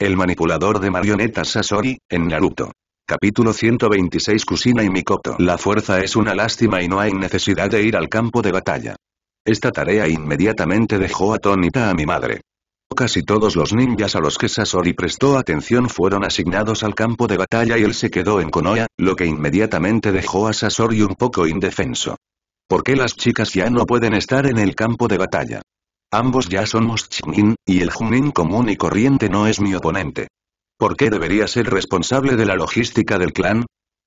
El manipulador de marionetas Sasori, en Naruto. Capítulo 126 Kusina y Mikoto La fuerza es una lástima y no hay necesidad de ir al campo de batalla. Esta tarea inmediatamente dejó atónita a mi madre. Casi todos los ninjas a los que Sasori prestó atención fueron asignados al campo de batalla y él se quedó en Konoha, lo que inmediatamente dejó a Sasori un poco indefenso. ¿Por qué las chicas ya no pueden estar en el campo de batalla? Ambos ya somos Chunin, y el Junin común y corriente no es mi oponente. ¿Por qué debería ser responsable de la logística del clan?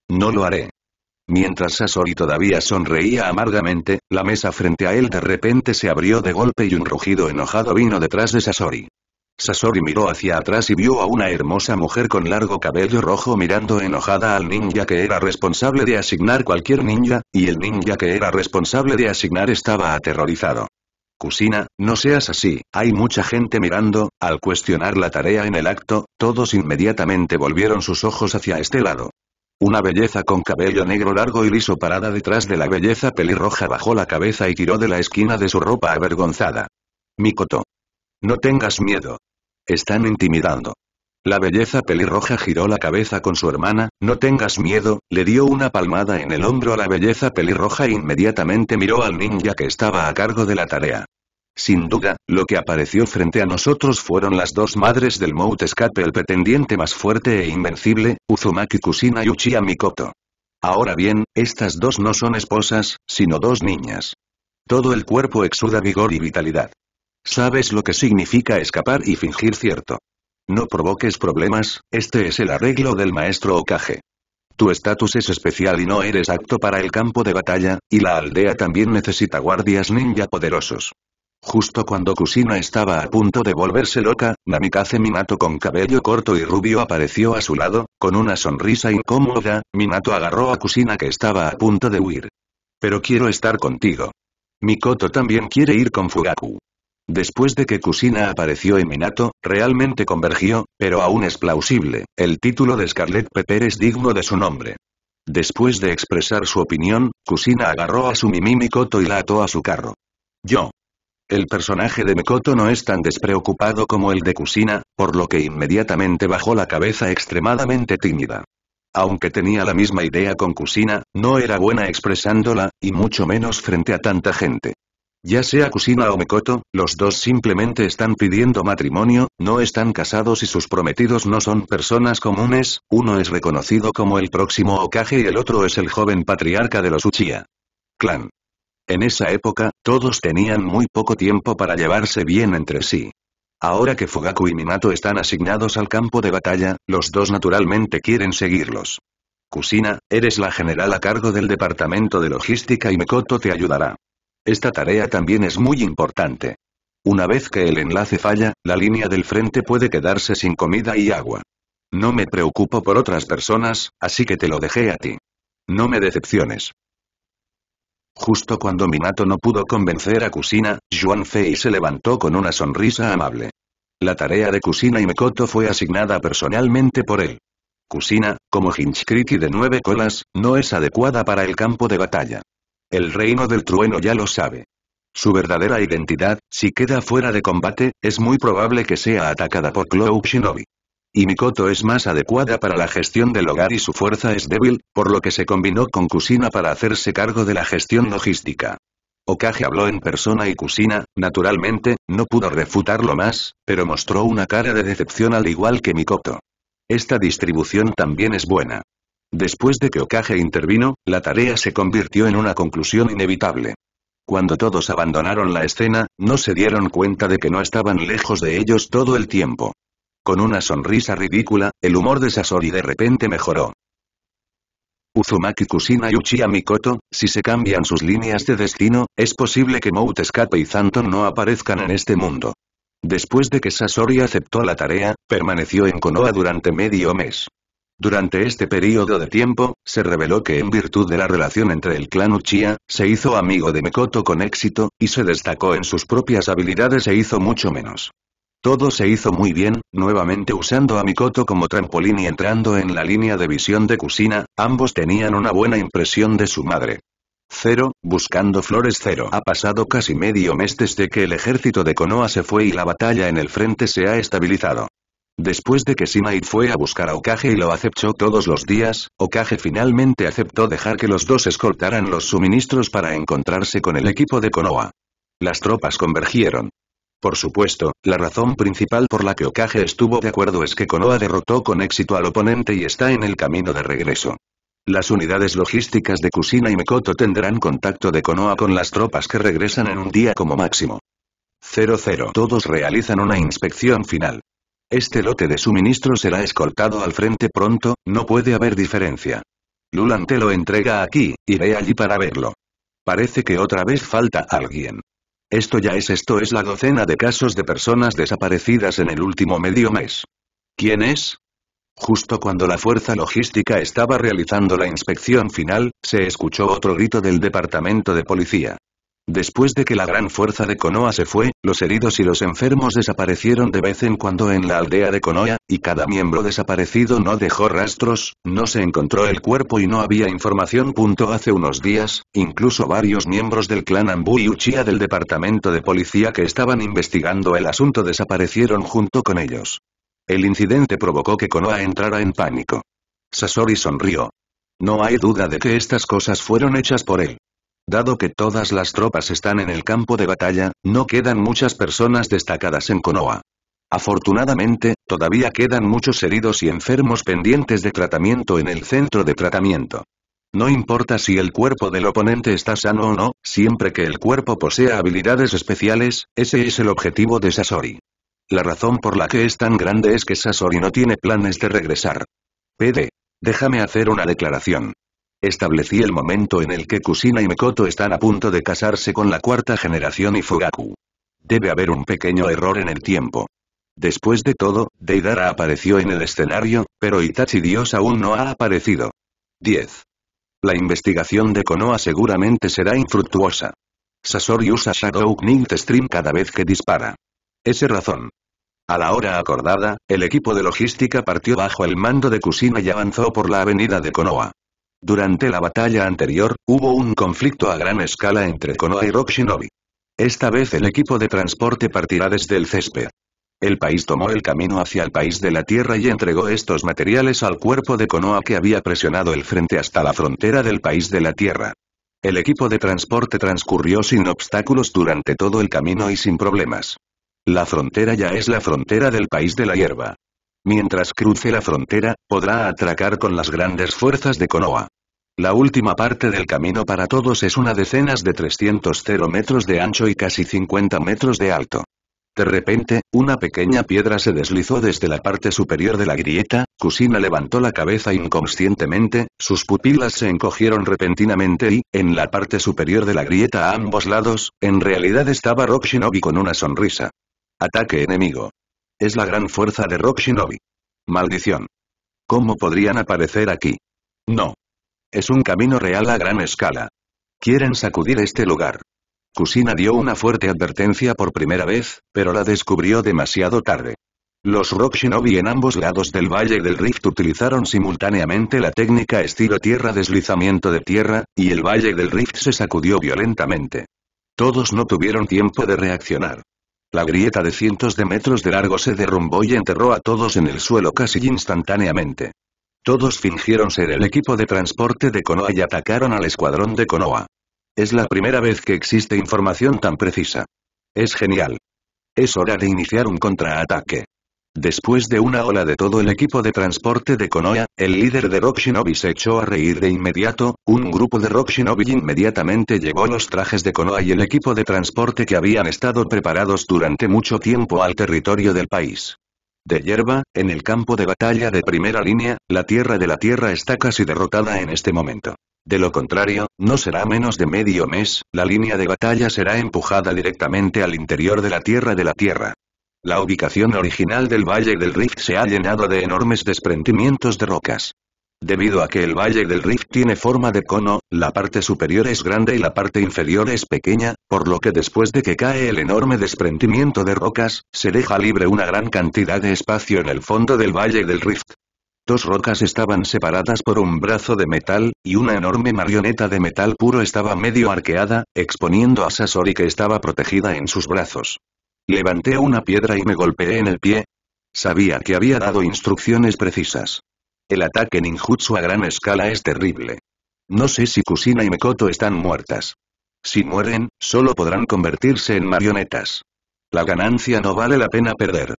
No lo haré. Mientras Sasori todavía sonreía amargamente, la mesa frente a él de repente se abrió de golpe y un rugido enojado vino detrás de Sasori. Sasori miró hacia atrás y vio a una hermosa mujer con largo cabello rojo mirando enojada al ninja que era responsable de asignar cualquier ninja, y el ninja que era responsable de asignar estaba aterrorizado cocina, no seas así, hay mucha gente mirando, al cuestionar la tarea en el acto, todos inmediatamente volvieron sus ojos hacia este lado. Una belleza con cabello negro largo y liso parada detrás de la belleza pelirroja bajó la cabeza y tiró de la esquina de su ropa avergonzada. Mikoto. No tengas miedo. Están intimidando. La belleza pelirroja giró la cabeza con su hermana, no tengas miedo, le dio una palmada en el hombro a la belleza pelirroja e inmediatamente miró al ninja que estaba a cargo de la tarea. Sin duda, lo que apareció frente a nosotros fueron las dos madres del Mount Escape el pretendiente más fuerte e invencible, Uzumaki Kusina y Uchiha Mikoto. Ahora bien, estas dos no son esposas, sino dos niñas. Todo el cuerpo exuda vigor y vitalidad. Sabes lo que significa escapar y fingir cierto. No provoques problemas, este es el arreglo del maestro Okage. Tu estatus es especial y no eres apto para el campo de batalla, y la aldea también necesita guardias ninja poderosos. Justo cuando Kusina estaba a punto de volverse loca, Namikaze Minato con cabello corto y rubio apareció a su lado, con una sonrisa incómoda, Minato agarró a Kusina que estaba a punto de huir. Pero quiero estar contigo. Mikoto también quiere ir con Fugaku. Después de que Kusina apareció en Minato, realmente convergió, pero aún es plausible, el título de Scarlett Pepper es digno de su nombre. Después de expresar su opinión, Kusina agarró a su Mimi Mikoto y la ató a su carro. Yo. El personaje de Mikoto no es tan despreocupado como el de Kusina, por lo que inmediatamente bajó la cabeza extremadamente tímida. Aunque tenía la misma idea con Kusina, no era buena expresándola, y mucho menos frente a tanta gente. Ya sea Kusina o Mekoto, los dos simplemente están pidiendo matrimonio, no están casados y sus prometidos no son personas comunes, uno es reconocido como el próximo Okage y el otro es el joven patriarca de los Uchiha. Clan. En esa época, todos tenían muy poco tiempo para llevarse bien entre sí. Ahora que Fugaku y Minato están asignados al campo de batalla, los dos naturalmente quieren seguirlos. Kusina, eres la general a cargo del departamento de logística y Mekoto te ayudará. Esta tarea también es muy importante. Una vez que el enlace falla, la línea del frente puede quedarse sin comida y agua. No me preocupo por otras personas, así que te lo dejé a ti. No me decepciones. Justo cuando Minato no pudo convencer a Kusina, Juan Fei se levantó con una sonrisa amable. La tarea de Kusina y Mekoto fue asignada personalmente por él. Kusina, como hinchcriti de nueve colas, no es adecuada para el campo de batalla. El reino del trueno ya lo sabe. Su verdadera identidad, si queda fuera de combate, es muy probable que sea atacada por Cloud Shinobi. Y Mikoto es más adecuada para la gestión del hogar y su fuerza es débil, por lo que se combinó con Kusina para hacerse cargo de la gestión logística. Okage habló en persona y Kusina, naturalmente, no pudo refutarlo más, pero mostró una cara de decepción al igual que Mikoto. Esta distribución también es buena. Después de que Okage intervino, la tarea se convirtió en una conclusión inevitable. Cuando todos abandonaron la escena, no se dieron cuenta de que no estaban lejos de ellos todo el tiempo. Con una sonrisa ridícula, el humor de Sasori de repente mejoró. Uzumaki Kusina y Uchiha Mikoto, si se cambian sus líneas de destino, es posible que Mout escape y Zanton no aparezcan en este mundo. Después de que Sasori aceptó la tarea, permaneció en Konoha durante medio mes. Durante este periodo de tiempo, se reveló que en virtud de la relación entre el clan Uchiha, se hizo amigo de Mikoto con éxito, y se destacó en sus propias habilidades e hizo mucho menos. Todo se hizo muy bien, nuevamente usando a Mikoto como trampolín y entrando en la línea de visión de Kusina, ambos tenían una buena impresión de su madre. Cero, buscando flores cero. Ha pasado casi medio mes desde que el ejército de Konoha se fue y la batalla en el frente se ha estabilizado. Después de que Sinaid fue a buscar a Okage y lo aceptó todos los días, Okage finalmente aceptó dejar que los dos escoltaran los suministros para encontrarse con el equipo de Konoha. Las tropas convergieron. Por supuesto, la razón principal por la que Okage estuvo de acuerdo es que Konoha derrotó con éxito al oponente y está en el camino de regreso. Las unidades logísticas de Kusina y Mekoto tendrán contacto de Konoha con las tropas que regresan en un día como máximo. 00 Todos realizan una inspección final. Este lote de suministro será escoltado al frente pronto, no puede haber diferencia. Lulan lo entrega aquí, iré allí para verlo. Parece que otra vez falta alguien. Esto ya es esto es la docena de casos de personas desaparecidas en el último medio mes. ¿Quién es? Justo cuando la fuerza logística estaba realizando la inspección final, se escuchó otro grito del departamento de policía. Después de que la gran fuerza de Konoha se fue, los heridos y los enfermos desaparecieron de vez en cuando en la aldea de Konoha, y cada miembro desaparecido no dejó rastros, no se encontró el cuerpo y no había información. Hace unos días, incluso varios miembros del clan Ambu y Uchiha del departamento de policía que estaban investigando el asunto desaparecieron junto con ellos. El incidente provocó que Konoha entrara en pánico. Sasori sonrió. No hay duda de que estas cosas fueron hechas por él. Dado que todas las tropas están en el campo de batalla, no quedan muchas personas destacadas en Konoha. Afortunadamente, todavía quedan muchos heridos y enfermos pendientes de tratamiento en el centro de tratamiento. No importa si el cuerpo del oponente está sano o no, siempre que el cuerpo posea habilidades especiales, ese es el objetivo de Sasori. La razón por la que es tan grande es que Sasori no tiene planes de regresar. PD. Déjame hacer una declaración. Establecí el momento en el que Kusina y Mekoto están a punto de casarse con la cuarta generación y Fugaku. Debe haber un pequeño error en el tiempo. Después de todo, Deidara apareció en el escenario, pero Itachi Dios aún no ha aparecido. 10. La investigación de Konoha seguramente será infructuosa. Sasori usa Shadow Knight Stream cada vez que dispara. Ese razón. A la hora acordada, el equipo de logística partió bajo el mando de Kusina y avanzó por la avenida de Konoha. Durante la batalla anterior, hubo un conflicto a gran escala entre Konoha y Rock Shinobi. Esta vez el equipo de transporte partirá desde el césped. El país tomó el camino hacia el país de la Tierra y entregó estos materiales al cuerpo de Konoha que había presionado el frente hasta la frontera del país de la Tierra. El equipo de transporte transcurrió sin obstáculos durante todo el camino y sin problemas. La frontera ya es la frontera del país de la hierba. Mientras cruce la frontera, podrá atracar con las grandes fuerzas de Konoha. La última parte del camino para todos es una decenas de 300 metros de ancho y casi 50 metros de alto. De repente, una pequeña piedra se deslizó desde la parte superior de la grieta, Kusina levantó la cabeza inconscientemente, sus pupilas se encogieron repentinamente y, en la parte superior de la grieta a ambos lados, en realidad estaba Rock Shinobi con una sonrisa. Ataque enemigo. Es la gran fuerza de Rock Shinobi. Maldición. ¿Cómo podrían aparecer aquí? No. Es un camino real a gran escala. Quieren sacudir este lugar. Kusina dio una fuerte advertencia por primera vez, pero la descubrió demasiado tarde. Los Rock Shinobi en ambos lados del Valle del Rift utilizaron simultáneamente la técnica estilo tierra-deslizamiento de tierra, y el Valle del Rift se sacudió violentamente. Todos no tuvieron tiempo de reaccionar. La grieta de cientos de metros de largo se derrumbó y enterró a todos en el suelo casi instantáneamente. Todos fingieron ser el equipo de transporte de Konoa y atacaron al escuadrón de Konoa. Es la primera vez que existe información tan precisa. Es genial. Es hora de iniciar un contraataque. Después de una ola de todo el equipo de transporte de Konoha, el líder de Rock Shinobi se echó a reír de inmediato, un grupo de Rock Shinobi inmediatamente llevó los trajes de Konoa y el equipo de transporte que habían estado preparados durante mucho tiempo al territorio del país. De hierba, en el campo de batalla de primera línea, la Tierra de la Tierra está casi derrotada en este momento. De lo contrario, no será menos de medio mes, la línea de batalla será empujada directamente al interior de la Tierra de la Tierra. La ubicación original del Valle del Rift se ha llenado de enormes desprendimientos de rocas. Debido a que el Valle del Rift tiene forma de cono, la parte superior es grande y la parte inferior es pequeña, por lo que después de que cae el enorme desprendimiento de rocas, se deja libre una gran cantidad de espacio en el fondo del Valle del Rift. Dos rocas estaban separadas por un brazo de metal, y una enorme marioneta de metal puro estaba medio arqueada, exponiendo a Sasori que estaba protegida en sus brazos. Levanté una piedra y me golpeé en el pie. Sabía que había dado instrucciones precisas. El ataque ninjutsu a gran escala es terrible. No sé si Kusina y Mekoto están muertas. Si mueren, solo podrán convertirse en marionetas. La ganancia no vale la pena perder.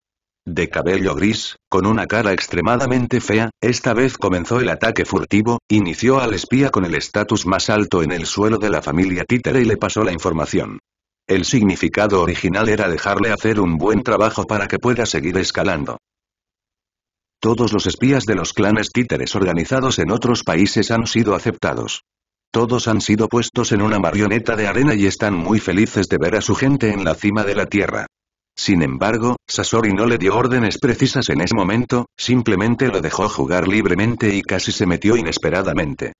De cabello gris, con una cara extremadamente fea, esta vez comenzó el ataque furtivo, inició al espía con el estatus más alto en el suelo de la familia títere y le pasó la información. El significado original era dejarle hacer un buen trabajo para que pueda seguir escalando. Todos los espías de los clanes títeres organizados en otros países han sido aceptados. Todos han sido puestos en una marioneta de arena y están muy felices de ver a su gente en la cima de la Tierra. Sin embargo, Sasori no le dio órdenes precisas en ese momento, simplemente lo dejó jugar libremente y casi se metió inesperadamente.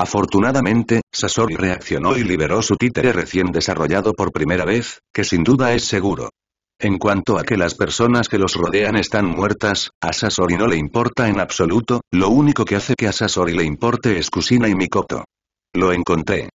Afortunadamente, Sasori reaccionó y liberó su títere recién desarrollado por primera vez, que sin duda es seguro. En cuanto a que las personas que los rodean están muertas, a Sasori no le importa en absoluto, lo único que hace que a Sasori le importe es Kusina y Mikoto. Lo encontré.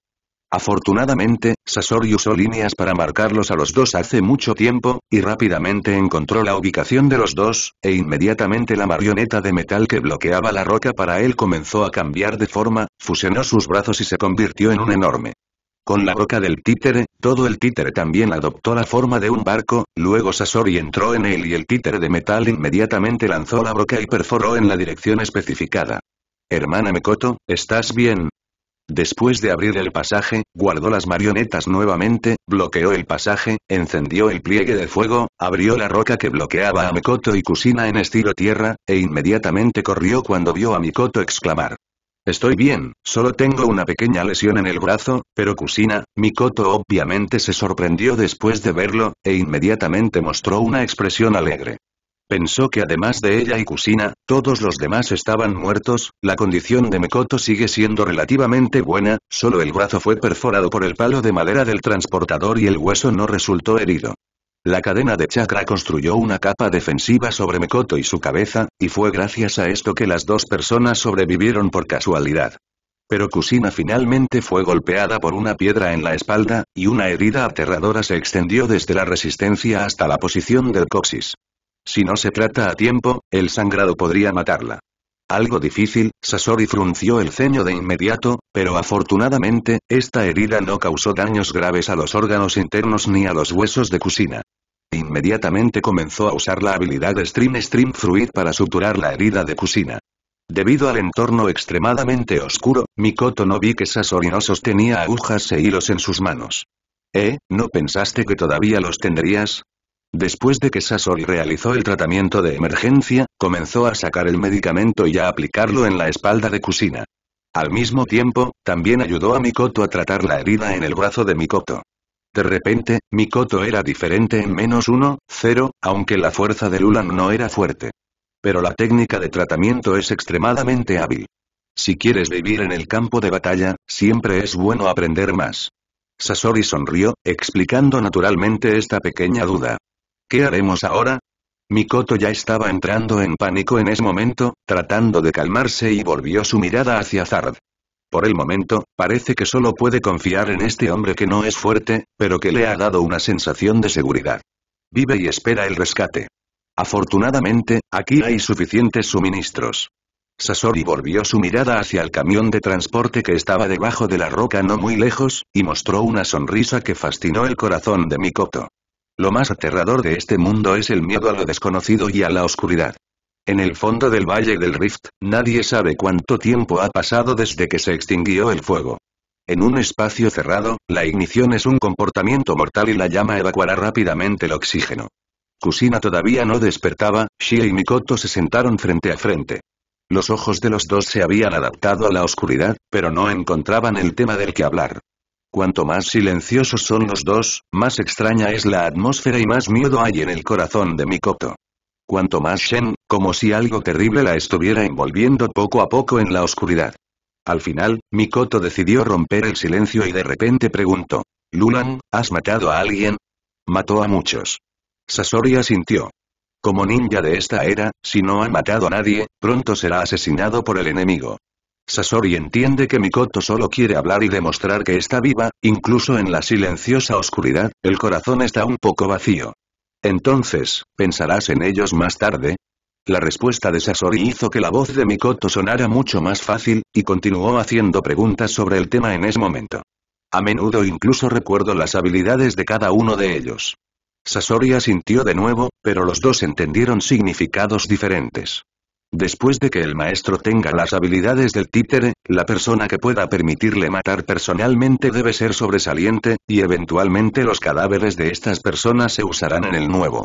Afortunadamente, Sasori usó líneas para marcarlos a los dos hace mucho tiempo, y rápidamente encontró la ubicación de los dos, e inmediatamente la marioneta de metal que bloqueaba la roca para él comenzó a cambiar de forma, fusionó sus brazos y se convirtió en un enorme. Con la roca del títere, todo el títere también adoptó la forma de un barco, luego Sasori entró en él y el títere de metal inmediatamente lanzó la broca y perforó en la dirección especificada. Hermana Mekoto, ¿estás bien? Después de abrir el pasaje, guardó las marionetas nuevamente, bloqueó el pasaje, encendió el pliegue de fuego, abrió la roca que bloqueaba a Mikoto y Kusina en estilo tierra, e inmediatamente corrió cuando vio a Mikoto exclamar. Estoy bien, solo tengo una pequeña lesión en el brazo, pero Kusina, Mikoto obviamente se sorprendió después de verlo, e inmediatamente mostró una expresión alegre. Pensó que además de ella y Kusina, todos los demás estaban muertos, la condición de Mekoto sigue siendo relativamente buena, solo el brazo fue perforado por el palo de madera del transportador y el hueso no resultó herido. La cadena de chakra construyó una capa defensiva sobre Mekoto y su cabeza, y fue gracias a esto que las dos personas sobrevivieron por casualidad. Pero Kusina finalmente fue golpeada por una piedra en la espalda, y una herida aterradora se extendió desde la resistencia hasta la posición del coxis. Si no se trata a tiempo, el sangrado podría matarla. Algo difícil, Sasori frunció el ceño de inmediato, pero afortunadamente, esta herida no causó daños graves a los órganos internos ni a los huesos de Kusina. Inmediatamente comenzó a usar la habilidad Stream Stream Fruit para suturar la herida de Kusina. Debido al entorno extremadamente oscuro, Mikoto no vi que Sasori no sostenía agujas e hilos en sus manos. ¿Eh, no pensaste que todavía los tendrías? Después de que Sasori realizó el tratamiento de emergencia, comenzó a sacar el medicamento y a aplicarlo en la espalda de Kusina. Al mismo tiempo, también ayudó a Mikoto a tratar la herida en el brazo de Mikoto. De repente, Mikoto era diferente en menos 1, 0, aunque la fuerza de Lulan no era fuerte. Pero la técnica de tratamiento es extremadamente hábil. Si quieres vivir en el campo de batalla, siempre es bueno aprender más. Sasori sonrió, explicando naturalmente esta pequeña duda. ¿Qué haremos ahora? Mikoto ya estaba entrando en pánico en ese momento, tratando de calmarse y volvió su mirada hacia Zard. Por el momento, parece que solo puede confiar en este hombre que no es fuerte, pero que le ha dado una sensación de seguridad. Vive y espera el rescate. Afortunadamente, aquí hay suficientes suministros. Sasori volvió su mirada hacia el camión de transporte que estaba debajo de la roca no muy lejos, y mostró una sonrisa que fascinó el corazón de Mikoto. Lo más aterrador de este mundo es el miedo a lo desconocido y a la oscuridad. En el fondo del Valle del Rift, nadie sabe cuánto tiempo ha pasado desde que se extinguió el fuego. En un espacio cerrado, la ignición es un comportamiento mortal y la llama evacuará rápidamente el oxígeno. Kusina todavía no despertaba, Shia y Mikoto se sentaron frente a frente. Los ojos de los dos se habían adaptado a la oscuridad, pero no encontraban el tema del que hablar. Cuanto más silenciosos son los dos, más extraña es la atmósfera y más miedo hay en el corazón de Mikoto. Cuanto más Shen, como si algo terrible la estuviera envolviendo poco a poco en la oscuridad. Al final, Mikoto decidió romper el silencio y de repente preguntó. Lulan, ¿has matado a alguien? Mató a muchos. Sasori asintió. Como ninja de esta era, si no ha matado a nadie, pronto será asesinado por el enemigo. Sasori entiende que Mikoto solo quiere hablar y demostrar que está viva, incluso en la silenciosa oscuridad, el corazón está un poco vacío. Entonces, ¿pensarás en ellos más tarde? La respuesta de Sasori hizo que la voz de Mikoto sonara mucho más fácil, y continuó haciendo preguntas sobre el tema en ese momento. A menudo incluso recuerdo las habilidades de cada uno de ellos. Sasori asintió de nuevo, pero los dos entendieron significados diferentes. Después de que el maestro tenga las habilidades del títere, la persona que pueda permitirle matar personalmente debe ser sobresaliente, y eventualmente los cadáveres de estas personas se usarán en el nuevo.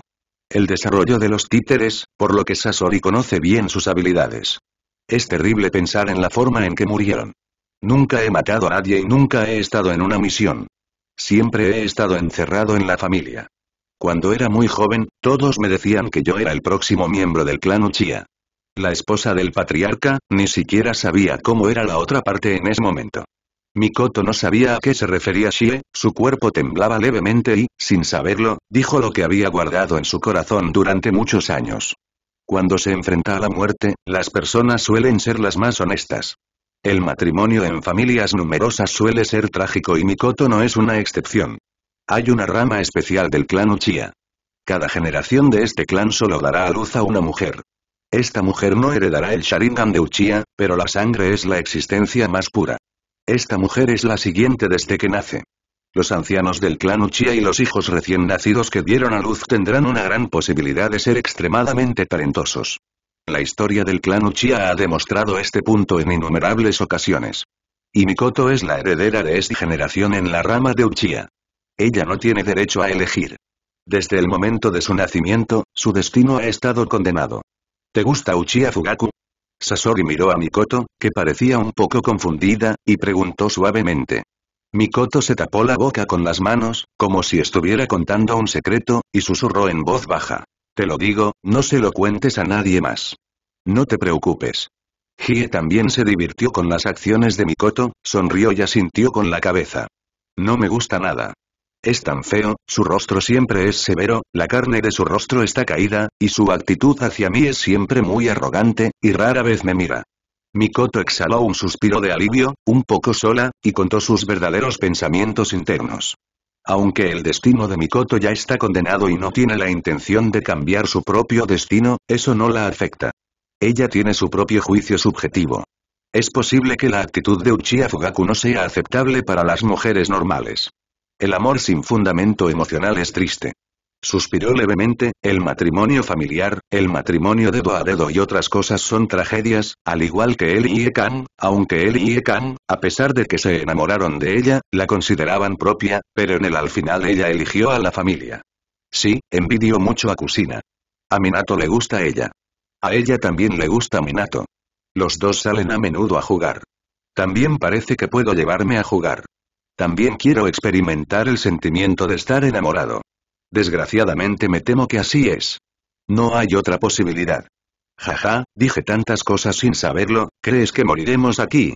El desarrollo de los títeres, por lo que Sasori conoce bien sus habilidades. Es terrible pensar en la forma en que murieron. Nunca he matado a nadie y nunca he estado en una misión. Siempre he estado encerrado en la familia. Cuando era muy joven, todos me decían que yo era el próximo miembro del clan Uchiha. La esposa del patriarca, ni siquiera sabía cómo era la otra parte en ese momento. Mikoto no sabía a qué se refería Shie, su cuerpo temblaba levemente y, sin saberlo, dijo lo que había guardado en su corazón durante muchos años. Cuando se enfrenta a la muerte, las personas suelen ser las más honestas. El matrimonio en familias numerosas suele ser trágico y Mikoto no es una excepción. Hay una rama especial del clan Uchiha. Cada generación de este clan solo dará a luz a una mujer. Esta mujer no heredará el Sharingan de Uchiha, pero la sangre es la existencia más pura. Esta mujer es la siguiente desde que nace. Los ancianos del clan Uchiha y los hijos recién nacidos que dieron a luz tendrán una gran posibilidad de ser extremadamente talentosos. La historia del clan Uchiha ha demostrado este punto en innumerables ocasiones. Y Mikoto es la heredera de esta generación en la rama de Uchiha. Ella no tiene derecho a elegir. Desde el momento de su nacimiento, su destino ha estado condenado. ¿Te gusta Uchiha Fugaku? Sasori miró a Mikoto, que parecía un poco confundida, y preguntó suavemente. Mikoto se tapó la boca con las manos, como si estuviera contando un secreto, y susurró en voz baja. Te lo digo, no se lo cuentes a nadie más. No te preocupes. Hie también se divirtió con las acciones de Mikoto, sonrió y asintió con la cabeza. No me gusta nada es tan feo, su rostro siempre es severo, la carne de su rostro está caída, y su actitud hacia mí es siempre muy arrogante, y rara vez me mira. Mikoto exhaló un suspiro de alivio, un poco sola, y contó sus verdaderos pensamientos internos. Aunque el destino de Mikoto ya está condenado y no tiene la intención de cambiar su propio destino, eso no la afecta. Ella tiene su propio juicio subjetivo. Es posible que la actitud de Uchiha Fugaku no sea aceptable para las mujeres normales. El amor sin fundamento emocional es triste. Suspiró levemente, el matrimonio familiar, el matrimonio dedo a dedo y otras cosas son tragedias, al igual que él y Ekan, aunque él y Ekan, a pesar de que se enamoraron de ella, la consideraban propia, pero en el al final ella eligió a la familia. Sí, envidió mucho a Kusina. A Minato le gusta ella. A ella también le gusta Minato. Los dos salen a menudo a jugar. También parece que puedo llevarme a jugar. También quiero experimentar el sentimiento de estar enamorado. Desgraciadamente me temo que así es. No hay otra posibilidad. Jaja, dije tantas cosas sin saberlo, ¿crees que moriremos aquí?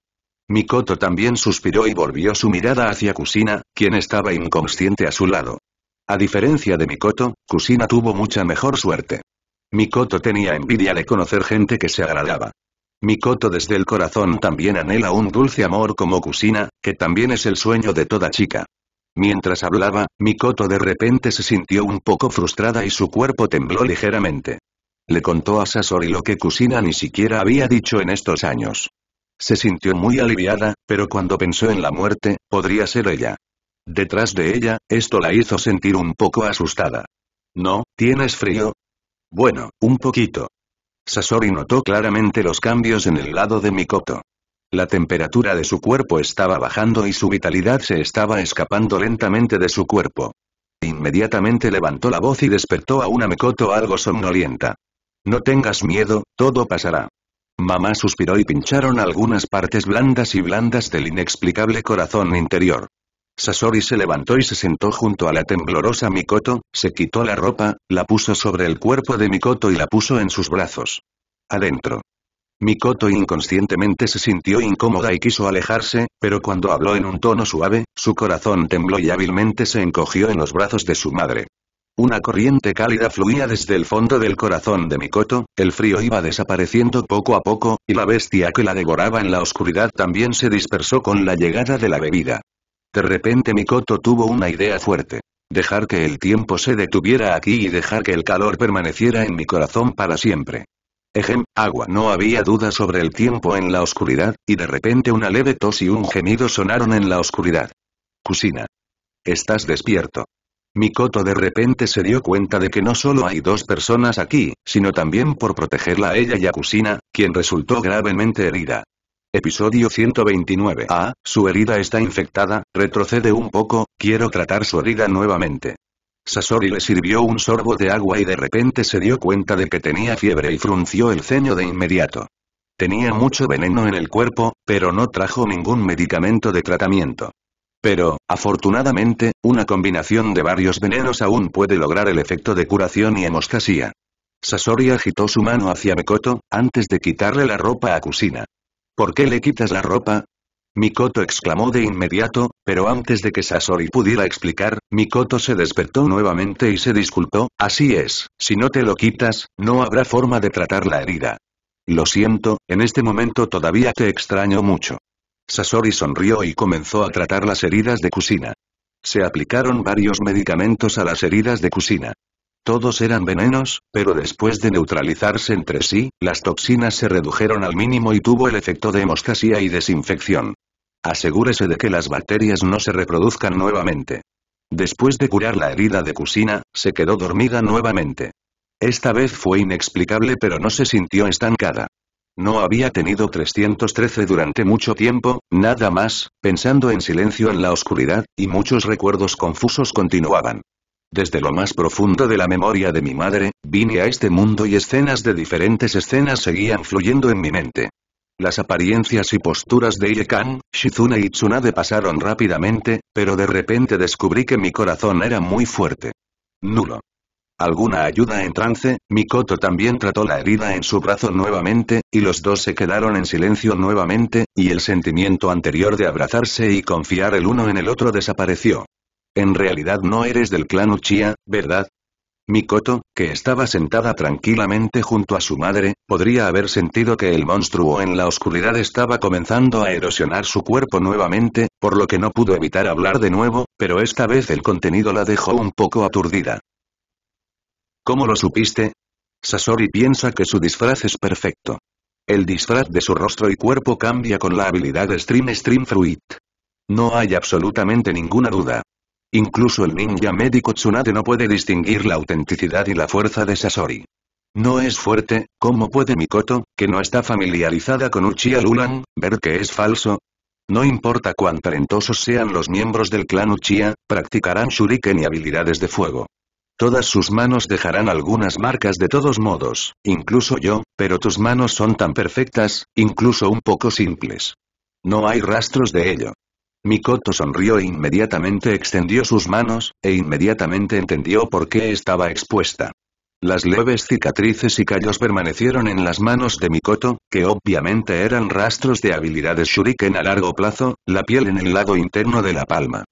Mikoto también suspiró y volvió su mirada hacia Kusina, quien estaba inconsciente a su lado. A diferencia de Mikoto, Kusina tuvo mucha mejor suerte. Mikoto tenía envidia de conocer gente que se agradaba. Mikoto desde el corazón también anhela un dulce amor como Kusina, que también es el sueño de toda chica. Mientras hablaba, Mikoto de repente se sintió un poco frustrada y su cuerpo tembló ligeramente. Le contó a Sasori lo que Kusina ni siquiera había dicho en estos años. Se sintió muy aliviada, pero cuando pensó en la muerte, podría ser ella. Detrás de ella, esto la hizo sentir un poco asustada. ¿No, tienes frío? Bueno, un poquito. Sasori notó claramente los cambios en el lado de Mikoto. La temperatura de su cuerpo estaba bajando y su vitalidad se estaba escapando lentamente de su cuerpo. Inmediatamente levantó la voz y despertó a una Mikoto algo somnolienta. No tengas miedo, todo pasará. Mamá suspiró y pincharon algunas partes blandas y blandas del inexplicable corazón interior. Sasori se levantó y se sentó junto a la temblorosa Mikoto, se quitó la ropa, la puso sobre el cuerpo de Mikoto y la puso en sus brazos. Adentro. Mikoto inconscientemente se sintió incómoda y quiso alejarse, pero cuando habló en un tono suave, su corazón tembló y hábilmente se encogió en los brazos de su madre. Una corriente cálida fluía desde el fondo del corazón de Mikoto, el frío iba desapareciendo poco a poco, y la bestia que la devoraba en la oscuridad también se dispersó con la llegada de la bebida. De repente Mikoto tuvo una idea fuerte. Dejar que el tiempo se detuviera aquí y dejar que el calor permaneciera en mi corazón para siempre. Ejem, agua. No había duda sobre el tiempo en la oscuridad, y de repente una leve tos y un gemido sonaron en la oscuridad. Kusina. Estás despierto. Mikoto de repente se dio cuenta de que no solo hay dos personas aquí, sino también por protegerla a ella y a Kusina, quien resultó gravemente herida. Episodio 129. Ah, su herida está infectada, retrocede un poco, quiero tratar su herida nuevamente. Sasori le sirvió un sorbo de agua y de repente se dio cuenta de que tenía fiebre y frunció el ceño de inmediato. Tenía mucho veneno en el cuerpo, pero no trajo ningún medicamento de tratamiento. Pero, afortunadamente, una combinación de varios venenos aún puede lograr el efecto de curación y hemostasía. Sasori agitó su mano hacia Mekoto, antes de quitarle la ropa a Kusina. ¿Por qué le quitas la ropa? Mikoto exclamó de inmediato, pero antes de que Sasori pudiera explicar, Mikoto se despertó nuevamente y se disculpó, así es, si no te lo quitas, no habrá forma de tratar la herida. Lo siento, en este momento todavía te extraño mucho. Sasori sonrió y comenzó a tratar las heridas de Kusina. Se aplicaron varios medicamentos a las heridas de Kusina. Todos eran venenos, pero después de neutralizarse entre sí, las toxinas se redujeron al mínimo y tuvo el efecto de hemostasia y desinfección. Asegúrese de que las bacterias no se reproduzcan nuevamente. Después de curar la herida de cocina, se quedó dormida nuevamente. Esta vez fue inexplicable pero no se sintió estancada. No había tenido 313 durante mucho tiempo, nada más, pensando en silencio en la oscuridad, y muchos recuerdos confusos continuaban. Desde lo más profundo de la memoria de mi madre, vine a este mundo y escenas de diferentes escenas seguían fluyendo en mi mente. Las apariencias y posturas de Iekan, Shizune y Tsunade pasaron rápidamente, pero de repente descubrí que mi corazón era muy fuerte. Nulo. Alguna ayuda en trance, Mikoto también trató la herida en su brazo nuevamente, y los dos se quedaron en silencio nuevamente, y el sentimiento anterior de abrazarse y confiar el uno en el otro desapareció. En realidad no eres del clan Uchiha, ¿verdad? Mikoto, que estaba sentada tranquilamente junto a su madre, podría haber sentido que el monstruo en la oscuridad estaba comenzando a erosionar su cuerpo nuevamente, por lo que no pudo evitar hablar de nuevo, pero esta vez el contenido la dejó un poco aturdida. ¿Cómo lo supiste? Sasori piensa que su disfraz es perfecto. El disfraz de su rostro y cuerpo cambia con la habilidad Stream Stream Fruit. No hay absolutamente ninguna duda. Incluso el ninja médico Tsunade no puede distinguir la autenticidad y la fuerza de Sasori. No es fuerte, ¿cómo puede Mikoto, que no está familiarizada con Uchiha Lulan, ver que es falso? No importa cuán talentosos sean los miembros del clan Uchiha, practicarán shuriken y habilidades de fuego. Todas sus manos dejarán algunas marcas de todos modos, incluso yo, pero tus manos son tan perfectas, incluso un poco simples. No hay rastros de ello. Mikoto sonrió e inmediatamente extendió sus manos, e inmediatamente entendió por qué estaba expuesta. Las leves cicatrices y callos permanecieron en las manos de Mikoto, que obviamente eran rastros de habilidades shuriken a largo plazo, la piel en el lado interno de la palma.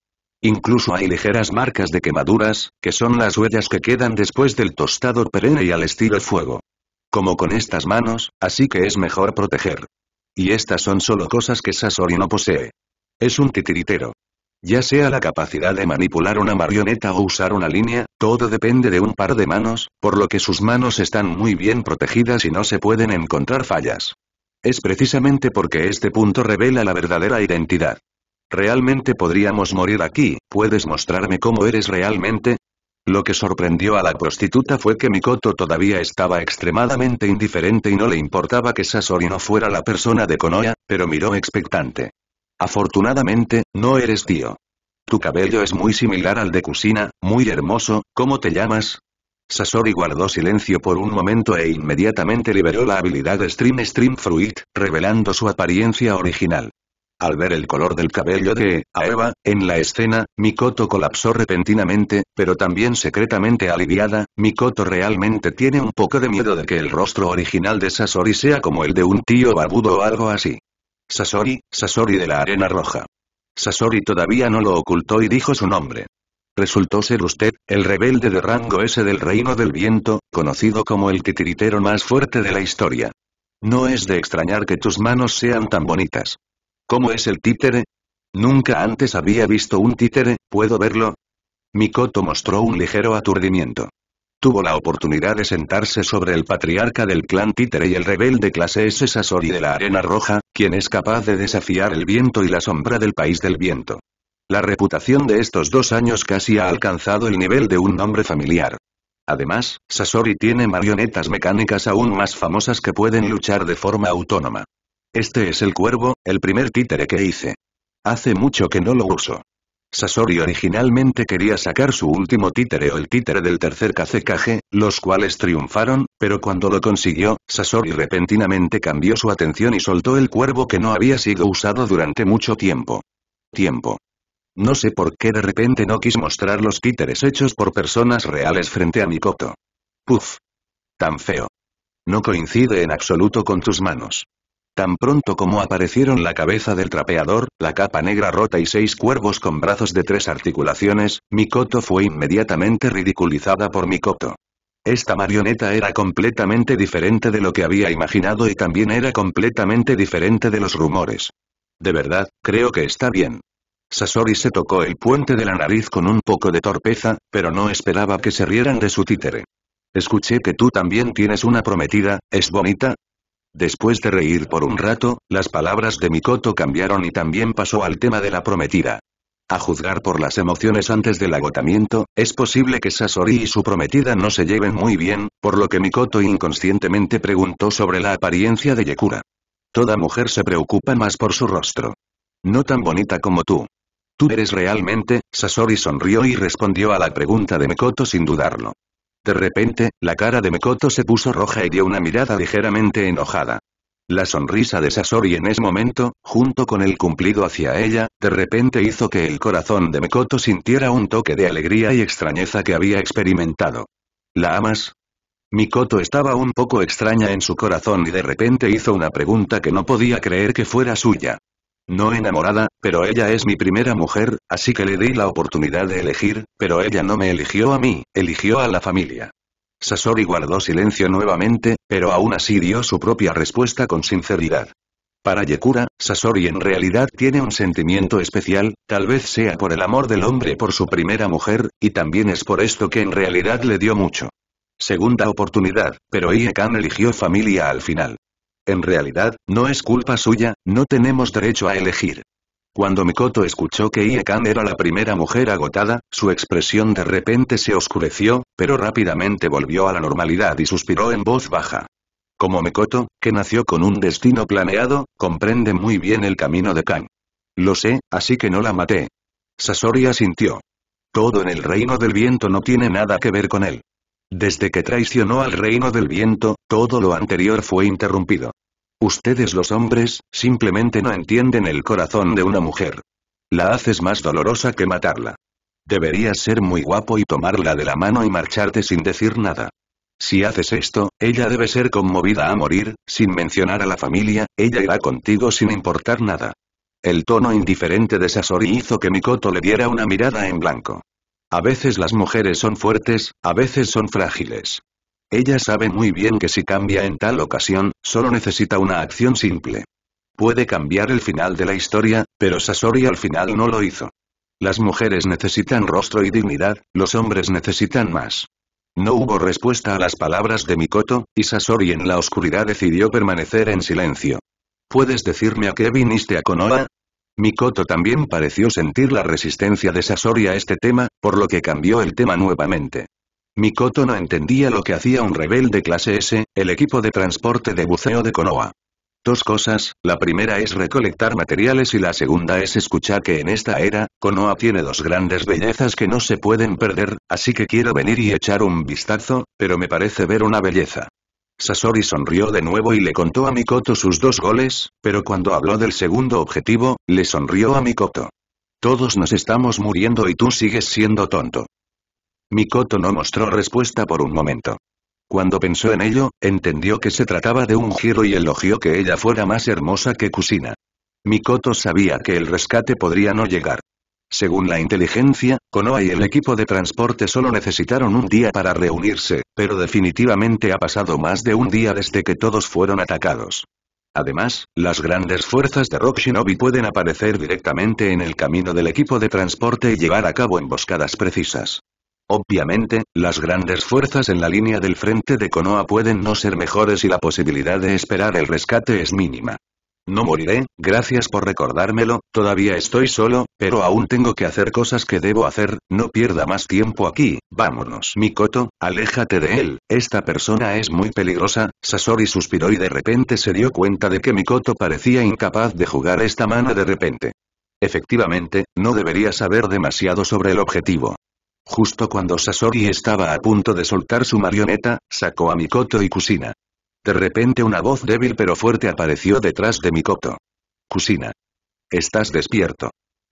Incluso hay ligeras marcas de quemaduras, que son las huellas que quedan después del tostado perenne y al estilo fuego. Como con estas manos, así que es mejor proteger. Y estas son solo cosas que Sasori no posee. Es un titiritero. Ya sea la capacidad de manipular una marioneta o usar una línea, todo depende de un par de manos, por lo que sus manos están muy bien protegidas y no se pueden encontrar fallas. Es precisamente porque este punto revela la verdadera identidad. Realmente podríamos morir aquí, ¿puedes mostrarme cómo eres realmente? Lo que sorprendió a la prostituta fue que Mikoto todavía estaba extremadamente indiferente y no le importaba que Sasori no fuera la persona de Konoya, pero miró expectante. Afortunadamente, no eres tío. Tu cabello es muy similar al de Kusina, muy hermoso, ¿cómo te llamas? Sasori guardó silencio por un momento e inmediatamente liberó la habilidad Stream Stream Fruit, revelando su apariencia original. Al ver el color del cabello de Aeva, en la escena, Mikoto colapsó repentinamente, pero también secretamente aliviada, Mikoto realmente tiene un poco de miedo de que el rostro original de Sasori sea como el de un tío babudo o algo así. Sasori, Sasori de la Arena Roja. Sasori todavía no lo ocultó y dijo su nombre. Resultó ser usted, el rebelde de rango S del Reino del Viento, conocido como el titiritero más fuerte de la historia. No es de extrañar que tus manos sean tan bonitas. ¿Cómo es el títere? Nunca antes había visto un títere, ¿puedo verlo? Mikoto mostró un ligero aturdimiento. Tuvo la oportunidad de sentarse sobre el patriarca del clan títere y el rebelde clase S Sasori de la Arena Roja, quien es capaz de desafiar el viento y la sombra del país del viento. La reputación de estos dos años casi ha alcanzado el nivel de un nombre familiar. Además, Sasori tiene marionetas mecánicas aún más famosas que pueden luchar de forma autónoma. Este es el cuervo, el primer títere que hice. Hace mucho que no lo uso. Sasori originalmente quería sacar su último títere o el títere del tercer Kazekage, los cuales triunfaron, pero cuando lo consiguió, Sasori repentinamente cambió su atención y soltó el cuervo que no había sido usado durante mucho tiempo. Tiempo. No sé por qué de repente no quis mostrar los títeres hechos por personas reales frente a Mikoto. Puf. Tan feo. No coincide en absoluto con tus manos. Tan pronto como aparecieron la cabeza del trapeador, la capa negra rota y seis cuervos con brazos de tres articulaciones, Mikoto fue inmediatamente ridiculizada por Mikoto. Esta marioneta era completamente diferente de lo que había imaginado y también era completamente diferente de los rumores. De verdad, creo que está bien. Sasori se tocó el puente de la nariz con un poco de torpeza, pero no esperaba que se rieran de su títere. Escuché que tú también tienes una prometida, ¿es bonita? Después de reír por un rato, las palabras de Mikoto cambiaron y también pasó al tema de la prometida. A juzgar por las emociones antes del agotamiento, es posible que Sasori y su prometida no se lleven muy bien, por lo que Mikoto inconscientemente preguntó sobre la apariencia de Yekura. Toda mujer se preocupa más por su rostro. No tan bonita como tú. Tú eres realmente, Sasori sonrió y respondió a la pregunta de Mikoto sin dudarlo. De repente, la cara de Mikoto se puso roja y dio una mirada ligeramente enojada. La sonrisa de Sasori en ese momento, junto con el cumplido hacia ella, de repente hizo que el corazón de Mekoto sintiera un toque de alegría y extrañeza que había experimentado. ¿La amas? Mikoto estaba un poco extraña en su corazón y de repente hizo una pregunta que no podía creer que fuera suya. No enamorada, pero ella es mi primera mujer, así que le di la oportunidad de elegir, pero ella no me eligió a mí, eligió a la familia. Sasori guardó silencio nuevamente, pero aún así dio su propia respuesta con sinceridad. Para Yekura, Sasori en realidad tiene un sentimiento especial, tal vez sea por el amor del hombre por su primera mujer, y también es por esto que en realidad le dio mucho. Segunda oportunidad, pero Iekan eligió familia al final en realidad, no es culpa suya, no tenemos derecho a elegir. Cuando Mikoto escuchó que Iekan era la primera mujer agotada, su expresión de repente se oscureció, pero rápidamente volvió a la normalidad y suspiró en voz baja. Como Mikoto, que nació con un destino planeado, comprende muy bien el camino de Kan. Lo sé, así que no la maté. Sasori asintió. Todo en el reino del viento no tiene nada que ver con él. Desde que traicionó al reino del viento, todo lo anterior fue interrumpido. Ustedes los hombres, simplemente no entienden el corazón de una mujer. La haces más dolorosa que matarla. Deberías ser muy guapo y tomarla de la mano y marcharte sin decir nada. Si haces esto, ella debe ser conmovida a morir, sin mencionar a la familia, ella irá contigo sin importar nada. El tono indiferente de Sasori hizo que Mikoto le diera una mirada en blanco. A veces las mujeres son fuertes, a veces son frágiles. Ella sabe muy bien que si cambia en tal ocasión, solo necesita una acción simple. Puede cambiar el final de la historia, pero Sasori al final no lo hizo. Las mujeres necesitan rostro y dignidad, los hombres necesitan más. No hubo respuesta a las palabras de Mikoto, y Sasori en la oscuridad decidió permanecer en silencio. ¿Puedes decirme a qué viniste a Konoha? Mikoto también pareció sentir la resistencia de Sasori a este tema, por lo que cambió el tema nuevamente. Mikoto no entendía lo que hacía un rebelde clase S, el equipo de transporte de buceo de Konoha. Dos cosas, la primera es recolectar materiales y la segunda es escuchar que en esta era, Konoha tiene dos grandes bellezas que no se pueden perder, así que quiero venir y echar un vistazo, pero me parece ver una belleza. Sasori sonrió de nuevo y le contó a Mikoto sus dos goles, pero cuando habló del segundo objetivo, le sonrió a Mikoto. Todos nos estamos muriendo y tú sigues siendo tonto. Mikoto no mostró respuesta por un momento. Cuando pensó en ello, entendió que se trataba de un giro y elogió que ella fuera más hermosa que Kusina. Mikoto sabía que el rescate podría no llegar. Según la inteligencia, Konoha y el equipo de transporte solo necesitaron un día para reunirse, pero definitivamente ha pasado más de un día desde que todos fueron atacados. Además, las grandes fuerzas de Rock Shinobi pueden aparecer directamente en el camino del equipo de transporte y llevar a cabo emboscadas precisas. Obviamente, las grandes fuerzas en la línea del frente de Konoha pueden no ser mejores y la posibilidad de esperar el rescate es mínima. No moriré, gracias por recordármelo, todavía estoy solo, pero aún tengo que hacer cosas que debo hacer, no pierda más tiempo aquí, vámonos. Mikoto, aléjate de él, esta persona es muy peligrosa, Sasori suspiró y de repente se dio cuenta de que Mikoto parecía incapaz de jugar esta mano de repente. Efectivamente, no debería saber demasiado sobre el objetivo. Justo cuando Sasori estaba a punto de soltar su marioneta, sacó a Mikoto y Kusina. De repente una voz débil pero fuerte apareció detrás de Mikoto. Kusina. Estás despierto.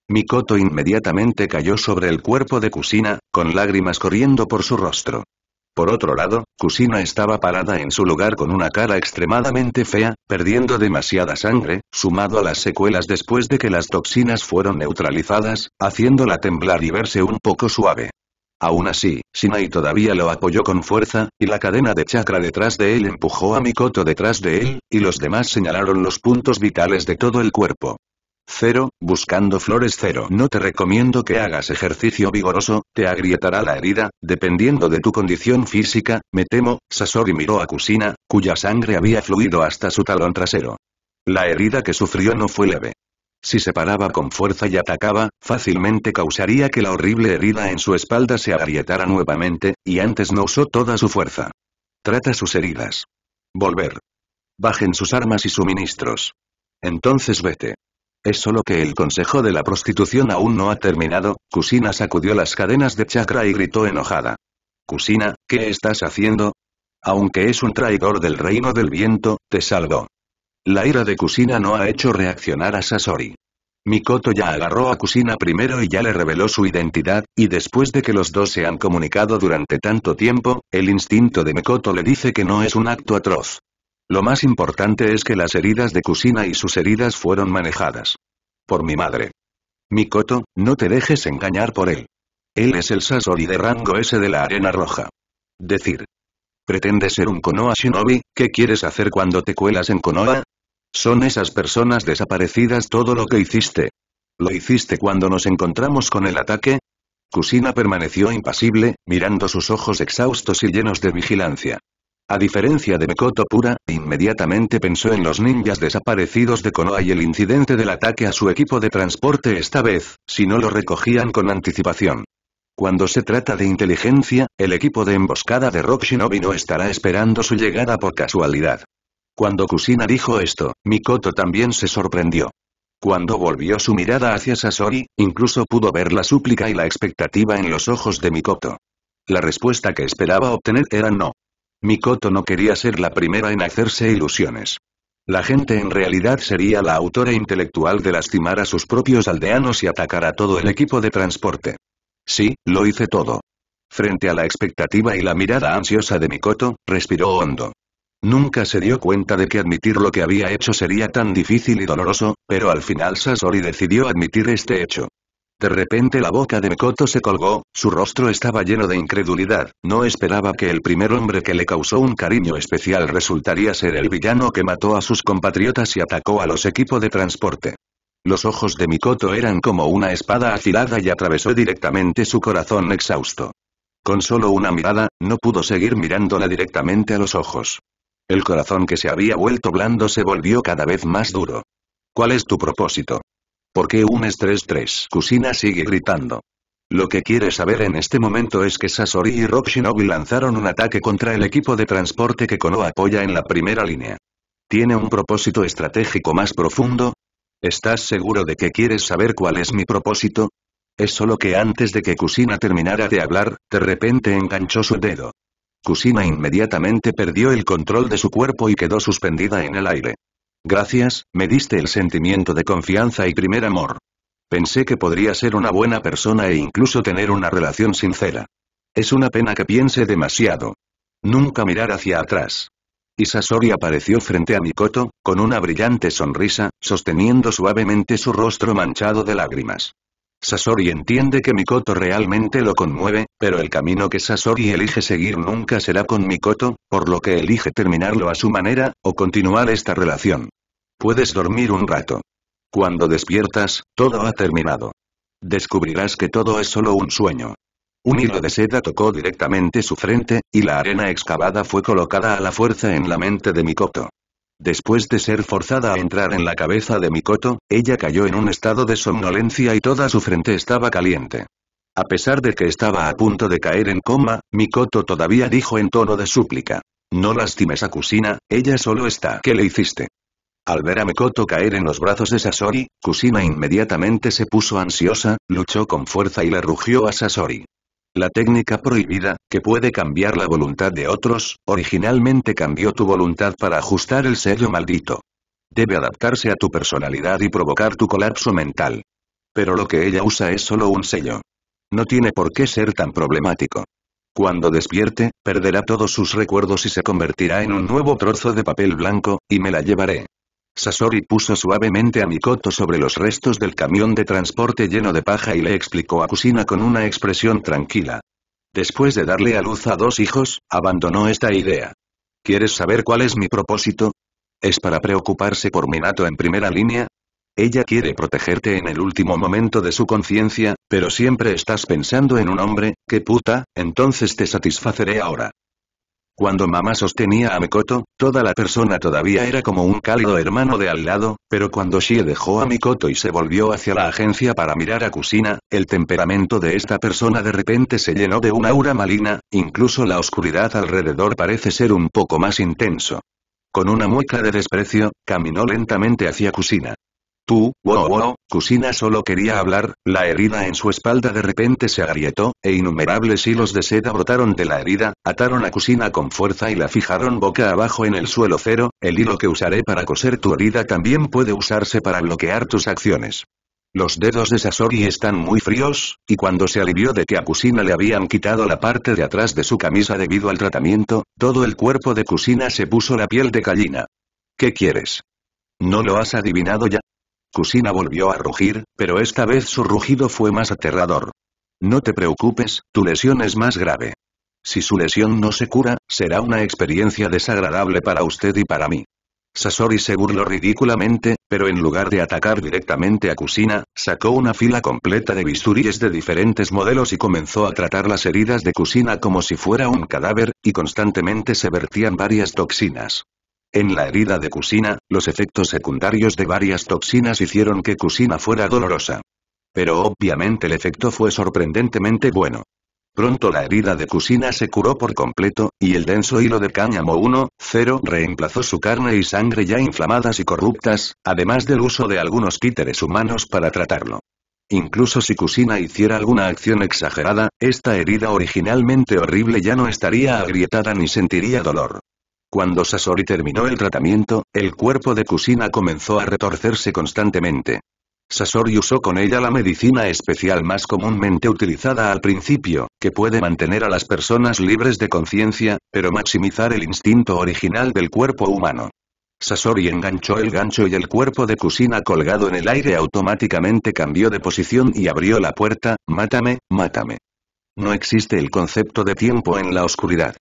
Mikoto inmediatamente cayó sobre el cuerpo de Kusina, con lágrimas corriendo por su rostro. Por otro lado, Kusina estaba parada en su lugar con una cara extremadamente fea, perdiendo demasiada sangre, sumado a las secuelas después de que las toxinas fueron neutralizadas, haciéndola temblar y verse un poco suave. Aún así, Sinai todavía lo apoyó con fuerza, y la cadena de chakra detrás de él empujó a Mikoto detrás de él, y los demás señalaron los puntos vitales de todo el cuerpo. Cero, buscando flores cero. No te recomiendo que hagas ejercicio vigoroso, te agrietará la herida, dependiendo de tu condición física, me temo, Sasori miró a Kusina, cuya sangre había fluido hasta su talón trasero. La herida que sufrió no fue leve. Si se paraba con fuerza y atacaba, fácilmente causaría que la horrible herida en su espalda se agrietara nuevamente, y antes no usó toda su fuerza. Trata sus heridas. Volver. Bajen sus armas y suministros. Entonces vete. Es solo que el consejo de la prostitución aún no ha terminado, Kusina sacudió las cadenas de chakra y gritó enojada. Kusina, ¿qué estás haciendo? Aunque es un traidor del reino del viento, te salvo. La ira de Kusina no ha hecho reaccionar a Sasori. Mikoto ya agarró a Kusina primero y ya le reveló su identidad, y después de que los dos se han comunicado durante tanto tiempo, el instinto de Mikoto le dice que no es un acto atroz. Lo más importante es que las heridas de Kusina y sus heridas fueron manejadas. Por mi madre. Mikoto, no te dejes engañar por él. Él es el Sasori de rango S de la arena roja. Decir. Pretende ser un Konoha Shinobi, ¿qué quieres hacer cuando te cuelas en Konoha? Son esas personas desaparecidas todo lo que hiciste. ¿Lo hiciste cuando nos encontramos con el ataque? Kusina permaneció impasible, mirando sus ojos exhaustos y llenos de vigilancia. A diferencia de Mekoto Pura, inmediatamente pensó en los ninjas desaparecidos de Konoha y el incidente del ataque a su equipo de transporte esta vez, si no lo recogían con anticipación. Cuando se trata de inteligencia, el equipo de emboscada de Rock no estará esperando su llegada por casualidad. Cuando Kusina dijo esto, Mikoto también se sorprendió. Cuando volvió su mirada hacia Sasori, incluso pudo ver la súplica y la expectativa en los ojos de Mikoto. La respuesta que esperaba obtener era no. Mikoto no quería ser la primera en hacerse ilusiones. La gente en realidad sería la autora intelectual de lastimar a sus propios aldeanos y atacar a todo el equipo de transporte. Sí, lo hice todo. Frente a la expectativa y la mirada ansiosa de Mikoto, respiró hondo. Nunca se dio cuenta de que admitir lo que había hecho sería tan difícil y doloroso, pero al final Sasori decidió admitir este hecho. De repente la boca de Mikoto se colgó, su rostro estaba lleno de incredulidad, no esperaba que el primer hombre que le causó un cariño especial resultaría ser el villano que mató a sus compatriotas y atacó a los equipos de transporte. Los ojos de Mikoto eran como una espada afilada y atravesó directamente su corazón exhausto. Con solo una mirada, no pudo seguir mirándola directamente a los ojos. El corazón que se había vuelto blando se volvió cada vez más duro. ¿Cuál es tu propósito? ¿Por qué un estrés 3? Kusina sigue gritando. Lo que quiere saber en este momento es que Sasori y Rock Shinobi lanzaron un ataque contra el equipo de transporte que Kono apoya en la primera línea. ¿Tiene un propósito estratégico más profundo? ¿Estás seguro de que quieres saber cuál es mi propósito? Es solo que antes de que Kusina terminara de hablar, de repente enganchó su dedo. Kusina inmediatamente perdió el control de su cuerpo y quedó suspendida en el aire. Gracias, me diste el sentimiento de confianza y primer amor. Pensé que podría ser una buena persona e incluso tener una relación sincera. Es una pena que piense demasiado. Nunca mirar hacia atrás. Isasori apareció frente a Mikoto, con una brillante sonrisa, sosteniendo suavemente su rostro manchado de lágrimas. Sasori entiende que Mikoto realmente lo conmueve, pero el camino que Sasori elige seguir nunca será con Mikoto, por lo que elige terminarlo a su manera, o continuar esta relación. Puedes dormir un rato. Cuando despiertas, todo ha terminado. Descubrirás que todo es solo un sueño. Un hilo de seda tocó directamente su frente, y la arena excavada fue colocada a la fuerza en la mente de Mikoto. Después de ser forzada a entrar en la cabeza de Mikoto, ella cayó en un estado de somnolencia y toda su frente estaba caliente. A pesar de que estaba a punto de caer en coma, Mikoto todavía dijo en tono de súplica. No lastimes a Kusina, ella solo está. ¿Qué le hiciste? Al ver a Mikoto caer en los brazos de Sasori, Kusina inmediatamente se puso ansiosa, luchó con fuerza y le rugió a Sasori. La técnica prohibida, que puede cambiar la voluntad de otros, originalmente cambió tu voluntad para ajustar el sello maldito. Debe adaptarse a tu personalidad y provocar tu colapso mental. Pero lo que ella usa es solo un sello. No tiene por qué ser tan problemático. Cuando despierte, perderá todos sus recuerdos y se convertirá en un nuevo trozo de papel blanco, y me la llevaré. Sasori puso suavemente a Mikoto sobre los restos del camión de transporte lleno de paja y le explicó a Kusina con una expresión tranquila. Después de darle a luz a dos hijos, abandonó esta idea. ¿Quieres saber cuál es mi propósito? ¿Es para preocuparse por Minato en primera línea? Ella quiere protegerte en el último momento de su conciencia, pero siempre estás pensando en un hombre, ¡Qué puta, entonces te satisfaceré ahora. Cuando mamá sostenía a Mikoto, toda la persona todavía era como un cálido hermano de al lado, pero cuando Shie dejó a Mikoto y se volvió hacia la agencia para mirar a Kusina, el temperamento de esta persona de repente se llenó de un aura maligna, incluso la oscuridad alrededor parece ser un poco más intenso. Con una mueca de desprecio, caminó lentamente hacia Kusina. Tú, wow, wow, Kusina solo quería hablar, la herida en su espalda de repente se agrietó, e innumerables hilos de seda brotaron de la herida, ataron a Kusina con fuerza y la fijaron boca abajo en el suelo cero, el hilo que usaré para coser tu herida también puede usarse para bloquear tus acciones. Los dedos de Sasori están muy fríos, y cuando se alivió de que a Kusina le habían quitado la parte de atrás de su camisa debido al tratamiento, todo el cuerpo de Kusina se puso la piel de gallina. ¿Qué quieres? ¿No lo has adivinado ya? Kusina volvió a rugir, pero esta vez su rugido fue más aterrador. No te preocupes, tu lesión es más grave. Si su lesión no se cura, será una experiencia desagradable para usted y para mí. Sasori se burló ridículamente, pero en lugar de atacar directamente a Kusina, sacó una fila completa de bisturíes de diferentes modelos y comenzó a tratar las heridas de Kusina como si fuera un cadáver, y constantemente se vertían varias toxinas. En la herida de Cusina, los efectos secundarios de varias toxinas hicieron que Cusina fuera dolorosa. Pero obviamente el efecto fue sorprendentemente bueno. Pronto la herida de Kusina se curó por completo, y el denso hilo de cáñamo 1, 0 reemplazó su carne y sangre ya inflamadas y corruptas, además del uso de algunos títeres humanos para tratarlo. Incluso si Kusina hiciera alguna acción exagerada, esta herida originalmente horrible ya no estaría agrietada ni sentiría dolor. Cuando Sasori terminó el tratamiento, el cuerpo de Kusina comenzó a retorcerse constantemente. Sasori usó con ella la medicina especial más comúnmente utilizada al principio, que puede mantener a las personas libres de conciencia, pero maximizar el instinto original del cuerpo humano. Sasori enganchó el gancho y el cuerpo de Kusina colgado en el aire automáticamente cambió de posición y abrió la puerta, mátame, mátame. No existe el concepto de tiempo en la oscuridad.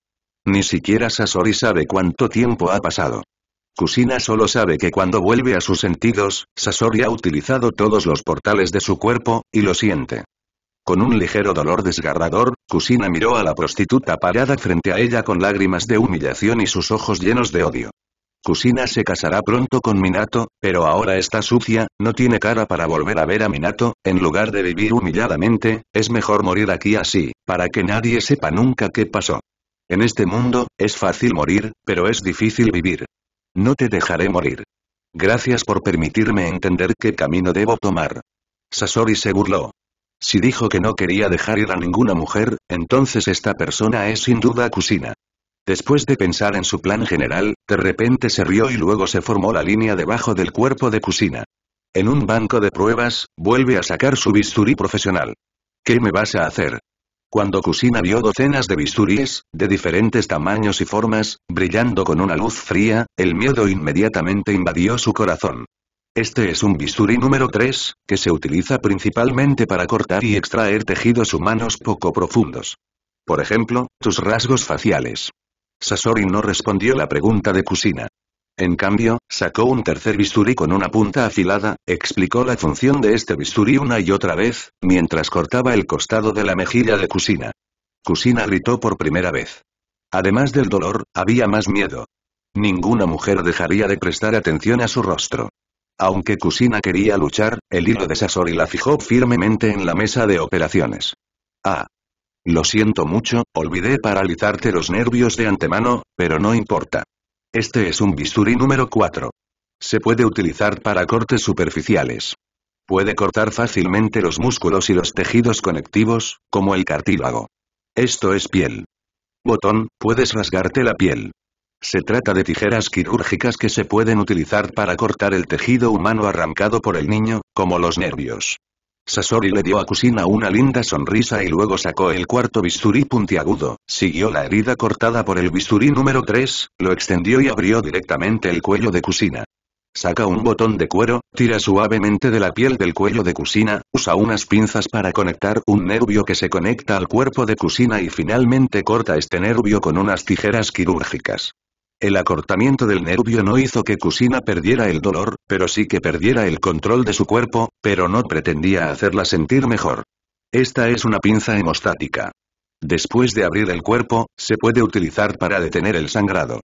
Ni siquiera Sasori sabe cuánto tiempo ha pasado. Kusina solo sabe que cuando vuelve a sus sentidos, Sasori ha utilizado todos los portales de su cuerpo, y lo siente. Con un ligero dolor desgarrador, Kusina miró a la prostituta parada frente a ella con lágrimas de humillación y sus ojos llenos de odio. Kusina se casará pronto con Minato, pero ahora está sucia, no tiene cara para volver a ver a Minato, en lugar de vivir humilladamente, es mejor morir aquí así, para que nadie sepa nunca qué pasó. En este mundo, es fácil morir, pero es difícil vivir. No te dejaré morir. Gracias por permitirme entender qué camino debo tomar. Sasori se burló. Si dijo que no quería dejar ir a ninguna mujer, entonces esta persona es sin duda Kusina. Después de pensar en su plan general, de repente se rió y luego se formó la línea debajo del cuerpo de Kusina. En un banco de pruebas, vuelve a sacar su bisturí profesional. ¿Qué me vas a hacer? Cuando Kusina vio docenas de bisturíes, de diferentes tamaños y formas, brillando con una luz fría, el miedo inmediatamente invadió su corazón. Este es un bisturí número 3, que se utiliza principalmente para cortar y extraer tejidos humanos poco profundos. Por ejemplo, tus rasgos faciales. Sasori no respondió la pregunta de Kusina. En cambio, sacó un tercer bisturí con una punta afilada, explicó la función de este bisturí una y otra vez, mientras cortaba el costado de la mejilla de Cusina. Cusina gritó por primera vez. Además del dolor, había más miedo. Ninguna mujer dejaría de prestar atención a su rostro. Aunque Cusina quería luchar, el hilo de Sasori la fijó firmemente en la mesa de operaciones. Ah. Lo siento mucho, olvidé paralizarte los nervios de antemano, pero no importa. Este es un bisturí número 4. Se puede utilizar para cortes superficiales. Puede cortar fácilmente los músculos y los tejidos conectivos, como el cartílago. Esto es piel. Botón, puedes rasgarte la piel. Se trata de tijeras quirúrgicas que se pueden utilizar para cortar el tejido humano arrancado por el niño, como los nervios. Sasori le dio a Kusina una linda sonrisa y luego sacó el cuarto bisturí puntiagudo, siguió la herida cortada por el bisturí número 3, lo extendió y abrió directamente el cuello de Kusina. Saca un botón de cuero, tira suavemente de la piel del cuello de Kusina, usa unas pinzas para conectar un nervio que se conecta al cuerpo de Kusina y finalmente corta este nervio con unas tijeras quirúrgicas. El acortamiento del nervio no hizo que Kusina perdiera el dolor, pero sí que perdiera el control de su cuerpo, pero no pretendía hacerla sentir mejor. Esta es una pinza hemostática. Después de abrir el cuerpo, se puede utilizar para detener el sangrado.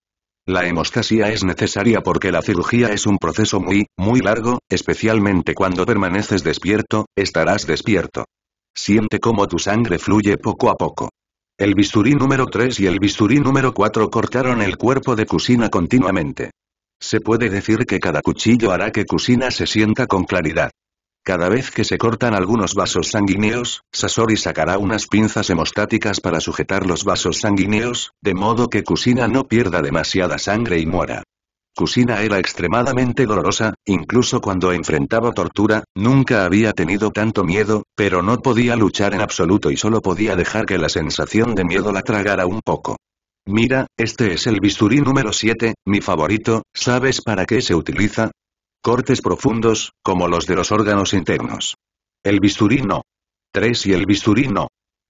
La hemostasia es necesaria porque la cirugía es un proceso muy, muy largo, especialmente cuando permaneces despierto, estarás despierto. Siente cómo tu sangre fluye poco a poco. El bisturí número 3 y el bisturí número 4 cortaron el cuerpo de Kusina continuamente. Se puede decir que cada cuchillo hará que Kusina se sienta con claridad. Cada vez que se cortan algunos vasos sanguíneos, Sasori sacará unas pinzas hemostáticas para sujetar los vasos sanguíneos, de modo que Kusina no pierda demasiada sangre y muera. Cusina era extremadamente dolorosa, incluso cuando enfrentaba tortura, nunca había tenido tanto miedo, pero no podía luchar en absoluto y solo podía dejar que la sensación de miedo la tragara un poco. Mira, este es el bisturí número 7, mi favorito, ¿sabes para qué se utiliza? Cortes profundos, como los de los órganos internos. El bisturí no. 3 y el bisturí no.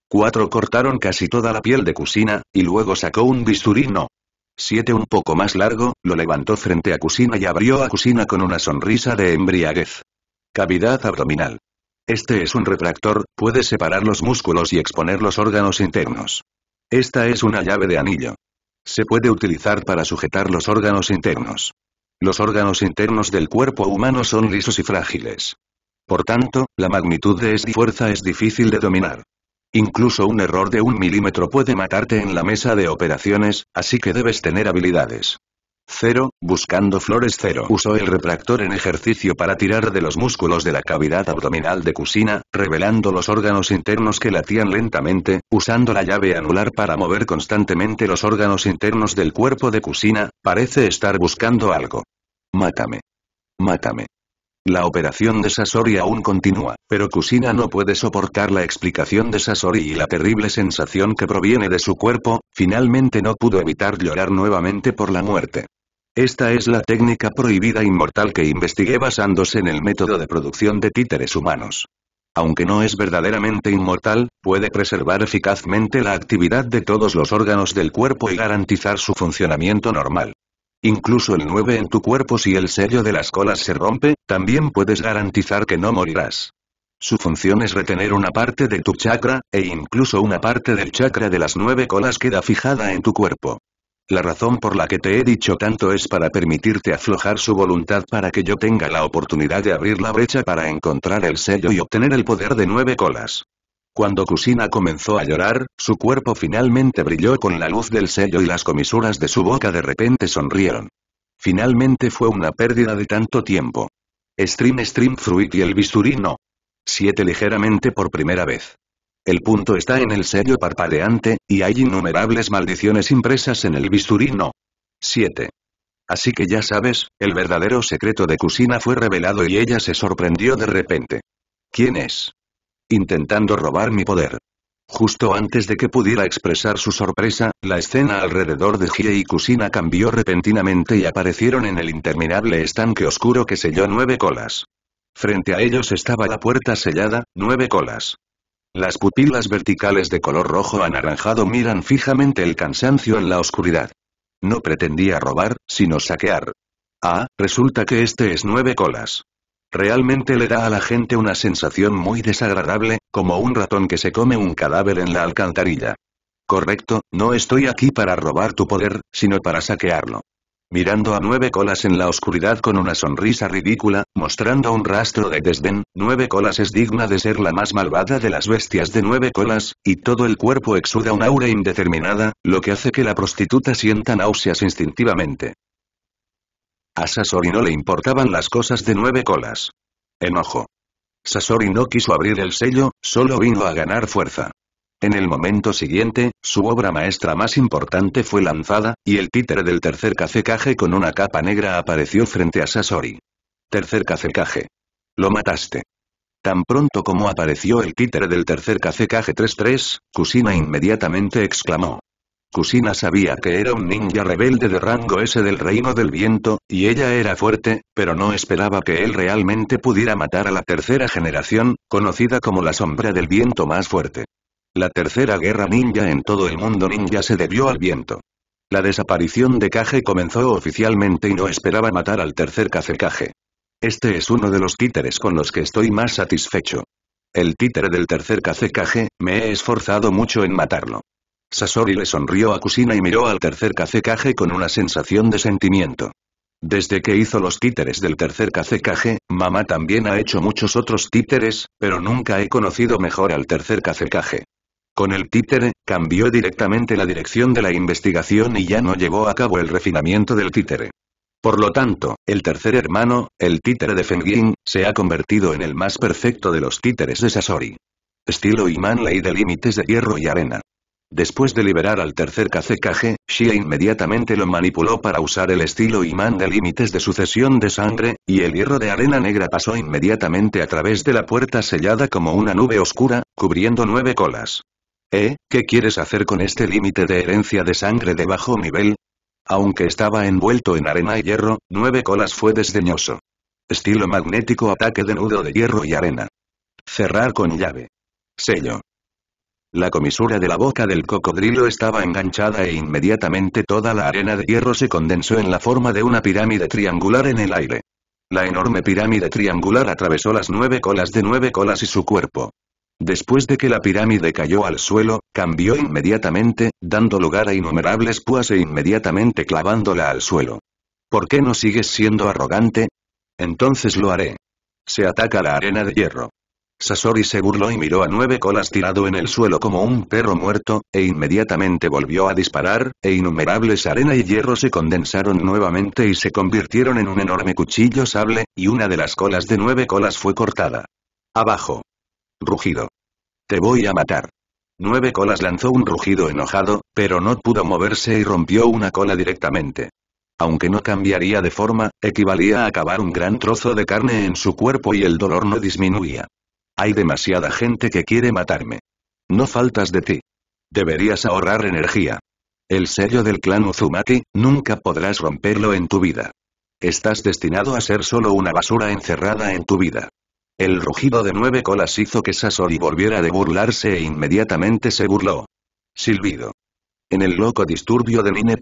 4 cortaron casi toda la piel de Cusina, y luego sacó un bisturí no. Siete un poco más largo, lo levantó frente a Cusina y abrió a Cusina con una sonrisa de embriaguez. Cavidad abdominal. Este es un retractor, puede separar los músculos y exponer los órganos internos. Esta es una llave de anillo. Se puede utilizar para sujetar los órganos internos. Los órganos internos del cuerpo humano son lisos y frágiles. Por tanto, la magnitud de esta fuerza es difícil de dominar. Incluso un error de un milímetro puede matarte en la mesa de operaciones, así que debes tener habilidades. 0. Buscando flores 0. Usó el retractor en ejercicio para tirar de los músculos de la cavidad abdominal de Cusina, revelando los órganos internos que latían lentamente, usando la llave anular para mover constantemente los órganos internos del cuerpo de Cusina, parece estar buscando algo. Mátame. Mátame. La operación de Sasori aún continúa, pero Kusina no puede soportar la explicación de Sasori y la terrible sensación que proviene de su cuerpo, finalmente no pudo evitar llorar nuevamente por la muerte. Esta es la técnica prohibida inmortal que investigué basándose en el método de producción de títeres humanos. Aunque no es verdaderamente inmortal, puede preservar eficazmente la actividad de todos los órganos del cuerpo y garantizar su funcionamiento normal. Incluso el 9 en tu cuerpo si el sello de las colas se rompe, también puedes garantizar que no morirás. Su función es retener una parte de tu chakra, e incluso una parte del chakra de las nueve colas queda fijada en tu cuerpo. La razón por la que te he dicho tanto es para permitirte aflojar su voluntad para que yo tenga la oportunidad de abrir la brecha para encontrar el sello y obtener el poder de nueve colas. Cuando Kusina comenzó a llorar, su cuerpo finalmente brilló con la luz del sello y las comisuras de su boca de repente sonrieron. Finalmente fue una pérdida de tanto tiempo. Stream Stream Fruit y el bisturí no. 7 ligeramente por primera vez. El punto está en el sello parpadeante, y hay innumerables maldiciones impresas en el bisturí no. 7. Así que ya sabes, el verdadero secreto de Kusina fue revelado y ella se sorprendió de repente. ¿Quién es? intentando robar mi poder. Justo antes de que pudiera expresar su sorpresa, la escena alrededor de Gie y Kusina cambió repentinamente y aparecieron en el interminable estanque oscuro que selló nueve colas. Frente a ellos estaba la puerta sellada, nueve colas. Las pupilas verticales de color rojo anaranjado miran fijamente el cansancio en la oscuridad. No pretendía robar, sino saquear. Ah, resulta que este es nueve colas. Realmente le da a la gente una sensación muy desagradable, como un ratón que se come un cadáver en la alcantarilla. Correcto, no estoy aquí para robar tu poder, sino para saquearlo. Mirando a nueve colas en la oscuridad con una sonrisa ridícula, mostrando un rastro de desdén, nueve colas es digna de ser la más malvada de las bestias de nueve colas, y todo el cuerpo exuda un aura indeterminada, lo que hace que la prostituta sienta náuseas instintivamente. A Sasori no le importaban las cosas de nueve colas. Enojo. Sasori no quiso abrir el sello, solo vino a ganar fuerza. En el momento siguiente, su obra maestra más importante fue lanzada, y el títere del tercer Kazekage con una capa negra apareció frente a Sasori. Tercer Kazekage. Lo mataste. Tan pronto como apareció el títere del tercer Kazekage 3-3, Kusina inmediatamente exclamó. Kusina sabía que era un ninja rebelde de rango S del Reino del Viento, y ella era fuerte, pero no esperaba que él realmente pudiera matar a la tercera generación, conocida como la sombra del viento más fuerte. La tercera guerra ninja en todo el mundo ninja se debió al viento. La desaparición de Kage comenzó oficialmente y no esperaba matar al tercer Kage Este es uno de los títeres con los que estoy más satisfecho. El títere del tercer Kage me he esforzado mucho en matarlo. Sasori le sonrió a Kusina y miró al tercer Kage con una sensación de sentimiento. Desde que hizo los títeres del tercer Kage, mamá también ha hecho muchos otros títeres, pero nunca he conocido mejor al tercer Kage. Con el títere, cambió directamente la dirección de la investigación y ya no llevó a cabo el refinamiento del títere. Por lo tanto, el tercer hermano, el títere de Ying, se ha convertido en el más perfecto de los títeres de Sasori. Estilo y ley de límites de hierro y arena. Después de liberar al tercer Kazekage, Shia inmediatamente lo manipuló para usar el estilo imán de límites de sucesión de sangre, y el hierro de arena negra pasó inmediatamente a través de la puerta sellada como una nube oscura, cubriendo nueve colas. ¿Eh? ¿Qué quieres hacer con este límite de herencia de sangre de bajo nivel? Aunque estaba envuelto en arena y hierro, nueve colas fue desdeñoso. Estilo magnético ataque de nudo de hierro y arena. Cerrar con llave. Sello. La comisura de la boca del cocodrilo estaba enganchada e inmediatamente toda la arena de hierro se condensó en la forma de una pirámide triangular en el aire. La enorme pirámide triangular atravesó las nueve colas de nueve colas y su cuerpo. Después de que la pirámide cayó al suelo, cambió inmediatamente, dando lugar a innumerables púas e inmediatamente clavándola al suelo. ¿Por qué no sigues siendo arrogante? Entonces lo haré. Se ataca la arena de hierro. Sasori se burló y miró a Nueve Colas tirado en el suelo como un perro muerto, e inmediatamente volvió a disparar, e innumerables arena y hierro se condensaron nuevamente y se convirtieron en un enorme cuchillo sable, y una de las colas de Nueve Colas fue cortada. Abajo. Rugido. Te voy a matar. Nueve Colas lanzó un rugido enojado, pero no pudo moverse y rompió una cola directamente aunque no cambiaría de forma, equivalía a acabar un gran trozo de carne en su cuerpo y el dolor no disminuía. Hay demasiada gente que quiere matarme. No faltas de ti. Deberías ahorrar energía. El sello del clan Uzumaki, nunca podrás romperlo en tu vida. Estás destinado a ser solo una basura encerrada en tu vida. El rugido de nueve colas hizo que Sasori volviera de burlarse e inmediatamente se burló. Silbido. En el loco disturbio de Nine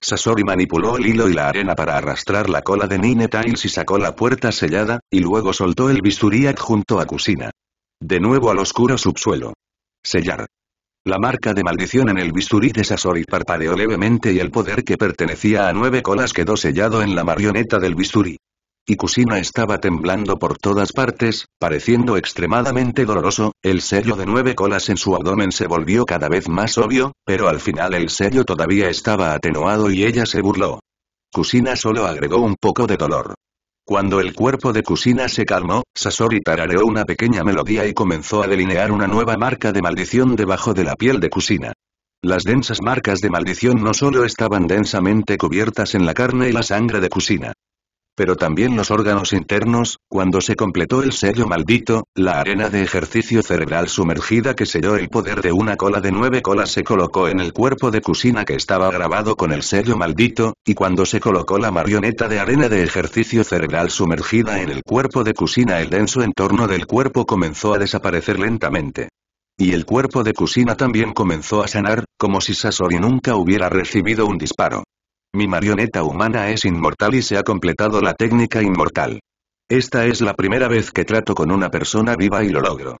Sasori manipuló el hilo y la arena para arrastrar la cola de Nine y sacó la puerta sellada, y luego soltó el bisturí junto a Kusina. De nuevo al oscuro subsuelo. Sellar. La marca de maldición en el bisturí de Sasori parpadeó levemente y el poder que pertenecía a nueve colas quedó sellado en la marioneta del bisturí y Kusina estaba temblando por todas partes, pareciendo extremadamente doloroso, el sello de nueve colas en su abdomen se volvió cada vez más obvio, pero al final el sello todavía estaba atenuado y ella se burló. Kusina solo agregó un poco de dolor. Cuando el cuerpo de Kusina se calmó, Sasori tarareó una pequeña melodía y comenzó a delinear una nueva marca de maldición debajo de la piel de Kusina. Las densas marcas de maldición no solo estaban densamente cubiertas en la carne y la sangre de Kusina pero también los órganos internos, cuando se completó el sello maldito, la arena de ejercicio cerebral sumergida que selló el poder de una cola de nueve colas se colocó en el cuerpo de Kusina que estaba grabado con el sello maldito, y cuando se colocó la marioneta de arena de ejercicio cerebral sumergida en el cuerpo de Kusina el denso entorno del cuerpo comenzó a desaparecer lentamente. Y el cuerpo de Kusina también comenzó a sanar, como si Sasori nunca hubiera recibido un disparo. Mi marioneta humana es inmortal y se ha completado la técnica inmortal. Esta es la primera vez que trato con una persona viva y lo logro.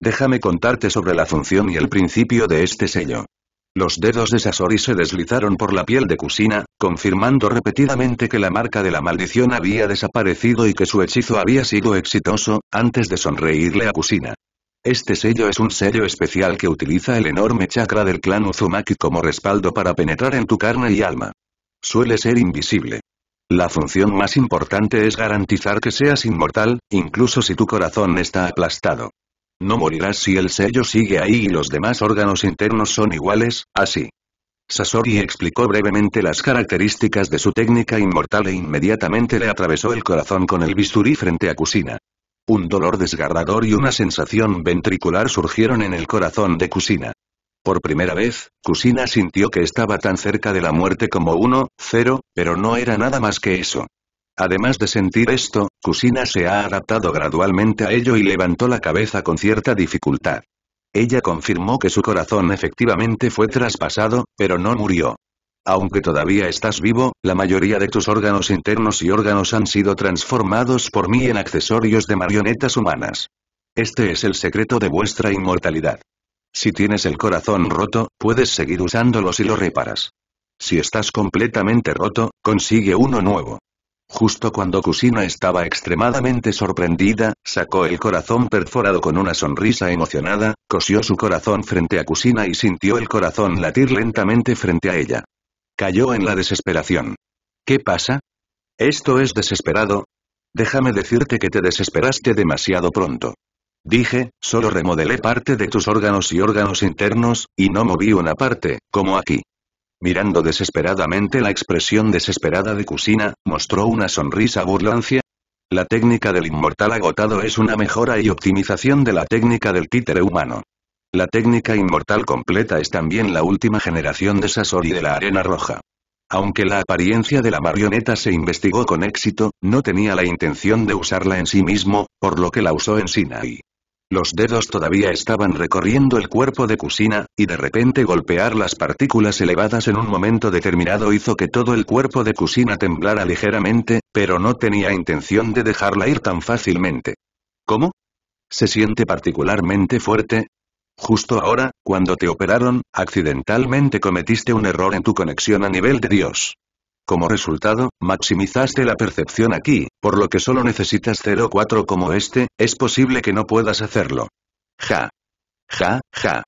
Déjame contarte sobre la función y el principio de este sello. Los dedos de Sasori se deslizaron por la piel de Kusina, confirmando repetidamente que la marca de la maldición había desaparecido y que su hechizo había sido exitoso, antes de sonreírle a Kusina. Este sello es un sello especial que utiliza el enorme chakra del clan Uzumaki como respaldo para penetrar en tu carne y alma. Suele ser invisible. La función más importante es garantizar que seas inmortal, incluso si tu corazón está aplastado. No morirás si el sello sigue ahí y los demás órganos internos son iguales, así. Sasori explicó brevemente las características de su técnica inmortal e inmediatamente le atravesó el corazón con el bisturí frente a Kusina. Un dolor desgarrador y una sensación ventricular surgieron en el corazón de Kusina. Por primera vez, Kusina sintió que estaba tan cerca de la muerte como uno, cero, pero no era nada más que eso. Además de sentir esto, Kusina se ha adaptado gradualmente a ello y levantó la cabeza con cierta dificultad. Ella confirmó que su corazón efectivamente fue traspasado, pero no murió. Aunque todavía estás vivo, la mayoría de tus órganos internos y órganos han sido transformados por mí en accesorios de marionetas humanas. Este es el secreto de vuestra inmortalidad. Si tienes el corazón roto, puedes seguir usándolo si lo reparas. Si estás completamente roto, consigue uno nuevo. Justo cuando Kusina estaba extremadamente sorprendida, sacó el corazón perforado con una sonrisa emocionada, cosió su corazón frente a Kusina y sintió el corazón latir lentamente frente a ella. Cayó en la desesperación. ¿Qué pasa? ¿Esto es desesperado? Déjame decirte que te desesperaste demasiado pronto. Dije, solo remodelé parte de tus órganos y órganos internos, y no moví una parte, como aquí. Mirando desesperadamente la expresión desesperada de Kusina, mostró una sonrisa burlancia. La técnica del inmortal agotado es una mejora y optimización de la técnica del títere humano. La técnica inmortal completa es también la última generación de Sasori de la Arena Roja. Aunque la apariencia de la marioneta se investigó con éxito, no tenía la intención de usarla en sí mismo, por lo que la usó en Sinai. Los dedos todavía estaban recorriendo el cuerpo de Kusina, y de repente golpear las partículas elevadas en un momento determinado hizo que todo el cuerpo de Kusina temblara ligeramente, pero no tenía intención de dejarla ir tan fácilmente. ¿Cómo? ¿Se siente particularmente fuerte? Justo ahora, cuando te operaron, accidentalmente cometiste un error en tu conexión a nivel de Dios. Como resultado, maximizaste la percepción aquí, por lo que solo necesitas 0.4 como este, es posible que no puedas hacerlo. Ja. Ja, ja.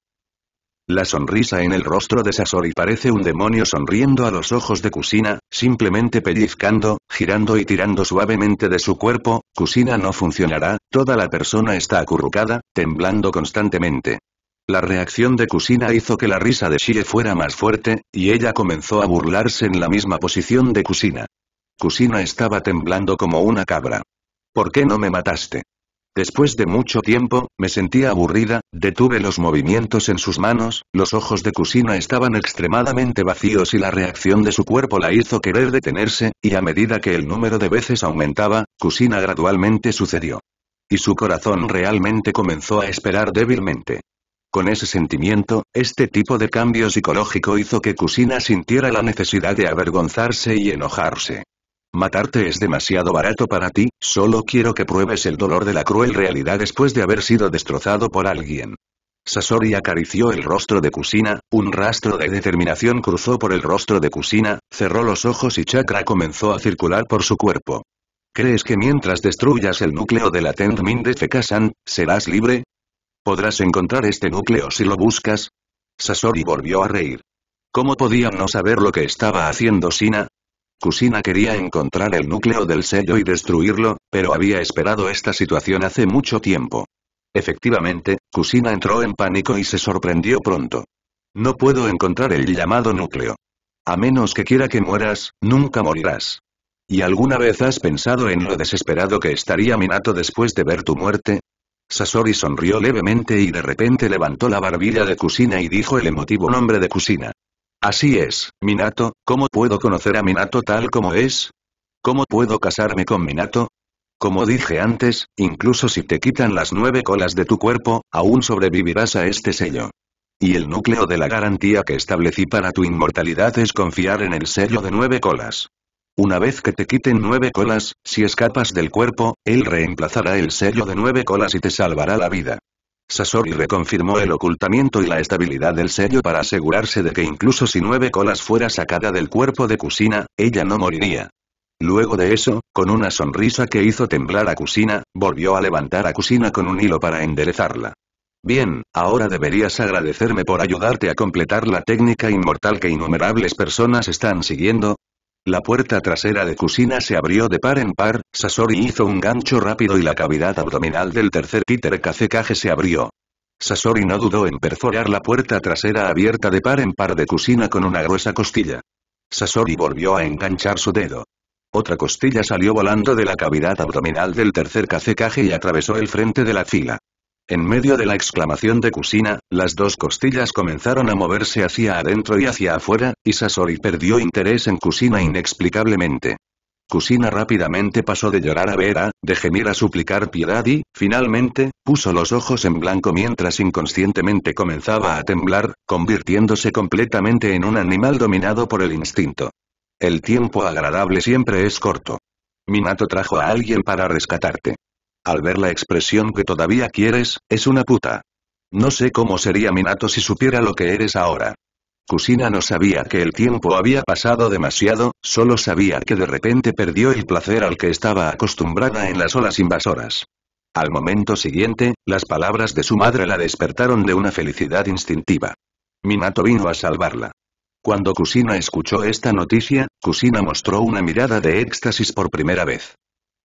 La sonrisa en el rostro de Sasori parece un demonio sonriendo a los ojos de Kusina, simplemente pellizcando, girando y tirando suavemente de su cuerpo, Kusina no funcionará, toda la persona está acurrucada, temblando constantemente. La reacción de Kusina hizo que la risa de Shie fuera más fuerte, y ella comenzó a burlarse en la misma posición de Kusina. Kusina estaba temblando como una cabra. ¿Por qué no me mataste? Después de mucho tiempo, me sentía aburrida, detuve los movimientos en sus manos, los ojos de Kusina estaban extremadamente vacíos y la reacción de su cuerpo la hizo querer detenerse, y a medida que el número de veces aumentaba, Kusina gradualmente sucedió. Y su corazón realmente comenzó a esperar débilmente. Con ese sentimiento, este tipo de cambio psicológico hizo que Kusina sintiera la necesidad de avergonzarse y enojarse. Matarte es demasiado barato para ti, solo quiero que pruebes el dolor de la cruel realidad después de haber sido destrozado por alguien. Sasori acarició el rostro de Kusina, un rastro de determinación cruzó por el rostro de Kusina, cerró los ojos y chakra comenzó a circular por su cuerpo. ¿Crees que mientras destruyas el núcleo de la Tendmin de Fekasan, serás libre? Podrás encontrar este núcleo si lo buscas. Sasori volvió a reír. ¿Cómo podían no saber lo que estaba haciendo Sina? Kusina quería encontrar el núcleo del sello y destruirlo, pero había esperado esta situación hace mucho tiempo. Efectivamente, Kusina entró en pánico y se sorprendió pronto. No puedo encontrar el llamado núcleo. A menos que quiera que mueras, nunca morirás. ¿Y alguna vez has pensado en lo desesperado que estaría Minato después de ver tu muerte? Sasori sonrió levemente y de repente levantó la barbilla de Kusina y dijo el emotivo nombre de Kusina. Así es, Minato, ¿cómo puedo conocer a Minato tal como es? ¿Cómo puedo casarme con Minato? Como dije antes, incluso si te quitan las nueve colas de tu cuerpo, aún sobrevivirás a este sello. Y el núcleo de la garantía que establecí para tu inmortalidad es confiar en el sello de nueve colas. Una vez que te quiten nueve colas, si escapas del cuerpo, él reemplazará el sello de nueve colas y te salvará la vida. Sasori reconfirmó el ocultamiento y la estabilidad del sello para asegurarse de que incluso si nueve colas fuera sacada del cuerpo de Kusina, ella no moriría. Luego de eso, con una sonrisa que hizo temblar a Kusina, volvió a levantar a Kusina con un hilo para enderezarla. Bien, ahora deberías agradecerme por ayudarte a completar la técnica inmortal que innumerables personas están siguiendo, la puerta trasera de cocina se abrió de par en par, Sasori hizo un gancho rápido y la cavidad abdominal del tercer títer Kazekage se abrió. Sasori no dudó en perforar la puerta trasera abierta de par en par de cocina con una gruesa costilla. Sasori volvió a enganchar su dedo. Otra costilla salió volando de la cavidad abdominal del tercer kage y atravesó el frente de la fila. En medio de la exclamación de Kusina, las dos costillas comenzaron a moverse hacia adentro y hacia afuera, y Sasori perdió interés en Kusina inexplicablemente. Kusina rápidamente pasó de llorar a Vera, de gemir a suplicar piedad y, finalmente, puso los ojos en blanco mientras inconscientemente comenzaba a temblar, convirtiéndose completamente en un animal dominado por el instinto. El tiempo agradable siempre es corto. Minato trajo a alguien para rescatarte. Al ver la expresión que todavía quieres, es una puta. No sé cómo sería Minato si supiera lo que eres ahora. Kusina no sabía que el tiempo había pasado demasiado, solo sabía que de repente perdió el placer al que estaba acostumbrada en las olas invasoras. Al momento siguiente, las palabras de su madre la despertaron de una felicidad instintiva. Minato vino a salvarla. Cuando Kusina escuchó esta noticia, Kusina mostró una mirada de éxtasis por primera vez.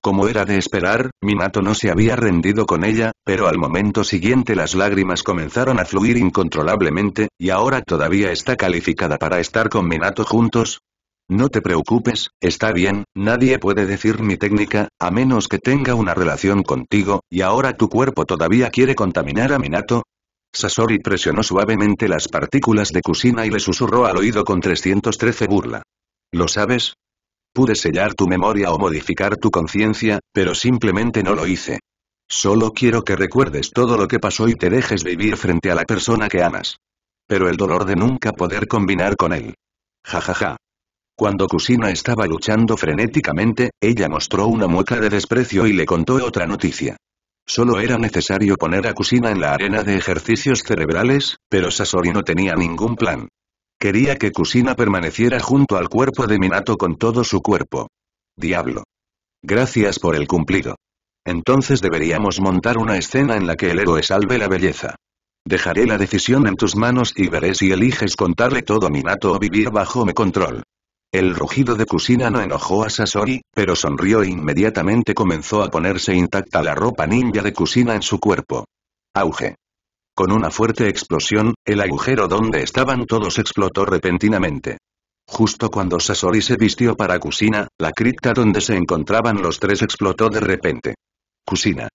Como era de esperar, Minato no se había rendido con ella, pero al momento siguiente las lágrimas comenzaron a fluir incontrolablemente, y ahora todavía está calificada para estar con Minato juntos, no te preocupes, está bien, nadie puede decir mi técnica, a menos que tenga una relación contigo, y ahora tu cuerpo todavía quiere contaminar a Minato. Sasori presionó suavemente las partículas de Kusina y le susurró al oído con 313 burla. ¿Lo sabes? Pude sellar tu memoria o modificar tu conciencia, pero simplemente no lo hice. Solo quiero que recuerdes todo lo que pasó y te dejes vivir frente a la persona que amas. Pero el dolor de nunca poder combinar con él. Jajaja. Ja, ja. Cuando Kusina estaba luchando frenéticamente, ella mostró una mueca de desprecio y le contó otra noticia. Solo era necesario poner a Kusina en la arena de ejercicios cerebrales, pero Sasori no tenía ningún plan. Quería que Kusina permaneciera junto al cuerpo de Minato con todo su cuerpo. Diablo. Gracias por el cumplido. Entonces deberíamos montar una escena en la que el héroe salve la belleza. Dejaré la decisión en tus manos y veré si eliges contarle todo a Minato o vivir bajo mi control. El rugido de Kusina no enojó a Sasori, pero sonrió e inmediatamente comenzó a ponerse intacta la ropa ninja de Kusina en su cuerpo. Auge. Con una fuerte explosión, el agujero donde estaban todos explotó repentinamente. Justo cuando Sasori se vistió para Kusina, la cripta donde se encontraban los tres explotó de repente. Kusina.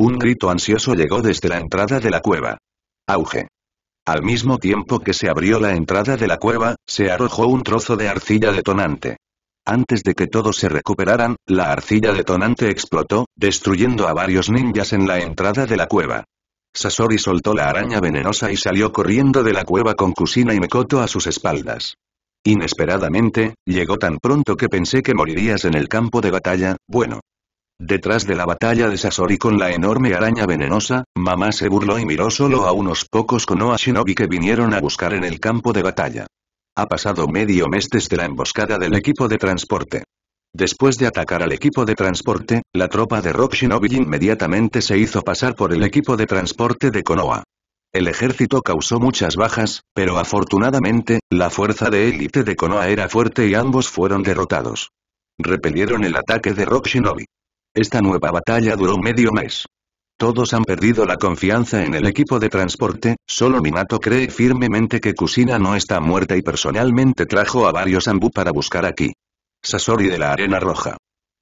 Un grito ansioso llegó desde la entrada de la cueva. Auge. Al mismo tiempo que se abrió la entrada de la cueva, se arrojó un trozo de arcilla detonante. Antes de que todos se recuperaran, la arcilla detonante explotó, destruyendo a varios ninjas en la entrada de la cueva. Sasori soltó la araña venenosa y salió corriendo de la cueva con Kusina y Mekoto a sus espaldas. Inesperadamente, llegó tan pronto que pensé que morirías en el campo de batalla, bueno. Detrás de la batalla de Sasori con la enorme araña venenosa, mamá se burló y miró solo a unos pocos Konoha Shinobi que vinieron a buscar en el campo de batalla. Ha pasado medio mes desde la emboscada del equipo de transporte. Después de atacar al equipo de transporte, la tropa de Rock Shinobi inmediatamente se hizo pasar por el equipo de transporte de Konoha. El ejército causó muchas bajas, pero afortunadamente, la fuerza de élite de Konoha era fuerte y ambos fueron derrotados. Repelieron el ataque de Rock Shinobi. Esta nueva batalla duró medio mes. Todos han perdido la confianza en el equipo de transporte, solo Minato cree firmemente que Kusina no está muerta y personalmente trajo a varios Ambu para buscar aquí. Sasori de la Arena Roja.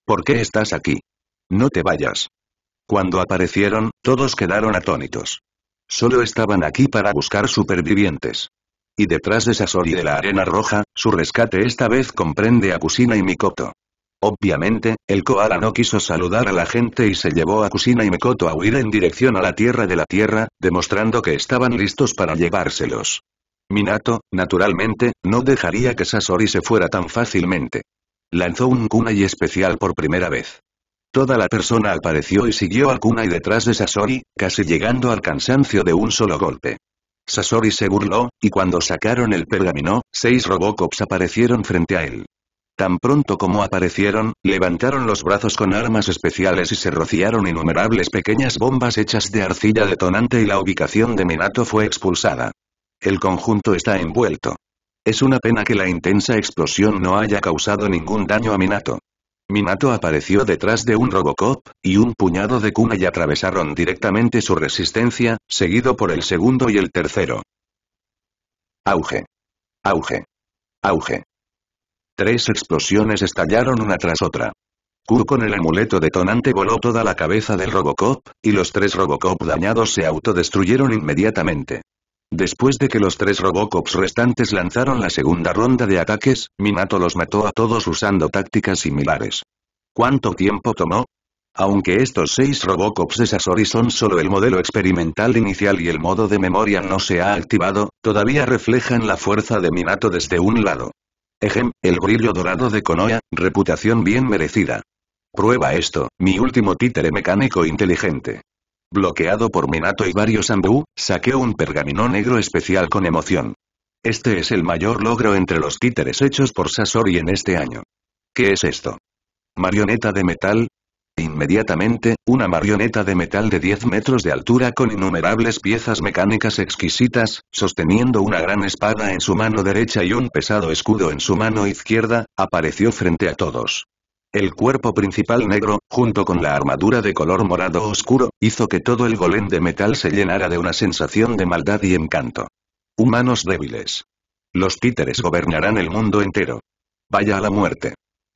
¿Por qué estás aquí? No te vayas. Cuando aparecieron, todos quedaron atónitos. Solo estaban aquí para buscar supervivientes. Y detrás de Sasori de la Arena Roja, su rescate esta vez comprende a Kusina y Mikoto. Obviamente, el koala no quiso saludar a la gente y se llevó a Kusina y Mikoto a huir en dirección a la Tierra de la Tierra, demostrando que estaban listos para llevárselos. Minato, naturalmente, no dejaría que Sasori se fuera tan fácilmente. Lanzó un kunai especial por primera vez. Toda la persona apareció y siguió al kunai detrás de Sasori, casi llegando al cansancio de un solo golpe. Sasori se burló, y cuando sacaron el pergamino, seis Robocops aparecieron frente a él. Tan pronto como aparecieron, levantaron los brazos con armas especiales y se rociaron innumerables pequeñas bombas hechas de arcilla detonante y la ubicación de Minato fue expulsada. El conjunto está envuelto. Es una pena que la intensa explosión no haya causado ningún daño a Minato. Minato apareció detrás de un Robocop, y un puñado de y atravesaron directamente su resistencia, seguido por el segundo y el tercero. Auge. Auge. Auge. Tres explosiones estallaron una tras otra. Q con el amuleto detonante voló toda la cabeza del Robocop, y los tres Robocop dañados se autodestruyeron inmediatamente. Después de que los tres Robocops restantes lanzaron la segunda ronda de ataques, Minato los mató a todos usando tácticas similares. ¿Cuánto tiempo tomó? Aunque estos seis Robocops de Sasori son solo el modelo experimental inicial y el modo de memoria no se ha activado, todavía reflejan la fuerza de Minato desde un lado. Ejem, el brillo dorado de Konoha, reputación bien merecida. Prueba esto, mi último títere mecánico inteligente. Bloqueado por Minato y varios ambú, saqueó un pergamino negro especial con emoción. Este es el mayor logro entre los títeres hechos por Sasori en este año. ¿Qué es esto? ¿Marioneta de metal? Inmediatamente, una marioneta de metal de 10 metros de altura con innumerables piezas mecánicas exquisitas, sosteniendo una gran espada en su mano derecha y un pesado escudo en su mano izquierda, apareció frente a todos. El cuerpo principal negro, junto con la armadura de color morado oscuro, hizo que todo el golem de metal se llenara de una sensación de maldad y encanto. Humanos débiles. Los títeres gobernarán el mundo entero. Vaya a la muerte.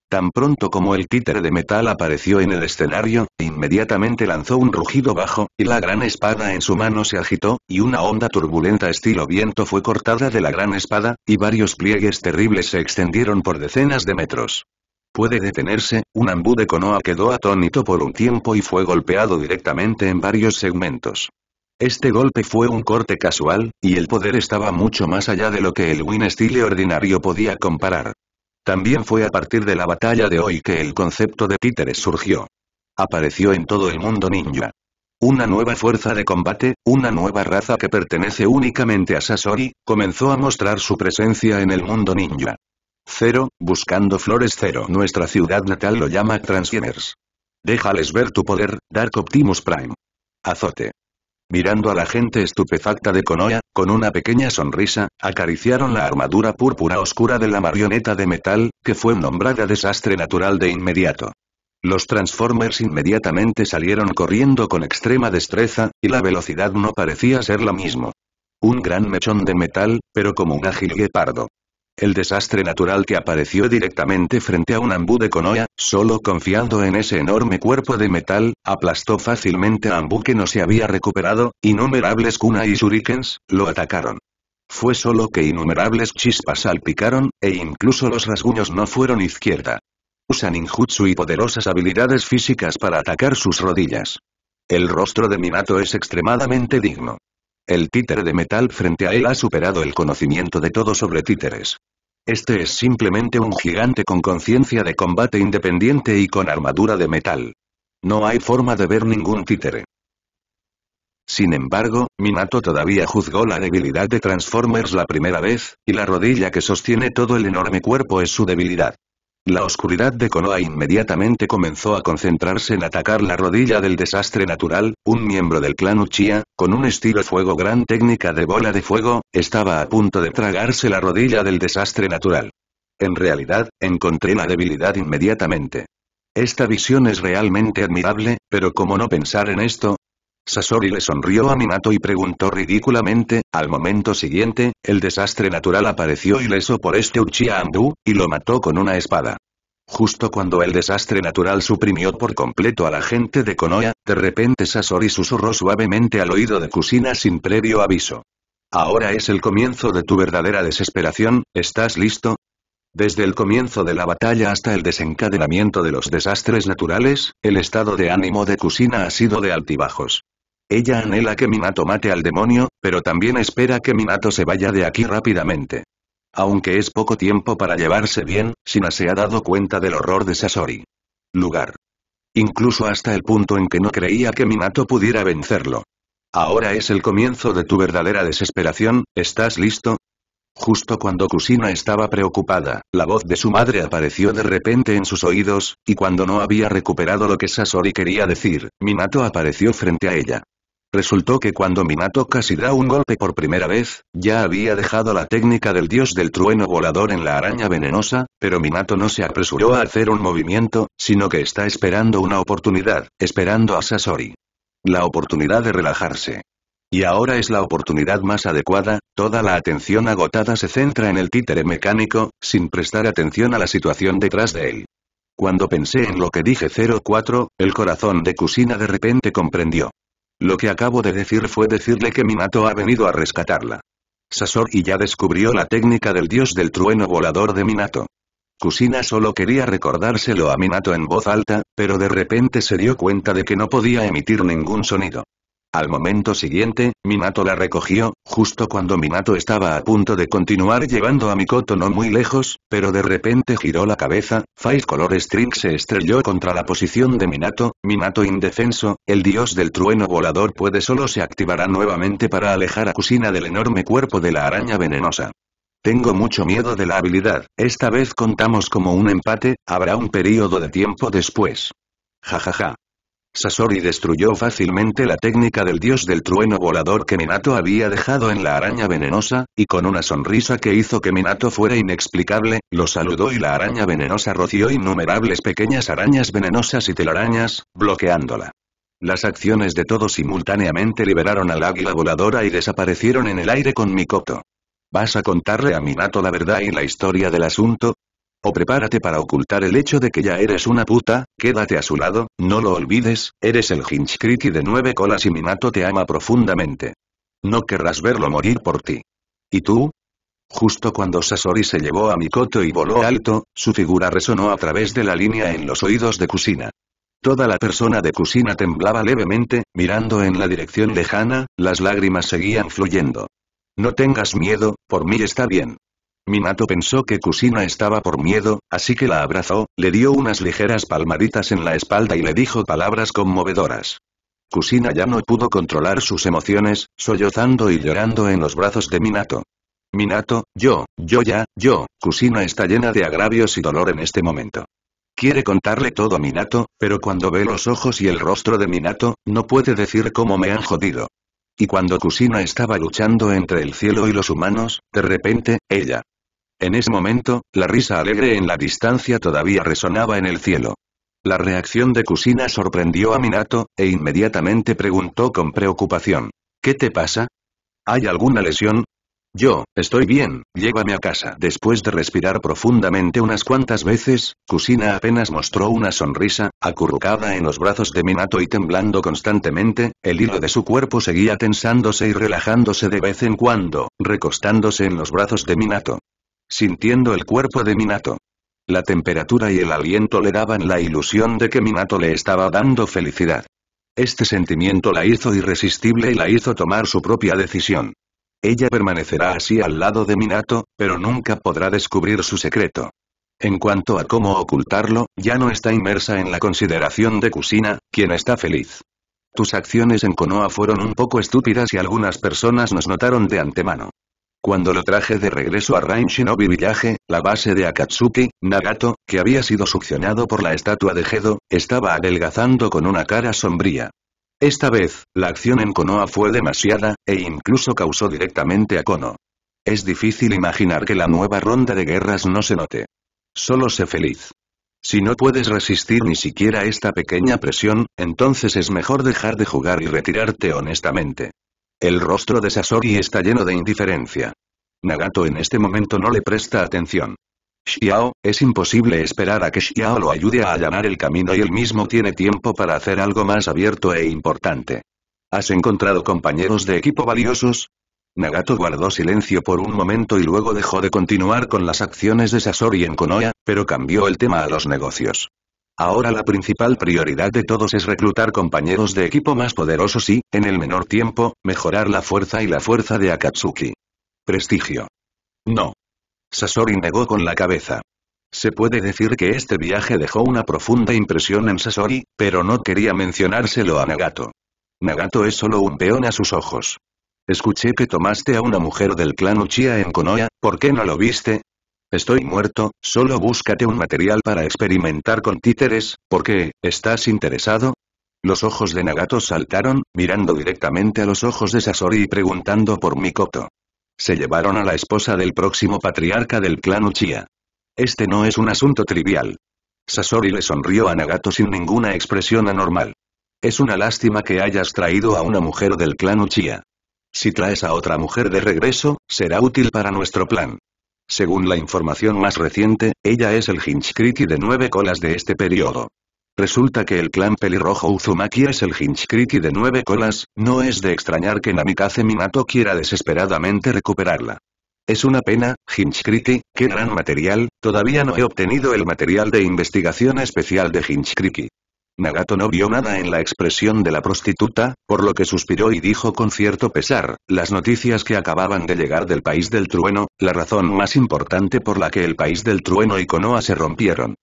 Tan pronto como el títere de metal apareció en el escenario, inmediatamente lanzó un rugido bajo, y la gran espada en su mano se agitó, y una onda turbulenta estilo viento fue cortada de la gran espada, y varios pliegues terribles se extendieron por decenas de metros puede detenerse, un ambu de Konoha quedó atónito por un tiempo y fue golpeado directamente en varios segmentos. Este golpe fue un corte casual, y el poder estaba mucho más allá de lo que el Win Style ordinario podía comparar. También fue a partir de la batalla de hoy que el concepto de títeres surgió. Apareció en todo el mundo ninja. Una nueva fuerza de combate, una nueva raza que pertenece únicamente a Sasori, comenzó a mostrar su presencia en el mundo ninja. Cero, buscando flores cero. Nuestra ciudad natal lo llama Transformers. Déjales ver tu poder, Dark Optimus Prime. Azote. Mirando a la gente estupefacta de Konoha, con una pequeña sonrisa, acariciaron la armadura púrpura oscura de la marioneta de metal, que fue nombrada desastre natural de inmediato. Los Transformers inmediatamente salieron corriendo con extrema destreza, y la velocidad no parecía ser la misma. Un gran mechón de metal, pero como un ágil guepardo el desastre natural que apareció directamente frente a un ambú de Konoha, solo confiando en ese enorme cuerpo de metal, aplastó fácilmente a ambú que no se había recuperado, innumerables kuna y shurikens, lo atacaron. Fue solo que innumerables chispas salpicaron, e incluso los rasguños no fueron izquierda. Usan ninjutsu y poderosas habilidades físicas para atacar sus rodillas. El rostro de Minato es extremadamente digno. El títere de metal frente a él ha superado el conocimiento de todo sobre títeres. Este es simplemente un gigante con conciencia de combate independiente y con armadura de metal. No hay forma de ver ningún títere. Sin embargo, Minato todavía juzgó la debilidad de Transformers la primera vez, y la rodilla que sostiene todo el enorme cuerpo es su debilidad. La oscuridad de Konoha inmediatamente comenzó a concentrarse en atacar la rodilla del desastre natural, un miembro del clan Uchiha, con un estilo fuego gran técnica de bola de fuego, estaba a punto de tragarse la rodilla del desastre natural. En realidad, encontré la debilidad inmediatamente. Esta visión es realmente admirable, pero como no pensar en esto? Sasori le sonrió a Minato y preguntó ridículamente, al momento siguiente, el desastre natural apareció y ileso por este Uchiha Andú y lo mató con una espada. Justo cuando el desastre natural suprimió por completo a la gente de Konoha, de repente Sasori susurró suavemente al oído de Kusina sin previo aviso. Ahora es el comienzo de tu verdadera desesperación, ¿estás listo? Desde el comienzo de la batalla hasta el desencadenamiento de los desastres naturales, el estado de ánimo de Kusina ha sido de altibajos. Ella anhela que Minato mate al demonio, pero también espera que Minato se vaya de aquí rápidamente. Aunque es poco tiempo para llevarse bien, Shina se ha dado cuenta del horror de Sasori. Lugar. Incluso hasta el punto en que no creía que Minato pudiera vencerlo. Ahora es el comienzo de tu verdadera desesperación, ¿estás listo? Justo cuando Kusina estaba preocupada, la voz de su madre apareció de repente en sus oídos, y cuando no había recuperado lo que Sasori quería decir, Minato apareció frente a ella. Resultó que cuando Minato casi da un golpe por primera vez, ya había dejado la técnica del dios del trueno volador en la araña venenosa, pero Minato no se apresuró a hacer un movimiento, sino que está esperando una oportunidad, esperando a Sasori. La oportunidad de relajarse. Y ahora es la oportunidad más adecuada, toda la atención agotada se centra en el títere mecánico, sin prestar atención a la situación detrás de él. Cuando pensé en lo que dije 04, el corazón de Kusina de repente comprendió. Lo que acabo de decir fue decirle que Minato ha venido a rescatarla. Sasori ya descubrió la técnica del dios del trueno volador de Minato. Kusina solo quería recordárselo a Minato en voz alta, pero de repente se dio cuenta de que no podía emitir ningún sonido. Al momento siguiente, Minato la recogió, justo cuando Minato estaba a punto de continuar llevando a Mikoto no muy lejos, pero de repente giró la cabeza, Five Color String se estrelló contra la posición de Minato, Minato indefenso, el dios del trueno volador puede solo se activará nuevamente para alejar a Kusina del enorme cuerpo de la araña venenosa. Tengo mucho miedo de la habilidad, esta vez contamos como un empate, habrá un periodo de tiempo después. Jajaja. Ja, ja. Sasori destruyó fácilmente la técnica del dios del trueno volador que Minato había dejado en la araña venenosa, y con una sonrisa que hizo que Minato fuera inexplicable, lo saludó y la araña venenosa roció innumerables pequeñas arañas venenosas y telarañas, bloqueándola. Las acciones de todos simultáneamente liberaron al águila voladora y desaparecieron en el aire con Mikoto. ¿Vas a contarle a Minato la verdad y la historia del asunto? O prepárate para ocultar el hecho de que ya eres una puta, quédate a su lado, no lo olvides, eres el Hinchcriti de nueve colas y Minato te ama profundamente. No querrás verlo morir por ti. ¿Y tú? Justo cuando Sasori se llevó a Mikoto y voló alto, su figura resonó a través de la línea en los oídos de Kusina. Toda la persona de Kusina temblaba levemente, mirando en la dirección lejana, las lágrimas seguían fluyendo. No tengas miedo, por mí está bien. Minato pensó que Kusina estaba por miedo, así que la abrazó, le dio unas ligeras palmaditas en la espalda y le dijo palabras conmovedoras. Kusina ya no pudo controlar sus emociones, sollozando y llorando en los brazos de Minato. Minato, yo, yo ya, yo, Kusina está llena de agravios y dolor en este momento. Quiere contarle todo a Minato, pero cuando ve los ojos y el rostro de Minato, no puede decir cómo me han jodido. Y cuando Kusina estaba luchando entre el cielo y los humanos, de repente, ella, en ese momento, la risa alegre en la distancia todavía resonaba en el cielo. La reacción de Kusina sorprendió a Minato, e inmediatamente preguntó con preocupación. ¿Qué te pasa? ¿Hay alguna lesión? Yo, estoy bien, llévame a casa. Después de respirar profundamente unas cuantas veces, Kusina apenas mostró una sonrisa, acurrucada en los brazos de Minato y temblando constantemente, el hilo de su cuerpo seguía tensándose y relajándose de vez en cuando, recostándose en los brazos de Minato sintiendo el cuerpo de Minato. La temperatura y el aliento le daban la ilusión de que Minato le estaba dando felicidad. Este sentimiento la hizo irresistible y la hizo tomar su propia decisión. Ella permanecerá así al lado de Minato, pero nunca podrá descubrir su secreto. En cuanto a cómo ocultarlo, ya no está inmersa en la consideración de Kusina, quien está feliz. Tus acciones en Konoha fueron un poco estúpidas y algunas personas nos notaron de antemano. Cuando lo traje de regreso a Rain Shinobi Village, la base de Akatsuki, Nagato, que había sido succionado por la estatua de Gedo, estaba adelgazando con una cara sombría. Esta vez, la acción en Konoha fue demasiada, e incluso causó directamente a Kono. Es difícil imaginar que la nueva ronda de guerras no se note. Solo sé feliz. Si no puedes resistir ni siquiera esta pequeña presión, entonces es mejor dejar de jugar y retirarte honestamente. El rostro de Sasori está lleno de indiferencia. Nagato en este momento no le presta atención. Xiao, es imposible esperar a que Xiao lo ayude a allanar el camino y él mismo tiene tiempo para hacer algo más abierto e importante. ¿Has encontrado compañeros de equipo valiosos? Nagato guardó silencio por un momento y luego dejó de continuar con las acciones de Sasori en Konoha, pero cambió el tema a los negocios. Ahora la principal prioridad de todos es reclutar compañeros de equipo más poderosos y, en el menor tiempo, mejorar la fuerza y la fuerza de Akatsuki. Prestigio. No. Sasori negó con la cabeza. Se puede decir que este viaje dejó una profunda impresión en Sasori, pero no quería mencionárselo a Nagato. Nagato es solo un peón a sus ojos. Escuché que tomaste a una mujer del clan Uchiha en Konoya, ¿por qué no lo viste? Estoy muerto, solo búscate un material para experimentar con títeres, porque, ¿estás interesado? Los ojos de Nagato saltaron, mirando directamente a los ojos de Sasori y preguntando por Mikoto. Se llevaron a la esposa del próximo patriarca del clan Uchiha. Este no es un asunto trivial. Sasori le sonrió a Nagato sin ninguna expresión anormal. Es una lástima que hayas traído a una mujer del clan Uchiha. Si traes a otra mujer de regreso, será útil para nuestro plan. Según la información más reciente, ella es el Hinchkriti de nueve colas de este periodo. Resulta que el clan pelirrojo Uzumaki es el Hinchkriti de nueve colas, no es de extrañar que Namikaze Minato quiera desesperadamente recuperarla. Es una pena, Hinchkriti, qué gran material, todavía no he obtenido el material de investigación especial de Hinchkriti. Nagato no vio nada en la expresión de la prostituta, por lo que suspiró y dijo con cierto pesar, las noticias que acababan de llegar del país del trueno, la razón más importante por la que el país del trueno y Konoha se rompieron.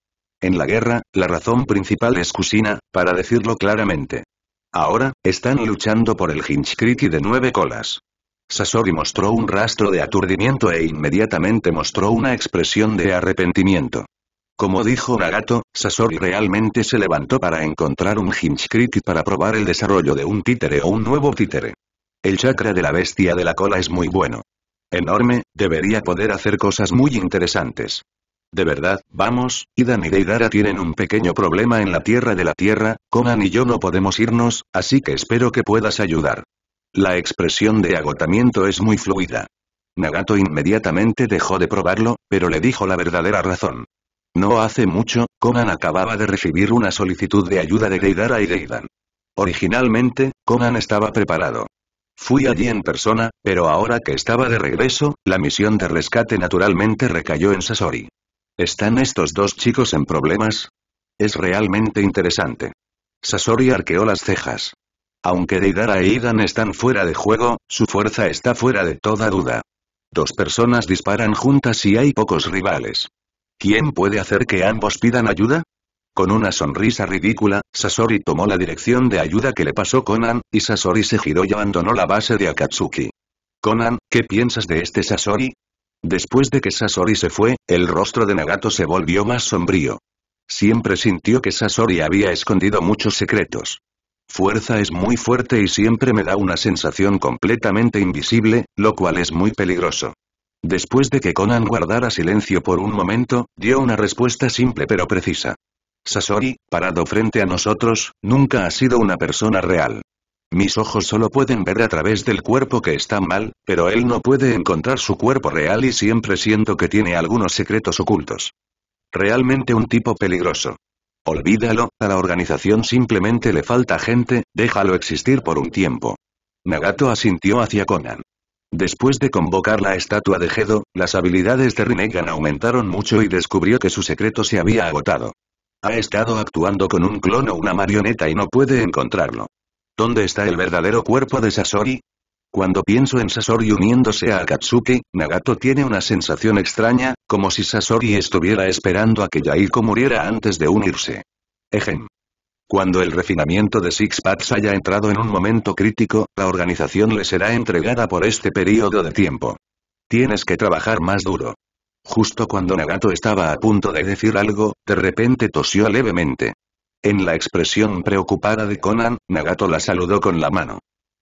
En la guerra, la razón principal es Kusina, para decirlo claramente. Ahora, están luchando por el Hinchkriki de nueve colas. Sasori mostró un rastro de aturdimiento e inmediatamente mostró una expresión de arrepentimiento. Como dijo Nagato, Sasori realmente se levantó para encontrar un Hinchcrit para probar el desarrollo de un títere o un nuevo títere. El chakra de la bestia de la cola es muy bueno. Enorme, debería poder hacer cosas muy interesantes. De verdad, vamos, Idan y Deidara tienen un pequeño problema en la Tierra de la Tierra, Conan y yo no podemos irnos, así que espero que puedas ayudar. La expresión de agotamiento es muy fluida. Nagato inmediatamente dejó de probarlo, pero le dijo la verdadera razón. No hace mucho, Conan acababa de recibir una solicitud de ayuda de Deidara y Deidan. Originalmente, Conan estaba preparado. Fui allí en persona, pero ahora que estaba de regreso, la misión de rescate naturalmente recayó en Sasori. ¿Están estos dos chicos en problemas? Es realmente interesante. Sasori arqueó las cejas. Aunque Deidara e Idan están fuera de juego, su fuerza está fuera de toda duda. Dos personas disparan juntas y hay pocos rivales. ¿Quién puede hacer que ambos pidan ayuda? Con una sonrisa ridícula, Sasori tomó la dirección de ayuda que le pasó Conan, y Sasori se giró y abandonó la base de Akatsuki. Conan, ¿qué piensas de este Sasori? Después de que Sasori se fue, el rostro de Nagato se volvió más sombrío. Siempre sintió que Sasori había escondido muchos secretos. Fuerza es muy fuerte y siempre me da una sensación completamente invisible, lo cual es muy peligroso. Después de que Conan guardara silencio por un momento, dio una respuesta simple pero precisa. Sasori, parado frente a nosotros, nunca ha sido una persona real. Mis ojos solo pueden ver a través del cuerpo que está mal, pero él no puede encontrar su cuerpo real y siempre siento que tiene algunos secretos ocultos. Realmente un tipo peligroso. Olvídalo, a la organización simplemente le falta gente, déjalo existir por un tiempo. Nagato asintió hacia Conan. Después de convocar la estatua de Gedo, las habilidades de Rinnegan aumentaron mucho y descubrió que su secreto se había agotado. Ha estado actuando con un clon o una marioneta y no puede encontrarlo. ¿Dónde está el verdadero cuerpo de Sasori? Cuando pienso en Sasori uniéndose a Akatsuki, Nagato tiene una sensación extraña, como si Sasori estuviera esperando a que Yaiko muriera antes de unirse. Ejem. Cuando el refinamiento de Six Packs haya entrado en un momento crítico, la organización le será entregada por este periodo de tiempo. Tienes que trabajar más duro. Justo cuando Nagato estaba a punto de decir algo, de repente tosió levemente. En la expresión preocupada de Conan, Nagato la saludó con la mano.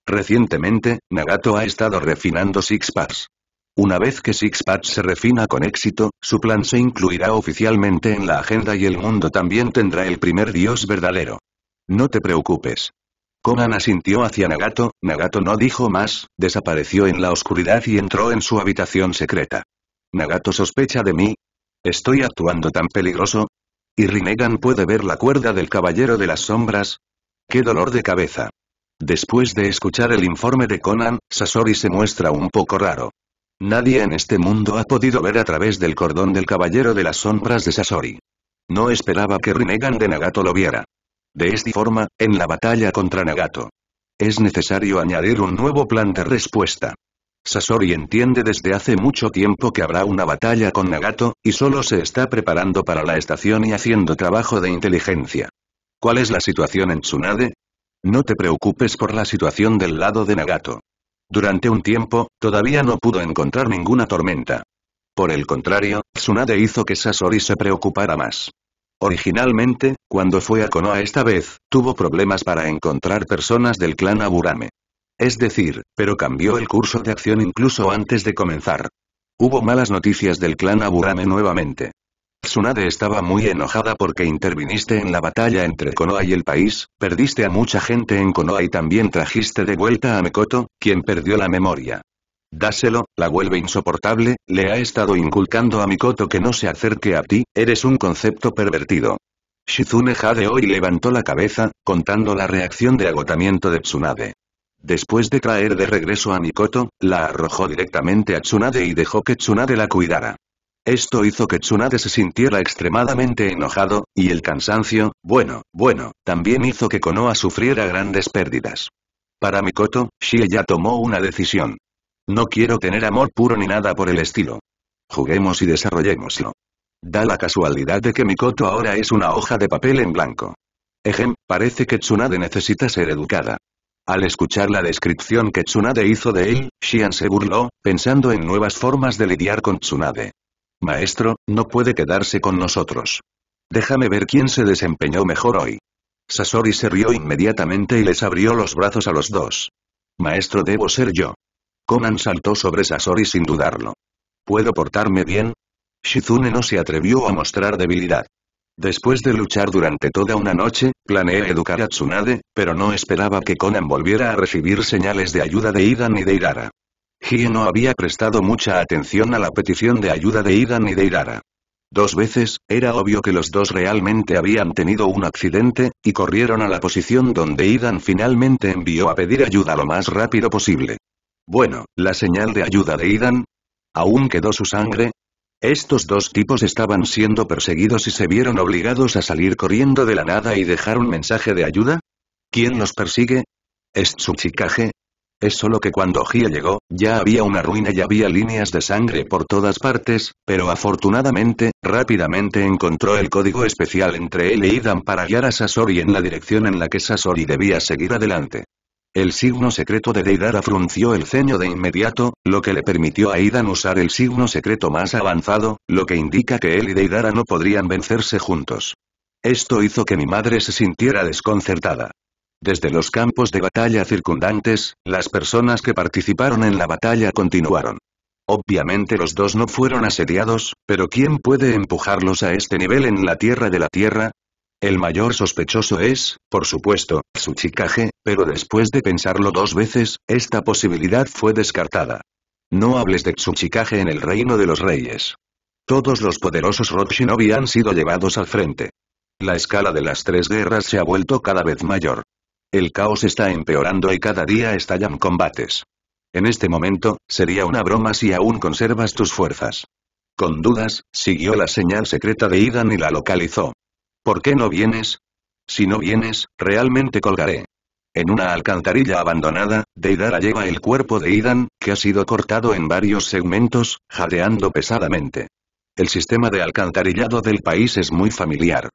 Recientemente, Nagato ha estado refinando Six Packs. Una vez que Sixpack se refina con éxito, su plan se incluirá oficialmente en la agenda y el mundo también tendrá el primer dios verdadero. No te preocupes. Conan asintió hacia Nagato, Nagato no dijo más, desapareció en la oscuridad y entró en su habitación secreta. Nagato sospecha de mí. ¿Estoy actuando tan peligroso? ¿Y Rinnegan puede ver la cuerda del Caballero de las Sombras? ¡Qué dolor de cabeza! Después de escuchar el informe de Conan, Sasori se muestra un poco raro. Nadie en este mundo ha podido ver a través del cordón del Caballero de las Sombras de Sasori. No esperaba que Rinnegan de Nagato lo viera. De esta forma, en la batalla contra Nagato. Es necesario añadir un nuevo plan de respuesta. Sasori entiende desde hace mucho tiempo que habrá una batalla con Nagato, y solo se está preparando para la estación y haciendo trabajo de inteligencia. ¿Cuál es la situación en Tsunade? No te preocupes por la situación del lado de Nagato. Durante un tiempo, todavía no pudo encontrar ninguna tormenta. Por el contrario, Tsunade hizo que Sasori se preocupara más. Originalmente, cuando fue a Konoha esta vez, tuvo problemas para encontrar personas del clan Aburame. Es decir, pero cambió el curso de acción incluso antes de comenzar. Hubo malas noticias del clan Aburame nuevamente. Tsunade estaba muy enojada porque interviniste en la batalla entre Konoha y el país, perdiste a mucha gente en Konoha y también trajiste de vuelta a Mikoto, quien perdió la memoria. Dáselo, la vuelve insoportable, le ha estado inculcando a Mikoto que no se acerque a ti, eres un concepto pervertido. Shizune jadeó y levantó la cabeza, contando la reacción de agotamiento de Tsunade. Después de traer de regreso a Mikoto, la arrojó directamente a Tsunade y dejó que Tsunade la cuidara. Esto hizo que Tsunade se sintiera extremadamente enojado, y el cansancio, bueno, bueno, también hizo que Konoha sufriera grandes pérdidas. Para Mikoto, Shie ya tomó una decisión. No quiero tener amor puro ni nada por el estilo. Juguemos y desarrollémoslo. Da la casualidad de que Mikoto ahora es una hoja de papel en blanco. Ejem, parece que Tsunade necesita ser educada. Al escuchar la descripción que Tsunade hizo de él, Shian se burló, pensando en nuevas formas de lidiar con Tsunade. Maestro, no puede quedarse con nosotros. Déjame ver quién se desempeñó mejor hoy. Sasori se rió inmediatamente y les abrió los brazos a los dos. Maestro debo ser yo. Conan saltó sobre Sasori sin dudarlo. ¿Puedo portarme bien? Shizune no se atrevió a mostrar debilidad. Después de luchar durante toda una noche, planeé educar a Tsunade, pero no esperaba que Conan volviera a recibir señales de ayuda de Ida ni de Irara no había prestado mucha atención a la petición de ayuda de Idan y de Irara. Dos veces, era obvio que los dos realmente habían tenido un accidente, y corrieron a la posición donde Idan finalmente envió a pedir ayuda lo más rápido posible. Bueno, la señal de ayuda de Idan. ¿Aún quedó su sangre? Estos dos tipos estaban siendo perseguidos y se vieron obligados a salir corriendo de la nada y dejar un mensaje de ayuda. ¿Quién los persigue? ¿Es Tsuchikage? Es solo que cuando Gia llegó, ya había una ruina y había líneas de sangre por todas partes, pero afortunadamente, rápidamente encontró el código especial entre él y Idan para guiar a Sasori en la dirección en la que Sasori debía seguir adelante. El signo secreto de Deidara frunció el ceño de inmediato, lo que le permitió a Idan usar el signo secreto más avanzado, lo que indica que él y Deidara no podrían vencerse juntos. Esto hizo que mi madre se sintiera desconcertada. Desde los campos de batalla circundantes, las personas que participaron en la batalla continuaron. Obviamente los dos no fueron asediados, pero ¿quién puede empujarlos a este nivel en la Tierra de la Tierra? El mayor sospechoso es, por supuesto, Tsuchikage, pero después de pensarlo dos veces, esta posibilidad fue descartada. No hables de Tsuchikage en el reino de los reyes. Todos los poderosos Rokushinobi han sido llevados al frente. La escala de las tres guerras se ha vuelto cada vez mayor. El caos está empeorando y cada día estallan combates. En este momento, sería una broma si aún conservas tus fuerzas. Con dudas, siguió la señal secreta de Idan y la localizó. ¿Por qué no vienes? Si no vienes, realmente colgaré. En una alcantarilla abandonada, Deidara lleva el cuerpo de Idan, que ha sido cortado en varios segmentos, jadeando pesadamente. El sistema de alcantarillado del país es muy familiar.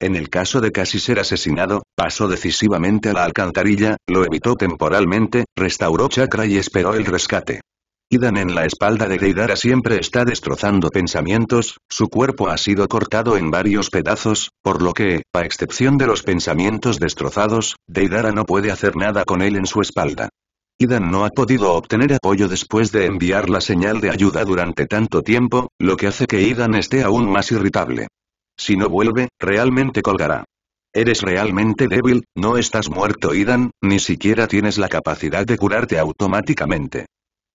En el caso de casi ser asesinado, Pasó decisivamente a la alcantarilla, lo evitó temporalmente, restauró chakra y esperó el rescate. Idan en la espalda de Deidara siempre está destrozando pensamientos, su cuerpo ha sido cortado en varios pedazos, por lo que, a excepción de los pensamientos destrozados, Deidara no puede hacer nada con él en su espalda. Idan no ha podido obtener apoyo después de enviar la señal de ayuda durante tanto tiempo, lo que hace que Idan esté aún más irritable. Si no vuelve, realmente colgará. Eres realmente débil, no estás muerto Idan, ni siquiera tienes la capacidad de curarte automáticamente.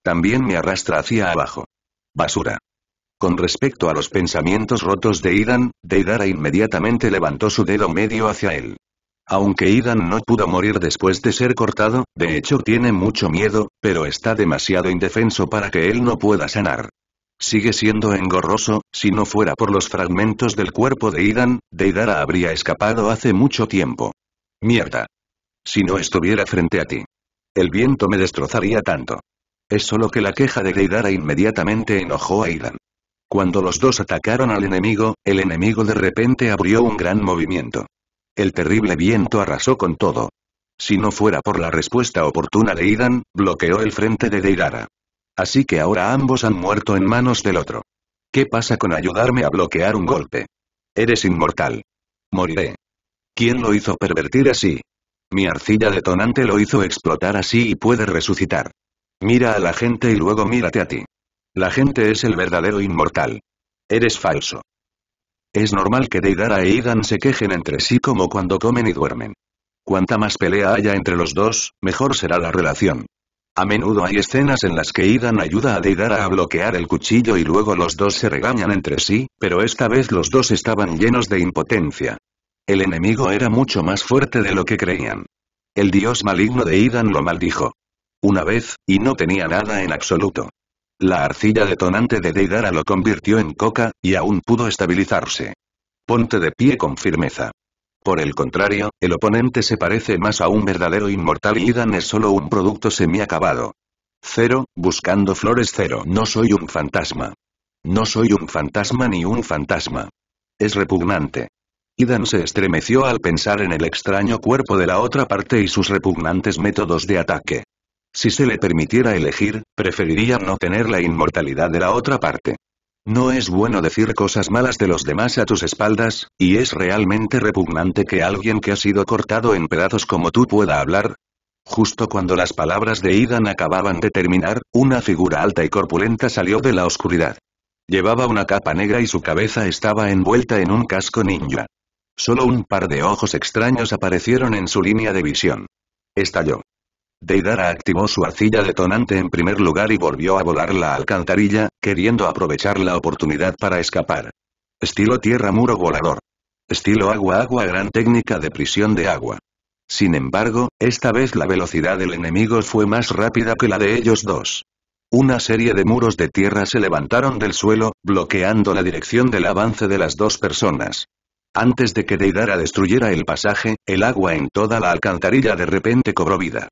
También me arrastra hacia abajo. Basura. Con respecto a los pensamientos rotos de Idan, Deidara inmediatamente levantó su dedo medio hacia él. Aunque Idan no pudo morir después de ser cortado, de hecho tiene mucho miedo, pero está demasiado indefenso para que él no pueda sanar. Sigue siendo engorroso, si no fuera por los fragmentos del cuerpo de Idan, Deidara habría escapado hace mucho tiempo. Mierda. Si no estuviera frente a ti. El viento me destrozaría tanto. Es solo que la queja de Deidara inmediatamente enojó a Idan. Cuando los dos atacaron al enemigo, el enemigo de repente abrió un gran movimiento. El terrible viento arrasó con todo. Si no fuera por la respuesta oportuna de Idan, bloqueó el frente de Deidara. Así que ahora ambos han muerto en manos del otro. ¿Qué pasa con ayudarme a bloquear un golpe? Eres inmortal. Moriré. ¿Quién lo hizo pervertir así? Mi arcilla detonante lo hizo explotar así y puede resucitar. Mira a la gente y luego mírate a ti. La gente es el verdadero inmortal. Eres falso. Es normal que Deidara e Idan se quejen entre sí como cuando comen y duermen. Cuanta más pelea haya entre los dos, mejor será la relación. A menudo hay escenas en las que Idan ayuda a Deidara a bloquear el cuchillo y luego los dos se regañan entre sí, pero esta vez los dos estaban llenos de impotencia. El enemigo era mucho más fuerte de lo que creían. El dios maligno de Idan lo maldijo. Una vez, y no tenía nada en absoluto. La arcilla detonante de Deidara lo convirtió en coca, y aún pudo estabilizarse. Ponte de pie con firmeza. Por el contrario, el oponente se parece más a un verdadero inmortal y Idan es solo un producto semiacabado. Cero, buscando flores cero. No soy un fantasma. No soy un fantasma ni un fantasma. Es repugnante. Idan se estremeció al pensar en el extraño cuerpo de la otra parte y sus repugnantes métodos de ataque. Si se le permitiera elegir, preferiría no tener la inmortalidad de la otra parte. No es bueno decir cosas malas de los demás a tus espaldas, y es realmente repugnante que alguien que ha sido cortado en pedazos como tú pueda hablar. Justo cuando las palabras de Idan acababan de terminar, una figura alta y corpulenta salió de la oscuridad. Llevaba una capa negra y su cabeza estaba envuelta en un casco ninja. Solo un par de ojos extraños aparecieron en su línea de visión. Estalló. Deidara activó su arcilla detonante en primer lugar y volvió a volar la alcantarilla, queriendo aprovechar la oportunidad para escapar. Estilo tierra muro volador. Estilo agua agua gran técnica de prisión de agua. Sin embargo, esta vez la velocidad del enemigo fue más rápida que la de ellos dos. Una serie de muros de tierra se levantaron del suelo, bloqueando la dirección del avance de las dos personas. Antes de que Deidara destruyera el pasaje, el agua en toda la alcantarilla de repente cobró vida.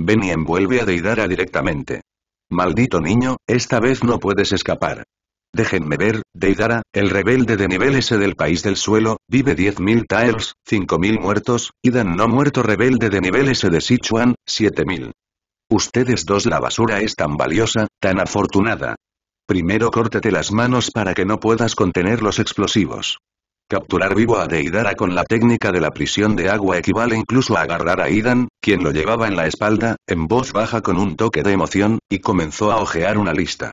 Ven y envuelve a Deidara directamente. Maldito niño, esta vez no puedes escapar. Déjenme ver, Deidara, el rebelde de nivel S del país del suelo, vive 10.000 taels, 5.000 muertos, y dan no muerto rebelde de nivel S de Sichuan, 7.000. Ustedes dos la basura es tan valiosa, tan afortunada. Primero córtate las manos para que no puedas contener los explosivos. Capturar vivo a Deidara con la técnica de la prisión de agua equivale incluso a agarrar a Idan, quien lo llevaba en la espalda, en voz baja con un toque de emoción, y comenzó a ojear una lista.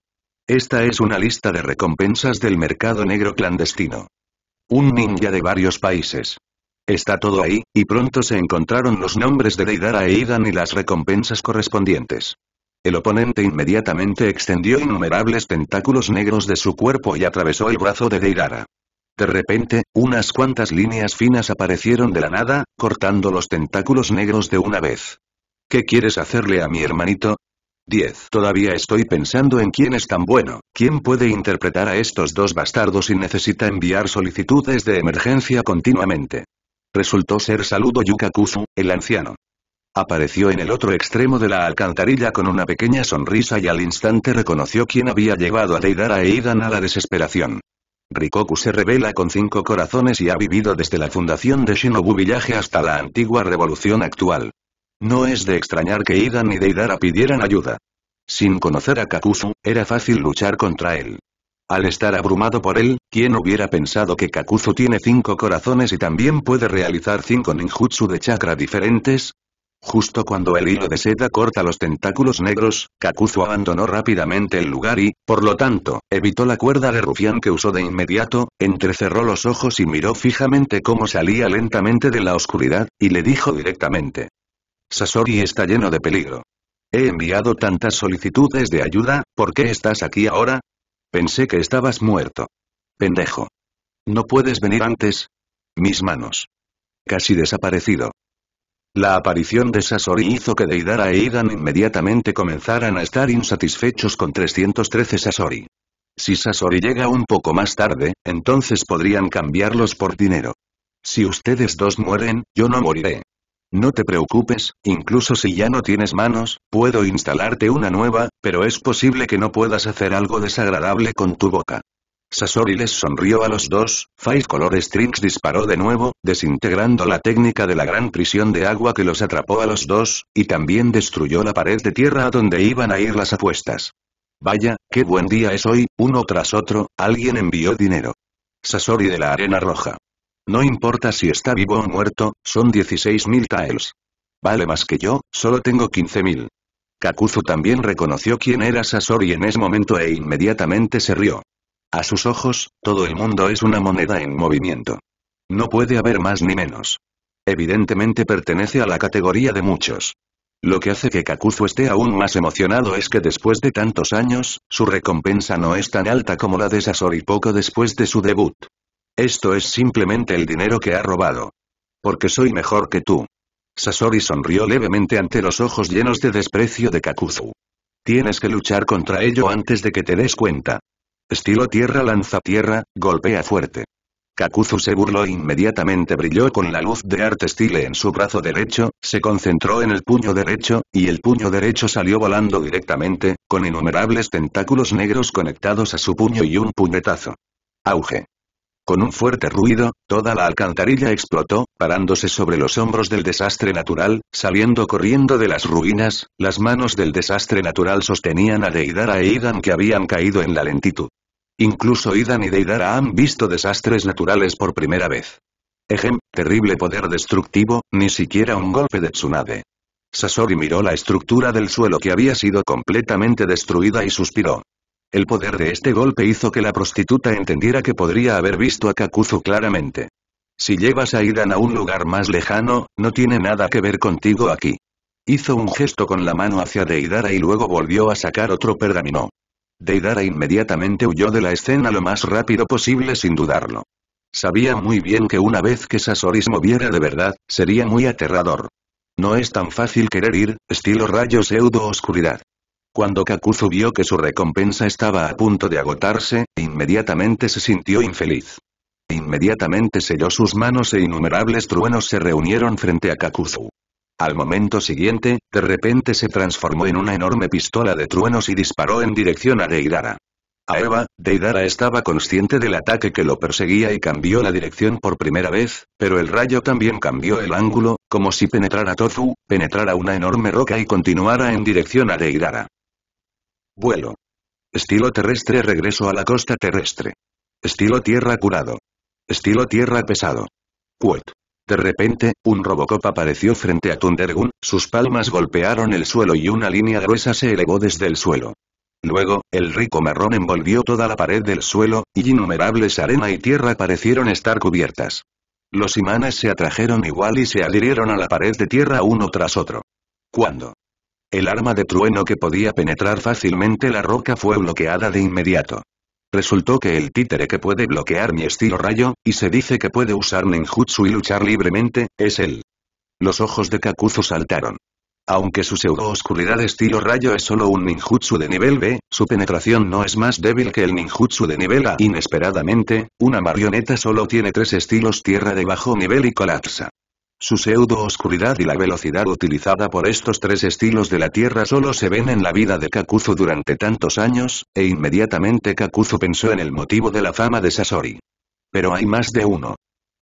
Esta es una lista de recompensas del mercado negro clandestino. Un ninja de varios países. Está todo ahí, y pronto se encontraron los nombres de Deidara e Idan y las recompensas correspondientes. El oponente inmediatamente extendió innumerables tentáculos negros de su cuerpo y atravesó el brazo de Deidara. De repente, unas cuantas líneas finas aparecieron de la nada, cortando los tentáculos negros de una vez. ¿Qué quieres hacerle a mi hermanito? 10. Todavía estoy pensando en quién es tan bueno, quién puede interpretar a estos dos bastardos y necesita enviar solicitudes de emergencia continuamente. Resultó ser Saludo Yukakusu, el anciano. Apareció en el otro extremo de la alcantarilla con una pequeña sonrisa y al instante reconoció quién había llevado a Deidara e Idan a la desesperación. Rikoku se revela con cinco corazones y ha vivido desde la fundación de Shinobu Village hasta la antigua revolución actual. No es de extrañar que Ida ni Deidara pidieran ayuda. Sin conocer a Kakuzu, era fácil luchar contra él. Al estar abrumado por él, ¿quién hubiera pensado que Kakuzu tiene cinco corazones y también puede realizar cinco ninjutsu de chakra diferentes? Justo cuando el hilo de seda corta los tentáculos negros, Kakuzu abandonó rápidamente el lugar y, por lo tanto, evitó la cuerda de rufián que usó de inmediato, entrecerró los ojos y miró fijamente cómo salía lentamente de la oscuridad, y le dijo directamente. Sasori está lleno de peligro. He enviado tantas solicitudes de ayuda, ¿por qué estás aquí ahora? Pensé que estabas muerto. Pendejo. No puedes venir antes. Mis manos. Casi desaparecido. La aparición de Sasori hizo que Deidara e Idan inmediatamente comenzaran a estar insatisfechos con 313 Sasori. Si Sasori llega un poco más tarde, entonces podrían cambiarlos por dinero. Si ustedes dos mueren, yo no moriré. No te preocupes, incluso si ya no tienes manos, puedo instalarte una nueva, pero es posible que no puedas hacer algo desagradable con tu boca. Sasori les sonrió a los dos, Five Color Strings disparó de nuevo, desintegrando la técnica de la gran prisión de agua que los atrapó a los dos, y también destruyó la pared de tierra a donde iban a ir las apuestas. Vaya, qué buen día es hoy, uno tras otro, alguien envió dinero. Sasori de la arena roja. No importa si está vivo o muerto, son 16.000 tiles. Vale más que yo, solo tengo 15.000. Kakuzu también reconoció quién era Sasori en ese momento e inmediatamente se rió. A sus ojos, todo el mundo es una moneda en movimiento. No puede haber más ni menos. Evidentemente pertenece a la categoría de muchos. Lo que hace que Kakuzu esté aún más emocionado es que después de tantos años, su recompensa no es tan alta como la de Sasori poco después de su debut. Esto es simplemente el dinero que ha robado. Porque soy mejor que tú. Sasori sonrió levemente ante los ojos llenos de desprecio de Kakuzu. Tienes que luchar contra ello antes de que te des cuenta. Estilo tierra lanza tierra, golpea fuerte. Kakuzu se burló inmediatamente brilló con la luz de arte estile en su brazo derecho, se concentró en el puño derecho, y el puño derecho salió volando directamente, con innumerables tentáculos negros conectados a su puño y un puñetazo. Auge. Con un fuerte ruido, toda la alcantarilla explotó, parándose sobre los hombros del desastre natural, saliendo corriendo de las ruinas, las manos del desastre natural sostenían a Deidara e Idan que habían caído en la lentitud. Incluso Idan y Deidara han visto desastres naturales por primera vez. Ejem, terrible poder destructivo, ni siquiera un golpe de tsunade. Sasori miró la estructura del suelo que había sido completamente destruida y suspiró. El poder de este golpe hizo que la prostituta entendiera que podría haber visto a Kakuzu claramente. Si llevas a Idan a un lugar más lejano, no tiene nada que ver contigo aquí. Hizo un gesto con la mano hacia Deidara y luego volvió a sacar otro pergamino. Deidara inmediatamente huyó de la escena lo más rápido posible sin dudarlo. Sabía muy bien que una vez que se moviera de verdad, sería muy aterrador. No es tan fácil querer ir, estilo rayo pseudo oscuridad. Cuando Kakuzu vio que su recompensa estaba a punto de agotarse, inmediatamente se sintió infeliz. Inmediatamente selló sus manos e innumerables truenos se reunieron frente a Kakuzu. Al momento siguiente, de repente se transformó en una enorme pistola de truenos y disparó en dirección a Deidara. Eva, Deidara estaba consciente del ataque que lo perseguía y cambió la dirección por primera vez, pero el rayo también cambió el ángulo, como si penetrara Tozu, penetrara una enorme roca y continuara en dirección a Deidara. Vuelo. Estilo terrestre regreso a la costa terrestre. Estilo tierra curado. Estilo tierra pesado. Quot. De repente, un Robocop apareció frente a Thundergun, sus palmas golpearon el suelo y una línea gruesa se elevó desde el suelo. Luego, el rico marrón envolvió toda la pared del suelo, y innumerables arena y tierra parecieron estar cubiertas. Los imanes se atrajeron igual y se adhirieron a la pared de tierra uno tras otro. Cuando el arma de trueno que podía penetrar fácilmente la roca fue bloqueada de inmediato. Resultó que el títere que puede bloquear mi estilo rayo, y se dice que puede usar ninjutsu y luchar libremente, es él. Los ojos de Kakuzu saltaron. Aunque su pseudo oscuridad estilo rayo es solo un ninjutsu de nivel B, su penetración no es más débil que el ninjutsu de nivel A. Inesperadamente, una marioneta solo tiene tres estilos tierra de bajo nivel y colapsa. Su pseudo-oscuridad y la velocidad utilizada por estos tres estilos de la Tierra solo se ven en la vida de Kakuzu durante tantos años, e inmediatamente Kakuzu pensó en el motivo de la fama de Sasori. Pero hay más de uno.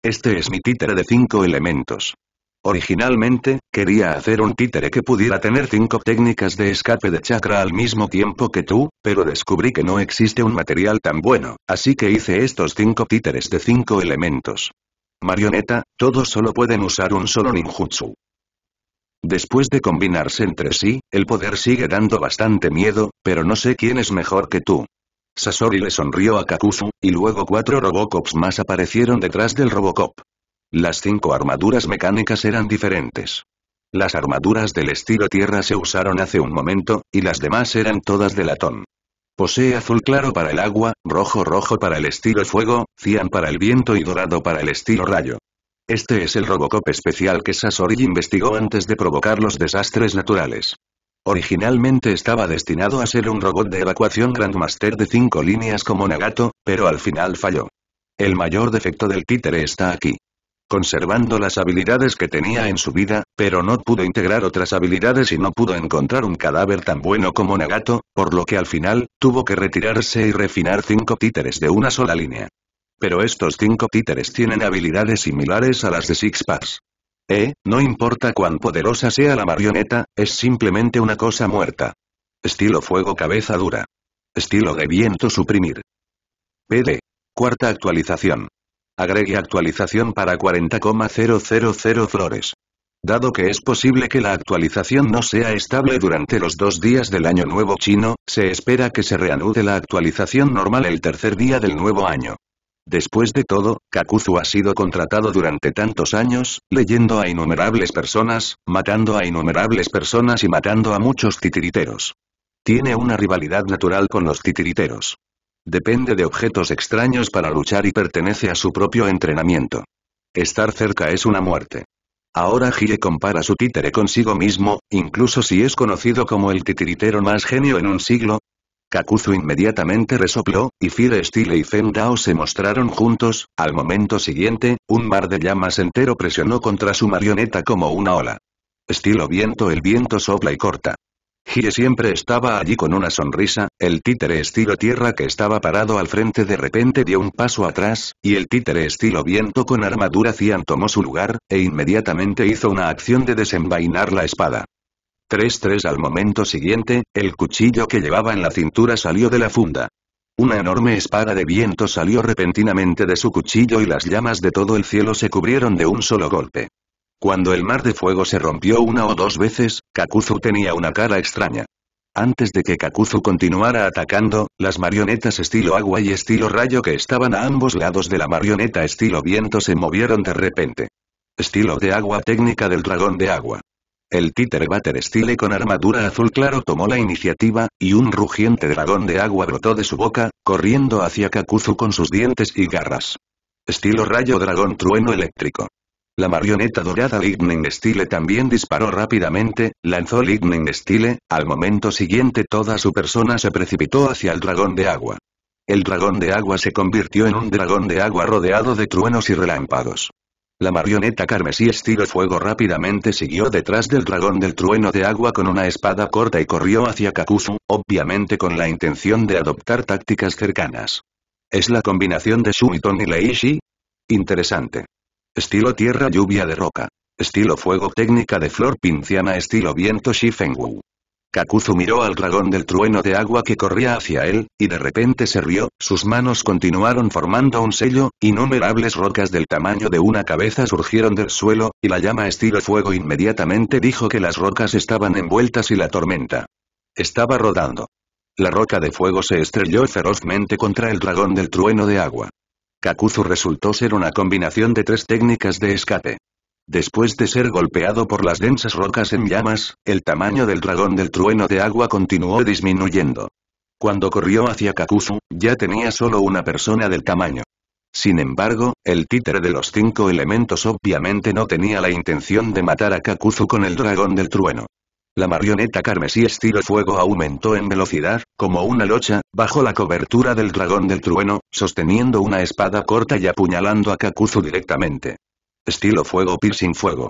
Este es mi títere de cinco elementos. Originalmente, quería hacer un títere que pudiera tener cinco técnicas de escape de chakra al mismo tiempo que tú, pero descubrí que no existe un material tan bueno, así que hice estos cinco títeres de cinco elementos. Marioneta, todos solo pueden usar un solo ninjutsu. Después de combinarse entre sí, el poder sigue dando bastante miedo, pero no sé quién es mejor que tú. Sasori le sonrió a Kakuzu, y luego cuatro Robocops más aparecieron detrás del Robocop. Las cinco armaduras mecánicas eran diferentes. Las armaduras del estilo tierra se usaron hace un momento, y las demás eran todas de latón. Posee azul claro para el agua, rojo-rojo para el estilo fuego, cian para el viento y dorado para el estilo rayo. Este es el Robocop especial que Sasori investigó antes de provocar los desastres naturales. Originalmente estaba destinado a ser un robot de evacuación Grandmaster de cinco líneas como Nagato, pero al final falló. El mayor defecto del títere está aquí conservando las habilidades que tenía en su vida, pero no pudo integrar otras habilidades y no pudo encontrar un cadáver tan bueno como Nagato, por lo que al final, tuvo que retirarse y refinar cinco títeres de una sola línea. Pero estos cinco títeres tienen habilidades similares a las de Six Pass. Eh, no importa cuán poderosa sea la marioneta, es simplemente una cosa muerta. Estilo fuego cabeza dura. Estilo de viento suprimir. PD. Cuarta actualización. Agregue actualización para 40,000 flores. Dado que es posible que la actualización no sea estable durante los dos días del año nuevo chino, se espera que se reanude la actualización normal el tercer día del nuevo año. Después de todo, Kakuzu ha sido contratado durante tantos años, leyendo a innumerables personas, matando a innumerables personas y matando a muchos titiriteros. Tiene una rivalidad natural con los titiriteros. Depende de objetos extraños para luchar y pertenece a su propio entrenamiento. Estar cerca es una muerte. Ahora Gile compara su títere consigo mismo, incluso si es conocido como el titiritero más genio en un siglo. Kakuzu inmediatamente resopló, y Fire Style y Feng Dao se mostraron juntos, al momento siguiente, un mar de llamas entero presionó contra su marioneta como una ola. Estilo viento el viento sopla y corta. Hie siempre estaba allí con una sonrisa, el títere estilo tierra que estaba parado al frente de repente dio un paso atrás, y el títere estilo viento con armadura cian tomó su lugar, e inmediatamente hizo una acción de desenvainar la espada. 3-3 al momento siguiente, el cuchillo que llevaba en la cintura salió de la funda. Una enorme espada de viento salió repentinamente de su cuchillo y las llamas de todo el cielo se cubrieron de un solo golpe. Cuando el mar de fuego se rompió una o dos veces, Kakuzu tenía una cara extraña. Antes de que Kakuzu continuara atacando, las marionetas estilo agua y estilo rayo que estaban a ambos lados de la marioneta estilo viento se movieron de repente. Estilo de agua técnica del dragón de agua. El títer Batter Style con armadura azul claro tomó la iniciativa, y un rugiente dragón de agua brotó de su boca, corriendo hacia Kakuzu con sus dientes y garras. Estilo rayo dragón trueno eléctrico. La marioneta dorada Lightning Style también disparó rápidamente, lanzó Lightning Style, al momento siguiente toda su persona se precipitó hacia el dragón de agua. El dragón de agua se convirtió en un dragón de agua rodeado de truenos y relámpagos. La marioneta carmesí estilo fuego rápidamente siguió detrás del dragón del trueno de agua con una espada corta y corrió hacia Kakuzu, obviamente con la intención de adoptar tácticas cercanas. ¿Es la combinación de Sumiton y Leishi? Interesante. Estilo tierra lluvia de roca. Estilo fuego técnica de flor pinciana estilo viento Shifengwu. Kakuzu miró al dragón del trueno de agua que corría hacia él, y de repente se rió, sus manos continuaron formando un sello, innumerables rocas del tamaño de una cabeza surgieron del suelo, y la llama estilo fuego inmediatamente dijo que las rocas estaban envueltas y la tormenta. Estaba rodando. La roca de fuego se estrelló ferozmente contra el dragón del trueno de agua. Kakuzu resultó ser una combinación de tres técnicas de escape. Después de ser golpeado por las densas rocas en llamas, el tamaño del dragón del trueno de agua continuó disminuyendo. Cuando corrió hacia Kakuzu, ya tenía solo una persona del tamaño. Sin embargo, el títere de los cinco elementos obviamente no tenía la intención de matar a Kakuzu con el dragón del trueno. La marioneta carmesí estilo fuego aumentó en velocidad, como una locha, bajo la cobertura del dragón del trueno, sosteniendo una espada corta y apuñalando a Kakuzu directamente. Estilo fuego piercing fuego.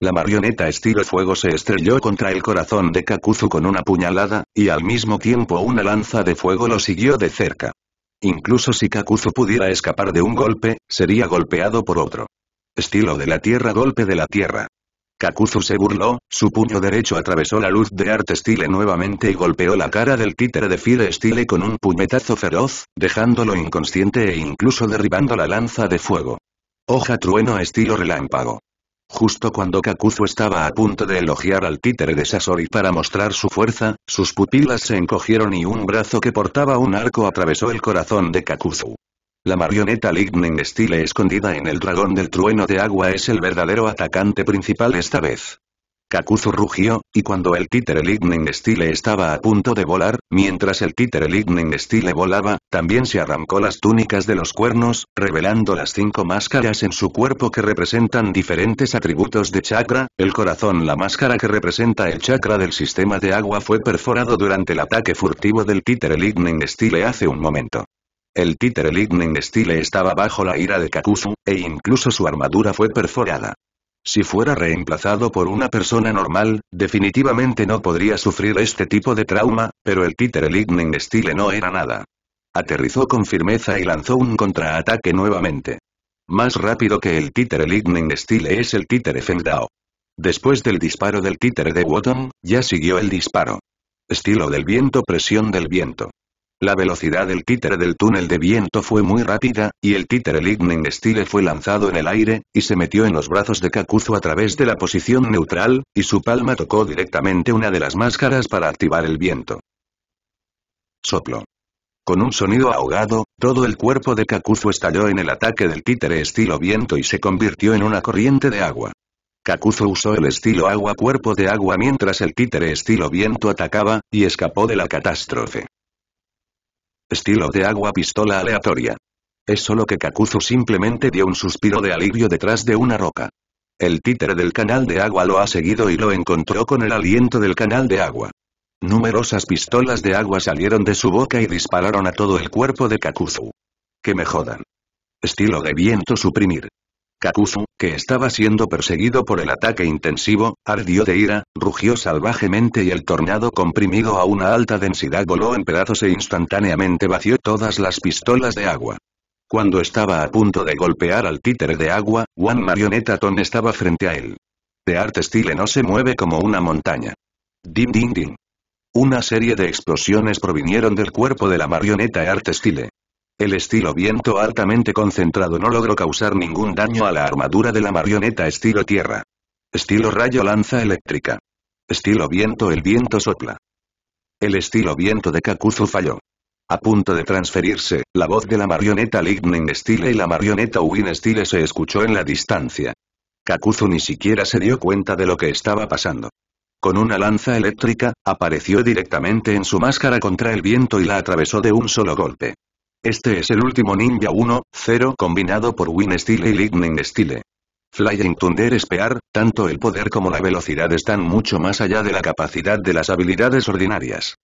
La marioneta estilo fuego se estrelló contra el corazón de Kakuzu con una puñalada, y al mismo tiempo una lanza de fuego lo siguió de cerca. Incluso si Kakuzu pudiera escapar de un golpe, sería golpeado por otro. Estilo de la tierra golpe de la tierra. Kakuzu se burló, su puño derecho atravesó la luz de Arte estile nuevamente y golpeó la cara del títere de Fire con un puñetazo feroz, dejándolo inconsciente e incluso derribando la lanza de fuego. Hoja trueno estilo relámpago. Justo cuando Kakuzu estaba a punto de elogiar al títere de Sasori para mostrar su fuerza, sus pupilas se encogieron y un brazo que portaba un arco atravesó el corazón de Kakuzu. La marioneta Lightning Style escondida en el dragón del trueno de agua es el verdadero atacante principal esta vez. Kakuzu rugió, y cuando el títere Lightning Style estaba a punto de volar, mientras el títere Lightning Style volaba, también se arrancó las túnicas de los cuernos, revelando las cinco máscaras en su cuerpo que representan diferentes atributos de chakra, el corazón la máscara que representa el chakra del sistema de agua fue perforado durante el ataque furtivo del títere Lightning Style hace un momento. El títere Lightning Style estaba bajo la ira de Kakuzu, e incluso su armadura fue perforada. Si fuera reemplazado por una persona normal, definitivamente no podría sufrir este tipo de trauma, pero el títere Lightning Style no era nada. Aterrizó con firmeza y lanzó un contraataque nuevamente. Más rápido que el títere Lightning Style es el títere Fengdao. Después del disparo del títere de Wotan, ya siguió el disparo. Estilo del viento presión del viento. La velocidad del títere del túnel de viento fue muy rápida, y el títere Lightning Style fue lanzado en el aire, y se metió en los brazos de Kakuzu a través de la posición neutral, y su palma tocó directamente una de las máscaras para activar el viento. Soplo. Con un sonido ahogado, todo el cuerpo de Kakuzu estalló en el ataque del títere estilo viento y se convirtió en una corriente de agua. Kakuzu usó el estilo agua cuerpo de agua mientras el títere estilo viento atacaba, y escapó de la catástrofe. Estilo de agua pistola aleatoria. Es solo que Kakuzu simplemente dio un suspiro de alivio detrás de una roca. El títere del canal de agua lo ha seguido y lo encontró con el aliento del canal de agua. Numerosas pistolas de agua salieron de su boca y dispararon a todo el cuerpo de Kakuzu. Que me jodan. Estilo de viento suprimir. Kakuzu, que estaba siendo perseguido por el ataque intensivo, ardió de ira, rugió salvajemente y el tornado comprimido a una alta densidad voló en pedazos e instantáneamente vació todas las pistolas de agua. Cuando estaba a punto de golpear al títere de agua, Juan Marioneta Ton estaba frente a él. De Art no se mueve como una montaña. Dim din din. Una serie de explosiones provinieron del cuerpo de la marioneta Art Stile. El estilo viento altamente concentrado no logró causar ningún daño a la armadura de la marioneta estilo tierra. Estilo rayo lanza eléctrica. Estilo viento el viento sopla. El estilo viento de Kakuzu falló. A punto de transferirse, la voz de la marioneta Lightning Style y la marioneta Win Style se escuchó en la distancia. Kakuzu ni siquiera se dio cuenta de lo que estaba pasando. Con una lanza eléctrica, apareció directamente en su máscara contra el viento y la atravesó de un solo golpe. Este es el último Ninja 1-0 combinado por Win Style y Lightning Style. Flying Thunder Spear, tanto el poder como la velocidad están mucho más allá de la capacidad de las habilidades ordinarias.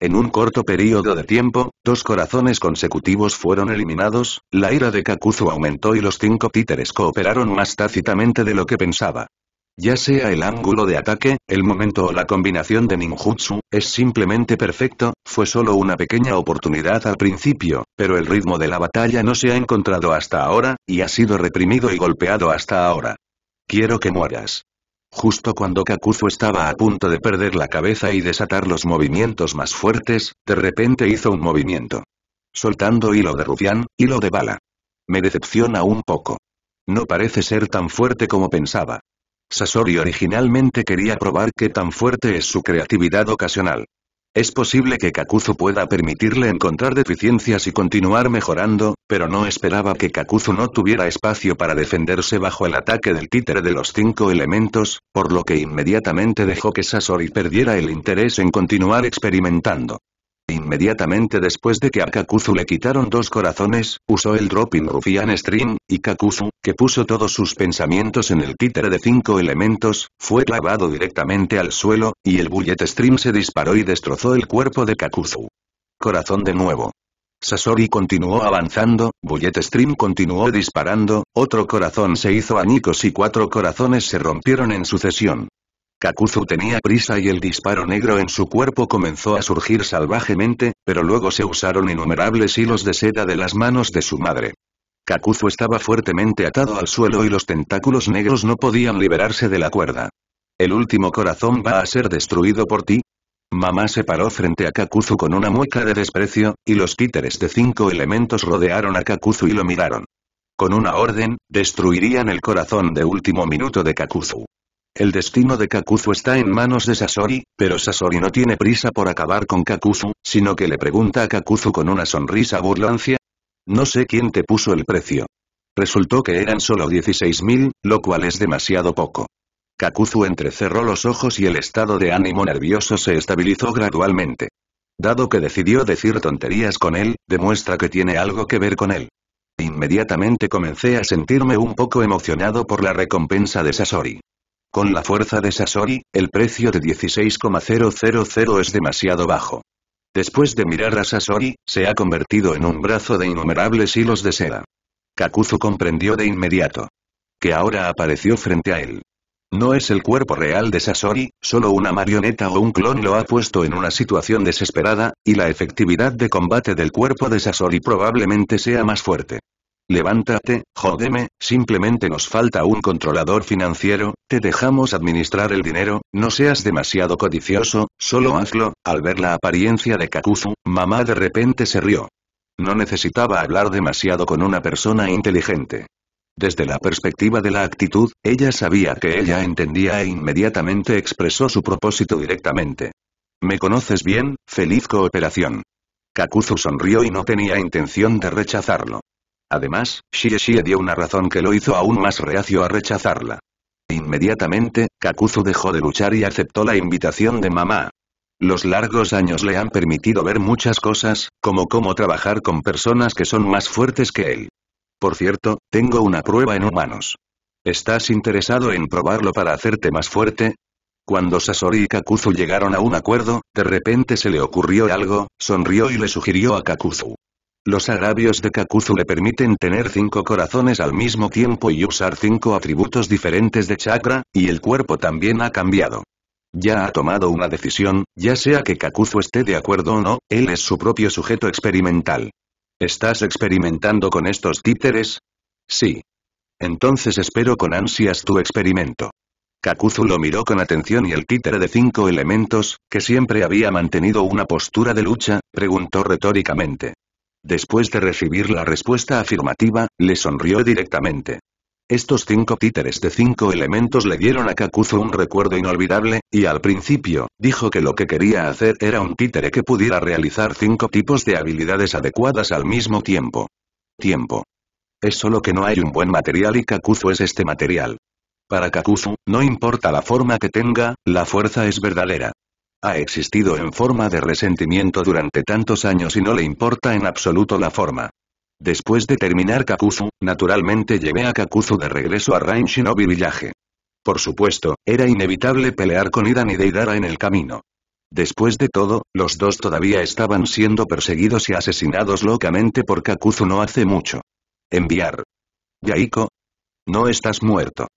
En un corto periodo de tiempo, dos corazones consecutivos fueron eliminados, la ira de Kakuzu aumentó y los cinco títeres cooperaron más tácitamente de lo que pensaba. Ya sea el ángulo de ataque, el momento o la combinación de ninjutsu, es simplemente perfecto, fue solo una pequeña oportunidad al principio, pero el ritmo de la batalla no se ha encontrado hasta ahora, y ha sido reprimido y golpeado hasta ahora. Quiero que mueras. Justo cuando Kakuzu estaba a punto de perder la cabeza y desatar los movimientos más fuertes, de repente hizo un movimiento. Soltando hilo de rufián, hilo de bala. Me decepciona un poco. No parece ser tan fuerte como pensaba. Sasori originalmente quería probar qué tan fuerte es su creatividad ocasional. Es posible que Kakuzu pueda permitirle encontrar deficiencias y continuar mejorando, pero no esperaba que Kakuzu no tuviera espacio para defenderse bajo el ataque del títere de los cinco elementos, por lo que inmediatamente dejó que Sasori perdiera el interés en continuar experimentando. Inmediatamente después de que a Kakuzu le quitaron dos corazones, usó el Dropping Rufian Stream, y Kakuzu, que puso todos sus pensamientos en el títere de cinco elementos, fue clavado directamente al suelo, y el Bullet Stream se disparó y destrozó el cuerpo de Kakuzu. Corazón de nuevo. Sasori continuó avanzando, Bullet Stream continuó disparando, otro corazón se hizo añicos y cuatro corazones se rompieron en sucesión. Kakuzu tenía prisa y el disparo negro en su cuerpo comenzó a surgir salvajemente, pero luego se usaron innumerables hilos de seda de las manos de su madre. Kakuzu estaba fuertemente atado al suelo y los tentáculos negros no podían liberarse de la cuerda. ¿El último corazón va a ser destruido por ti? Mamá se paró frente a Kakuzu con una mueca de desprecio, y los títeres de cinco elementos rodearon a Kakuzu y lo miraron. Con una orden, destruirían el corazón de último minuto de Kakuzu. El destino de Kakuzu está en manos de Sasori, pero Sasori no tiene prisa por acabar con Kakuzu, sino que le pregunta a Kakuzu con una sonrisa burlancia. No sé quién te puso el precio. Resultó que eran solo 16.000, lo cual es demasiado poco. Kakuzu entrecerró los ojos y el estado de ánimo nervioso se estabilizó gradualmente. Dado que decidió decir tonterías con él, demuestra que tiene algo que ver con él. Inmediatamente comencé a sentirme un poco emocionado por la recompensa de Sasori. Con la fuerza de Sasori, el precio de 16,000 es demasiado bajo. Después de mirar a Sasori, se ha convertido en un brazo de innumerables hilos de seda. Kakuzu comprendió de inmediato. Que ahora apareció frente a él. No es el cuerpo real de Sasori, solo una marioneta o un clon lo ha puesto en una situación desesperada, y la efectividad de combate del cuerpo de Sasori probablemente sea más fuerte. Levántate, jódeme, simplemente nos falta un controlador financiero, te dejamos administrar el dinero, no seas demasiado codicioso, solo hazlo, al ver la apariencia de Kakuzu, mamá de repente se rió. No necesitaba hablar demasiado con una persona inteligente. Desde la perspectiva de la actitud, ella sabía que ella entendía e inmediatamente expresó su propósito directamente. Me conoces bien, feliz cooperación. Kakuzu sonrió y no tenía intención de rechazarlo. Además, Xie dio una razón que lo hizo aún más reacio a rechazarla. Inmediatamente, Kakuzu dejó de luchar y aceptó la invitación de mamá. Los largos años le han permitido ver muchas cosas, como cómo trabajar con personas que son más fuertes que él. Por cierto, tengo una prueba en humanos. ¿Estás interesado en probarlo para hacerte más fuerte? Cuando Sasori y Kakuzu llegaron a un acuerdo, de repente se le ocurrió algo, sonrió y le sugirió a Kakuzu. Los agravios de Kakuzu le permiten tener cinco corazones al mismo tiempo y usar cinco atributos diferentes de chakra, y el cuerpo también ha cambiado. Ya ha tomado una decisión, ya sea que Kakuzu esté de acuerdo o no, él es su propio sujeto experimental. ¿Estás experimentando con estos títeres? Sí. Entonces espero con ansias tu experimento. Kakuzu lo miró con atención y el títere de cinco elementos, que siempre había mantenido una postura de lucha, preguntó retóricamente. Después de recibir la respuesta afirmativa, le sonrió directamente. Estos cinco títeres de cinco elementos le dieron a Kakuzu un recuerdo inolvidable, y al principio, dijo que lo que quería hacer era un títere que pudiera realizar cinco tipos de habilidades adecuadas al mismo tiempo. Tiempo. Es solo que no hay un buen material y Kakuzu es este material. Para Kakuzu, no importa la forma que tenga, la fuerza es verdadera. Ha existido en forma de resentimiento durante tantos años y no le importa en absoluto la forma. Después de terminar Kakuzu, naturalmente llevé a Kakuzu de regreso a Rain Shinobi Village. Por supuesto, era inevitable pelear con Idan y Deidara en el camino. Después de todo, los dos todavía estaban siendo perseguidos y asesinados locamente por Kakuzu no hace mucho. Enviar. Yaiko. No estás muerto.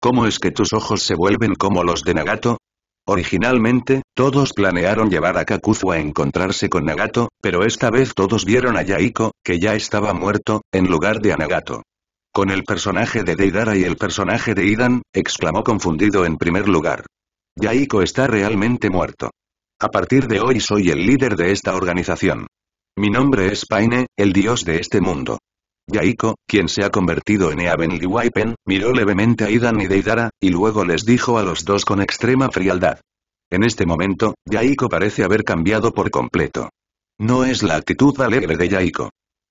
¿Cómo es que tus ojos se vuelven como los de Nagato? Originalmente, todos planearon llevar a Kakuzu a encontrarse con Nagato, pero esta vez todos vieron a Yaiko, que ya estaba muerto, en lugar de a Nagato. Con el personaje de Deidara y el personaje de Idan, exclamó confundido en primer lugar. Yaiko está realmente muerto. A partir de hoy soy el líder de esta organización. Mi nombre es Paine, el dios de este mundo. Yaiko, quien se ha convertido en y Liwaipen, miró levemente a Idan y Deidara, y luego les dijo a los dos con extrema frialdad. En este momento, Yaiko parece haber cambiado por completo. No es la actitud alegre de Yaiko.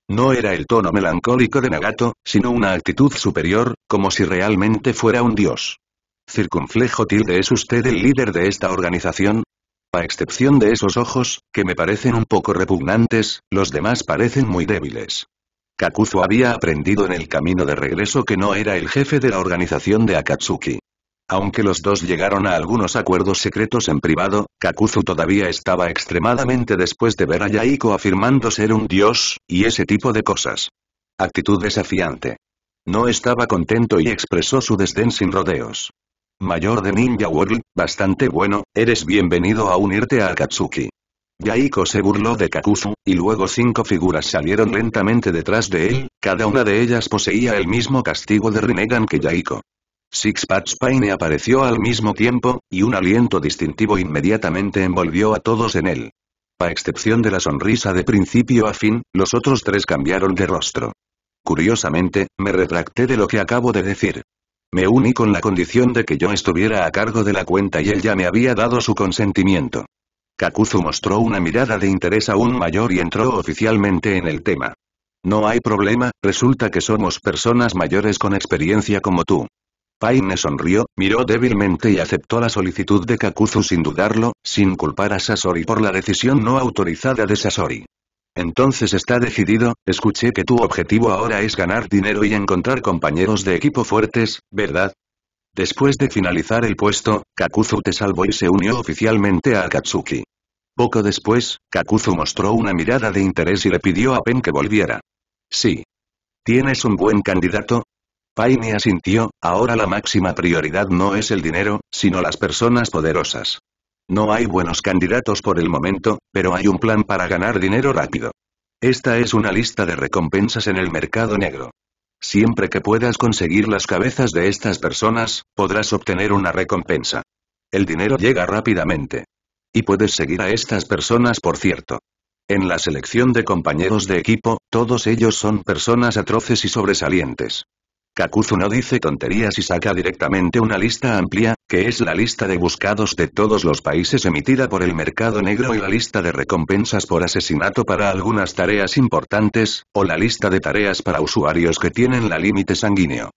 No era el tono melancólico de Nagato, sino una actitud superior, como si realmente fuera un dios. Circunflejo tilde es usted el líder de esta organización, a excepción de esos ojos, que me parecen un poco repugnantes, los demás parecen muy débiles. Kakuzu había aprendido en el camino de regreso que no era el jefe de la organización de Akatsuki. Aunque los dos llegaron a algunos acuerdos secretos en privado, Kakuzu todavía estaba extremadamente después de ver a Yaiko afirmando ser un dios, y ese tipo de cosas. Actitud desafiante. No estaba contento y expresó su desdén sin rodeos. Mayor de Ninja World, bastante bueno, eres bienvenido a unirte a Akatsuki. Yaiko se burló de Kakuzu, y luego cinco figuras salieron lentamente detrás de él, cada una de ellas poseía el mismo castigo de Rinnegan que Yaiko. Sixpatch Paine apareció al mismo tiempo, y un aliento distintivo inmediatamente envolvió a todos en él. A excepción de la sonrisa de principio a fin, los otros tres cambiaron de rostro. Curiosamente, me retracté de lo que acabo de decir. Me uní con la condición de que yo estuviera a cargo de la cuenta y él ya me había dado su consentimiento. Kakuzu mostró una mirada de interés aún mayor y entró oficialmente en el tema. No hay problema, resulta que somos personas mayores con experiencia como tú. Paine sonrió, miró débilmente y aceptó la solicitud de Kakuzu sin dudarlo, sin culpar a Sasori por la decisión no autorizada de Sasori. Entonces está decidido, escuché que tu objetivo ahora es ganar dinero y encontrar compañeros de equipo fuertes, ¿verdad? Después de finalizar el puesto, Kakuzu te salvó y se unió oficialmente a Akatsuki. Poco después, Kakuzu mostró una mirada de interés y le pidió a Pen que volviera. Sí. ¿Tienes un buen candidato? Paine asintió, ahora la máxima prioridad no es el dinero, sino las personas poderosas. No hay buenos candidatos por el momento, pero hay un plan para ganar dinero rápido. Esta es una lista de recompensas en el mercado negro. Siempre que puedas conseguir las cabezas de estas personas, podrás obtener una recompensa. El dinero llega rápidamente. Y puedes seguir a estas personas por cierto. En la selección de compañeros de equipo, todos ellos son personas atroces y sobresalientes. Kakuzu no dice tonterías y saca directamente una lista amplia, que es la lista de buscados de todos los países emitida por el mercado negro y la lista de recompensas por asesinato para algunas tareas importantes, o la lista de tareas para usuarios que tienen la límite sanguíneo.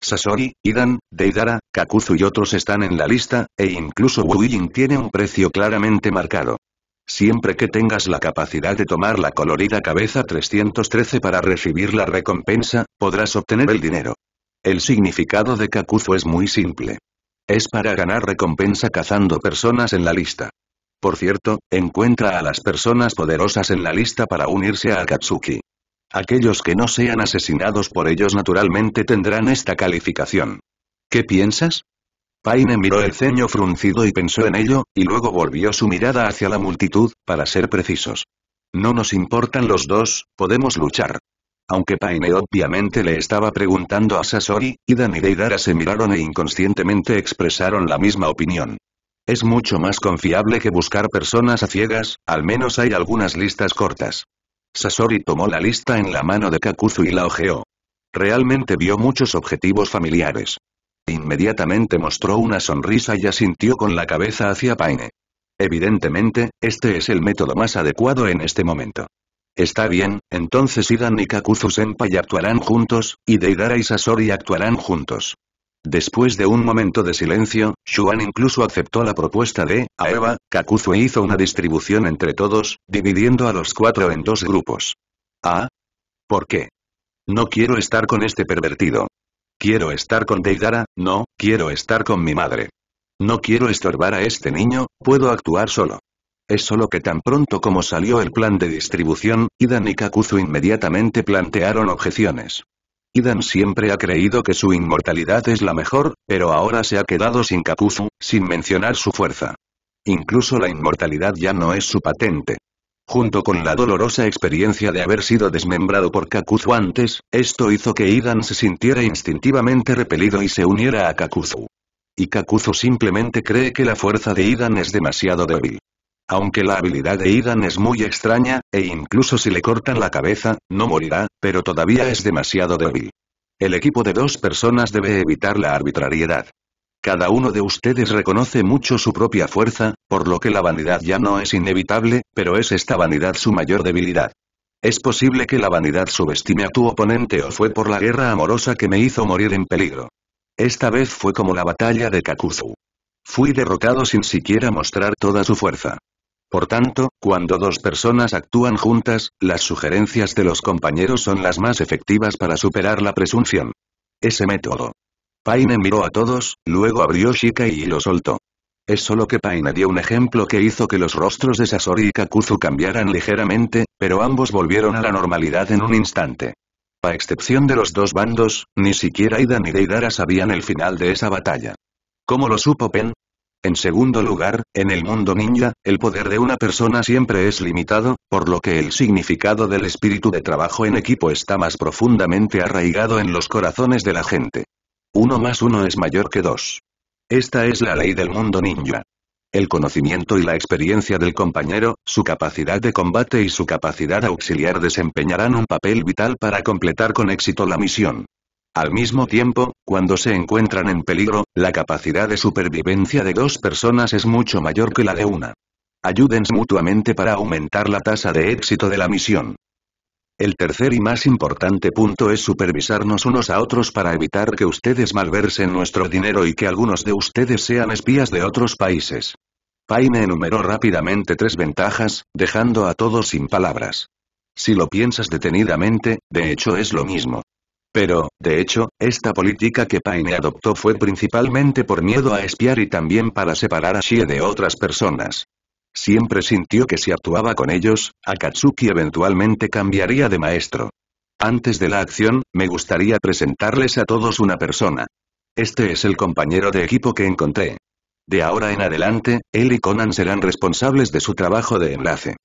Sasori, Idan, Deidara, Kakuzu y otros están en la lista, e incluso Wu tiene un precio claramente marcado. Siempre que tengas la capacidad de tomar la colorida cabeza 313 para recibir la recompensa, podrás obtener el dinero. El significado de Kakuzu es muy simple. Es para ganar recompensa cazando personas en la lista. Por cierto, encuentra a las personas poderosas en la lista para unirse a Akatsuki. Aquellos que no sean asesinados por ellos naturalmente tendrán esta calificación. ¿Qué piensas? Paine miró el ceño fruncido y pensó en ello, y luego volvió su mirada hacia la multitud, para ser precisos. No nos importan los dos, podemos luchar. Aunque Paine obviamente le estaba preguntando a Sasori, y Deidara se miraron e inconscientemente expresaron la misma opinión. Es mucho más confiable que buscar personas a ciegas, al menos hay algunas listas cortas. Sasori tomó la lista en la mano de Kakuzu y la ojeó. Realmente vio muchos objetivos familiares. Inmediatamente mostró una sonrisa y asintió con la cabeza hacia Paine. Evidentemente, este es el método más adecuado en este momento. Está bien, entonces Idan y kakuzu y actuarán juntos, y Deidara y Sasori actuarán juntos. Después de un momento de silencio, Shuan incluso aceptó la propuesta de Aeva, Kakuzu hizo una distribución entre todos, dividiendo a los cuatro en dos grupos. ¿Ah? ¿Por qué? No quiero estar con este pervertido. Quiero estar con Deidara, no, quiero estar con mi madre. No quiero estorbar a este niño, puedo actuar solo. Es solo que tan pronto como salió el plan de distribución, Idan y Kakuzu inmediatamente plantearon objeciones. Idan siempre ha creído que su inmortalidad es la mejor, pero ahora se ha quedado sin Kakuzu, sin mencionar su fuerza. Incluso la inmortalidad ya no es su patente. Junto con la dolorosa experiencia de haber sido desmembrado por Kakuzu antes, esto hizo que Idan se sintiera instintivamente repelido y se uniera a Kakuzu. Y Kakuzu simplemente cree que la fuerza de Idan es demasiado débil. Aunque la habilidad de Idan es muy extraña, e incluso si le cortan la cabeza, no morirá, pero todavía es demasiado débil. El equipo de dos personas debe evitar la arbitrariedad. Cada uno de ustedes reconoce mucho su propia fuerza, por lo que la vanidad ya no es inevitable, pero es esta vanidad su mayor debilidad. Es posible que la vanidad subestime a tu oponente o fue por la guerra amorosa que me hizo morir en peligro. Esta vez fue como la batalla de Kakuzu. Fui derrotado sin siquiera mostrar toda su fuerza. Por tanto, cuando dos personas actúan juntas, las sugerencias de los compañeros son las más efectivas para superar la presunción. Ese método. Paine miró a todos, luego abrió Shikai y lo soltó. Es solo que Paine dio un ejemplo que hizo que los rostros de Sasori y Kakuzu cambiaran ligeramente, pero ambos volvieron a la normalidad en un instante. A excepción de los dos bandos, ni siquiera Ida ni Deidara sabían el final de esa batalla. ¿Cómo lo supo Pen? En segundo lugar, en el mundo ninja, el poder de una persona siempre es limitado, por lo que el significado del espíritu de trabajo en equipo está más profundamente arraigado en los corazones de la gente. Uno más uno es mayor que dos. Esta es la ley del mundo ninja. El conocimiento y la experiencia del compañero, su capacidad de combate y su capacidad auxiliar desempeñarán un papel vital para completar con éxito la misión. Al mismo tiempo, cuando se encuentran en peligro, la capacidad de supervivencia de dos personas es mucho mayor que la de una. Ayúdense mutuamente para aumentar la tasa de éxito de la misión. El tercer y más importante punto es supervisarnos unos a otros para evitar que ustedes malversen nuestro dinero y que algunos de ustedes sean espías de otros países. Paine enumeró rápidamente tres ventajas, dejando a todos sin palabras. Si lo piensas detenidamente, de hecho es lo mismo. Pero, de hecho, esta política que Paine adoptó fue principalmente por miedo a espiar y también para separar a Shie de otras personas. Siempre sintió que si actuaba con ellos, Akatsuki eventualmente cambiaría de maestro. Antes de la acción, me gustaría presentarles a todos una persona. Este es el compañero de equipo que encontré. De ahora en adelante, él y Conan serán responsables de su trabajo de enlace.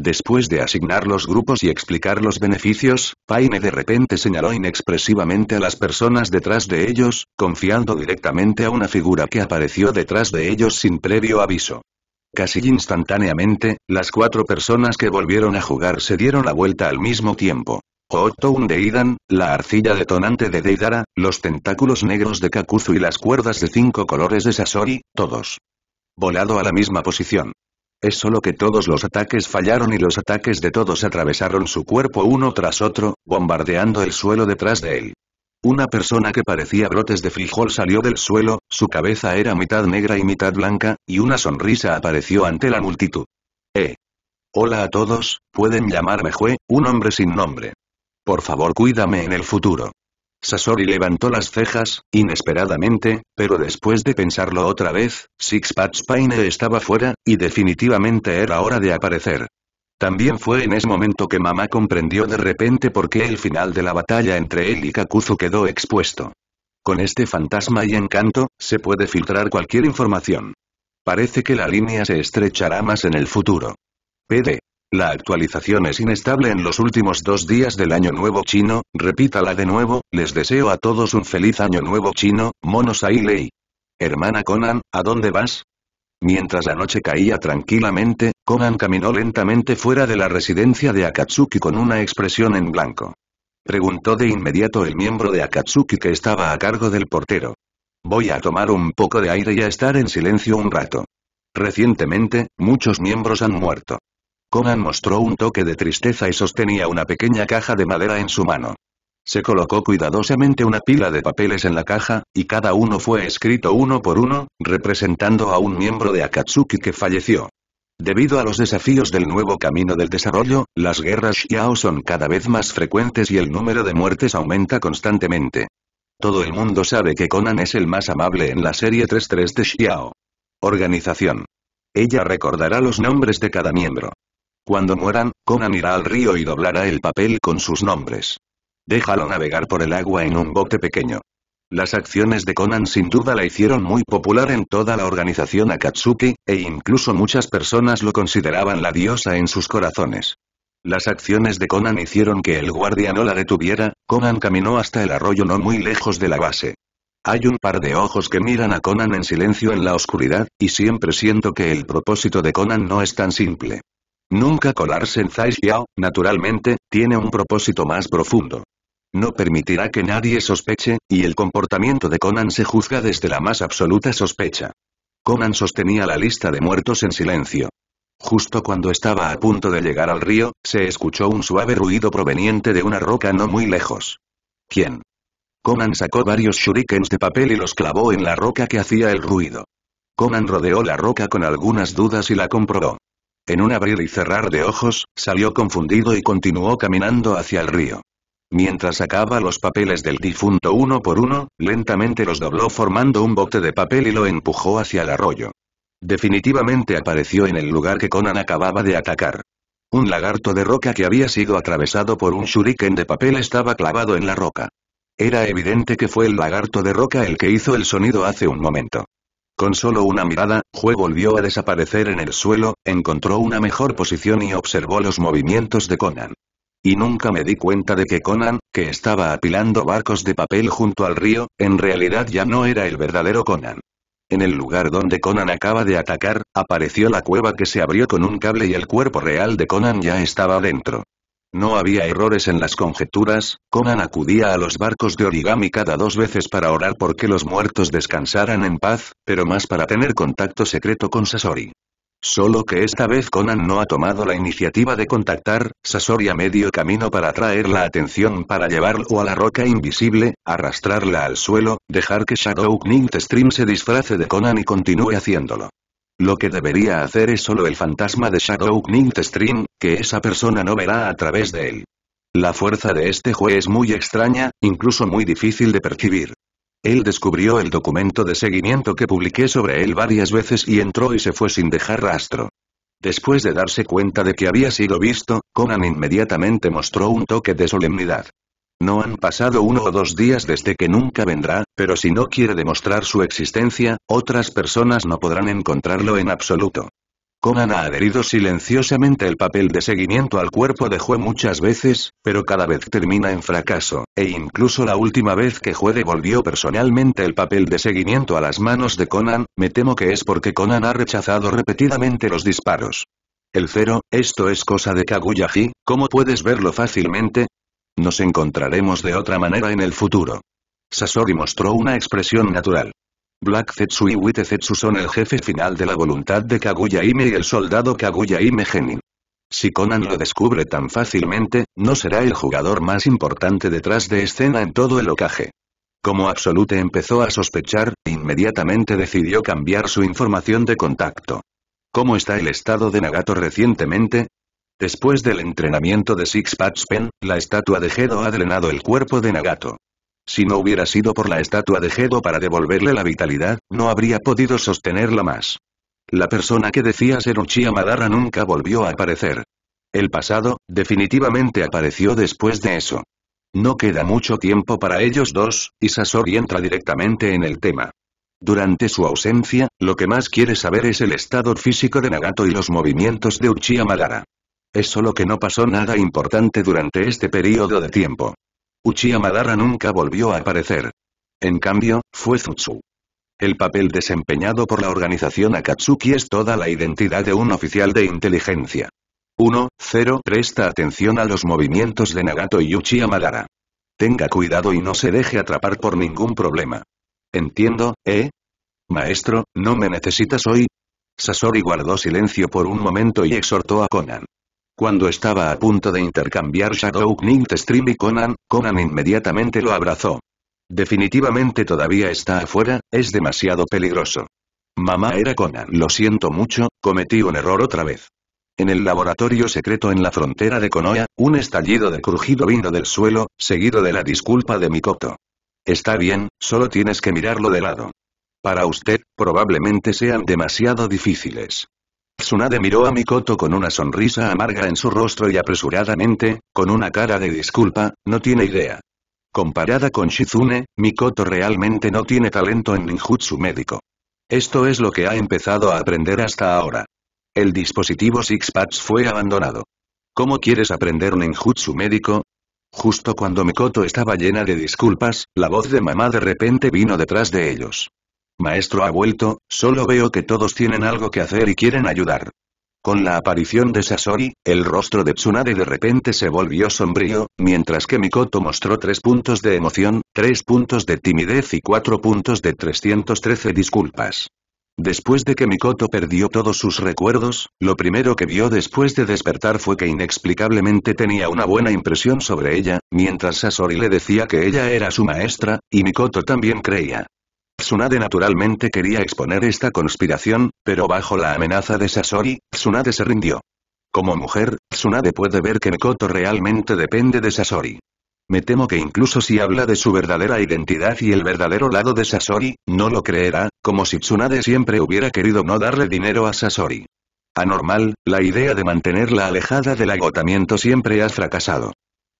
Después de asignar los grupos y explicar los beneficios, Paine de repente señaló inexpresivamente a las personas detrás de ellos, confiando directamente a una figura que apareció detrás de ellos sin previo aviso. Casi instantáneamente, las cuatro personas que volvieron a jugar se dieron la vuelta al mismo tiempo. Otoun de Idan, la arcilla detonante de Deidara, los tentáculos negros de Kakuzu y las cuerdas de cinco colores de Sasori, todos. Volado a la misma posición. Es solo que todos los ataques fallaron y los ataques de todos atravesaron su cuerpo uno tras otro, bombardeando el suelo detrás de él. Una persona que parecía brotes de frijol salió del suelo, su cabeza era mitad negra y mitad blanca, y una sonrisa apareció ante la multitud. Eh. Hola a todos, pueden llamarme Jue, un hombre sin nombre. Por favor cuídame en el futuro. Sasori levantó las cejas, inesperadamente, pero después de pensarlo otra vez, Sixpats Paine estaba fuera, y definitivamente era hora de aparecer. También fue en ese momento que mamá comprendió de repente por qué el final de la batalla entre él y Kakuzu quedó expuesto. Con este fantasma y encanto, se puede filtrar cualquier información. Parece que la línea se estrechará más en el futuro. PD. La actualización es inestable en los últimos dos días del Año Nuevo Chino, repítala de nuevo, les deseo a todos un feliz Año Nuevo Chino, monos Ailey. Hermana Conan, ¿a dónde vas? Mientras la noche caía tranquilamente, Conan caminó lentamente fuera de la residencia de Akatsuki con una expresión en blanco. Preguntó de inmediato el miembro de Akatsuki que estaba a cargo del portero. Voy a tomar un poco de aire y a estar en silencio un rato. Recientemente, muchos miembros han muerto. Conan mostró un toque de tristeza y sostenía una pequeña caja de madera en su mano. Se colocó cuidadosamente una pila de papeles en la caja, y cada uno fue escrito uno por uno, representando a un miembro de Akatsuki que falleció. Debido a los desafíos del nuevo camino del desarrollo, las guerras Xiao son cada vez más frecuentes y el número de muertes aumenta constantemente. Todo el mundo sabe que Conan es el más amable en la serie 33 de Xiao. Organización. Ella recordará los nombres de cada miembro. Cuando mueran, Conan irá al río y doblará el papel con sus nombres. Déjalo navegar por el agua en un bote pequeño. Las acciones de Conan sin duda la hicieron muy popular en toda la organización Akatsuki, e incluso muchas personas lo consideraban la diosa en sus corazones. Las acciones de Conan hicieron que el guardia no la detuviera, Conan caminó hasta el arroyo no muy lejos de la base. Hay un par de ojos que miran a Conan en silencio en la oscuridad, y siempre siento que el propósito de Conan no es tan simple. Nunca colarse en Zai Xiao, naturalmente, tiene un propósito más profundo. No permitirá que nadie sospeche, y el comportamiento de Conan se juzga desde la más absoluta sospecha. Conan sostenía la lista de muertos en silencio. Justo cuando estaba a punto de llegar al río, se escuchó un suave ruido proveniente de una roca no muy lejos. ¿Quién? Conan sacó varios shurikens de papel y los clavó en la roca que hacía el ruido. Conan rodeó la roca con algunas dudas y la comprobó. En un abrir y cerrar de ojos, salió confundido y continuó caminando hacia el río. Mientras sacaba los papeles del difunto uno por uno, lentamente los dobló formando un bote de papel y lo empujó hacia el arroyo. Definitivamente apareció en el lugar que Conan acababa de atacar. Un lagarto de roca que había sido atravesado por un shuriken de papel estaba clavado en la roca. Era evidente que fue el lagarto de roca el que hizo el sonido hace un momento. Con solo una mirada, Jue volvió a desaparecer en el suelo, encontró una mejor posición y observó los movimientos de Conan. Y nunca me di cuenta de que Conan, que estaba apilando barcos de papel junto al río, en realidad ya no era el verdadero Conan. En el lugar donde Conan acaba de atacar, apareció la cueva que se abrió con un cable y el cuerpo real de Conan ya estaba dentro. No había errores en las conjeturas, Conan acudía a los barcos de origami cada dos veces para orar porque los muertos descansaran en paz, pero más para tener contacto secreto con Sasori. Solo que esta vez Conan no ha tomado la iniciativa de contactar, Sasori a medio camino para atraer la atención para llevarlo a la roca invisible, arrastrarla al suelo, dejar que Shadow Knight Stream se disfrace de Conan y continúe haciéndolo. Lo que debería hacer es solo el fantasma de Shadow Stream, que esa persona no verá a través de él. La fuerza de este juez es muy extraña, incluso muy difícil de percibir. Él descubrió el documento de seguimiento que publiqué sobre él varias veces y entró y se fue sin dejar rastro. Después de darse cuenta de que había sido visto, Conan inmediatamente mostró un toque de solemnidad. No han pasado uno o dos días desde que nunca vendrá, pero si no quiere demostrar su existencia, otras personas no podrán encontrarlo en absoluto. Conan ha adherido silenciosamente el papel de seguimiento al cuerpo de Jue muchas veces, pero cada vez termina en fracaso, e incluso la última vez que Jue devolvió personalmente el papel de seguimiento a las manos de Conan, me temo que es porque Conan ha rechazado repetidamente los disparos. El cero, esto es cosa de Kaguya-ji, ¿cómo puedes verlo fácilmente? Nos encontraremos de otra manera en el futuro. Sasori mostró una expresión natural. Black Zetsu y Witte Zetsu son el jefe final de la voluntad de Kaguya Ime y el soldado Kaguya Ime Genin. Si Conan lo descubre tan fácilmente, no será el jugador más importante detrás de escena en todo el ocaje. Como Absolute empezó a sospechar, inmediatamente decidió cambiar su información de contacto. ¿Cómo está el estado de Nagato recientemente? Después del entrenamiento de Six Pen, la estatua de Gedo ha drenado el cuerpo de Nagato. Si no hubiera sido por la estatua de Gedo para devolverle la vitalidad, no habría podido sostenerla más. La persona que decía ser Uchiha Madara nunca volvió a aparecer. El pasado, definitivamente apareció después de eso. No queda mucho tiempo para ellos dos, y Sasori entra directamente en el tema. Durante su ausencia, lo que más quiere saber es el estado físico de Nagato y los movimientos de Uchiha Madara. Es solo que no pasó nada importante durante este periodo de tiempo. Uchiha Madara nunca volvió a aparecer. En cambio, fue Zutsu. El papel desempeñado por la organización Akatsuki es toda la identidad de un oficial de inteligencia. 1. 0. Presta atención a los movimientos de Nagato y Uchiha Madara. Tenga cuidado y no se deje atrapar por ningún problema. Entiendo, ¿eh? Maestro, ¿no me necesitas hoy? Sasori guardó silencio por un momento y exhortó a Conan. Cuando estaba a punto de intercambiar Shadow Knight Stream y Conan, Conan inmediatamente lo abrazó. Definitivamente todavía está afuera, es demasiado peligroso. Mamá era Conan. Lo siento mucho, cometí un error otra vez. En el laboratorio secreto en la frontera de Konoha, un estallido de crujido vino del suelo, seguido de la disculpa de Mikoto. Está bien, solo tienes que mirarlo de lado. Para usted, probablemente sean demasiado difíciles. Tsunade miró a Mikoto con una sonrisa amarga en su rostro y apresuradamente, con una cara de disculpa, no tiene idea. Comparada con Shizune, Mikoto realmente no tiene talento en ninjutsu médico. Esto es lo que ha empezado a aprender hasta ahora. El dispositivo packs fue abandonado. ¿Cómo quieres aprender ninjutsu médico? Justo cuando Mikoto estaba llena de disculpas, la voz de mamá de repente vino detrás de ellos. Maestro ha vuelto, solo veo que todos tienen algo que hacer y quieren ayudar. Con la aparición de Sasori, el rostro de Tsunade de repente se volvió sombrío, mientras que Mikoto mostró tres puntos de emoción, tres puntos de timidez y cuatro puntos de 313 disculpas. Después de que Mikoto perdió todos sus recuerdos, lo primero que vio después de despertar fue que inexplicablemente tenía una buena impresión sobre ella, mientras Sasori le decía que ella era su maestra, y Mikoto también creía. Tsunade naturalmente quería exponer esta conspiración, pero bajo la amenaza de Sasori, Tsunade se rindió. Como mujer, Tsunade puede ver que Mikoto realmente depende de Sasori. Me temo que incluso si habla de su verdadera identidad y el verdadero lado de Sasori, no lo creerá, como si Tsunade siempre hubiera querido no darle dinero a Sasori. Anormal, la idea de mantenerla alejada del agotamiento siempre ha fracasado.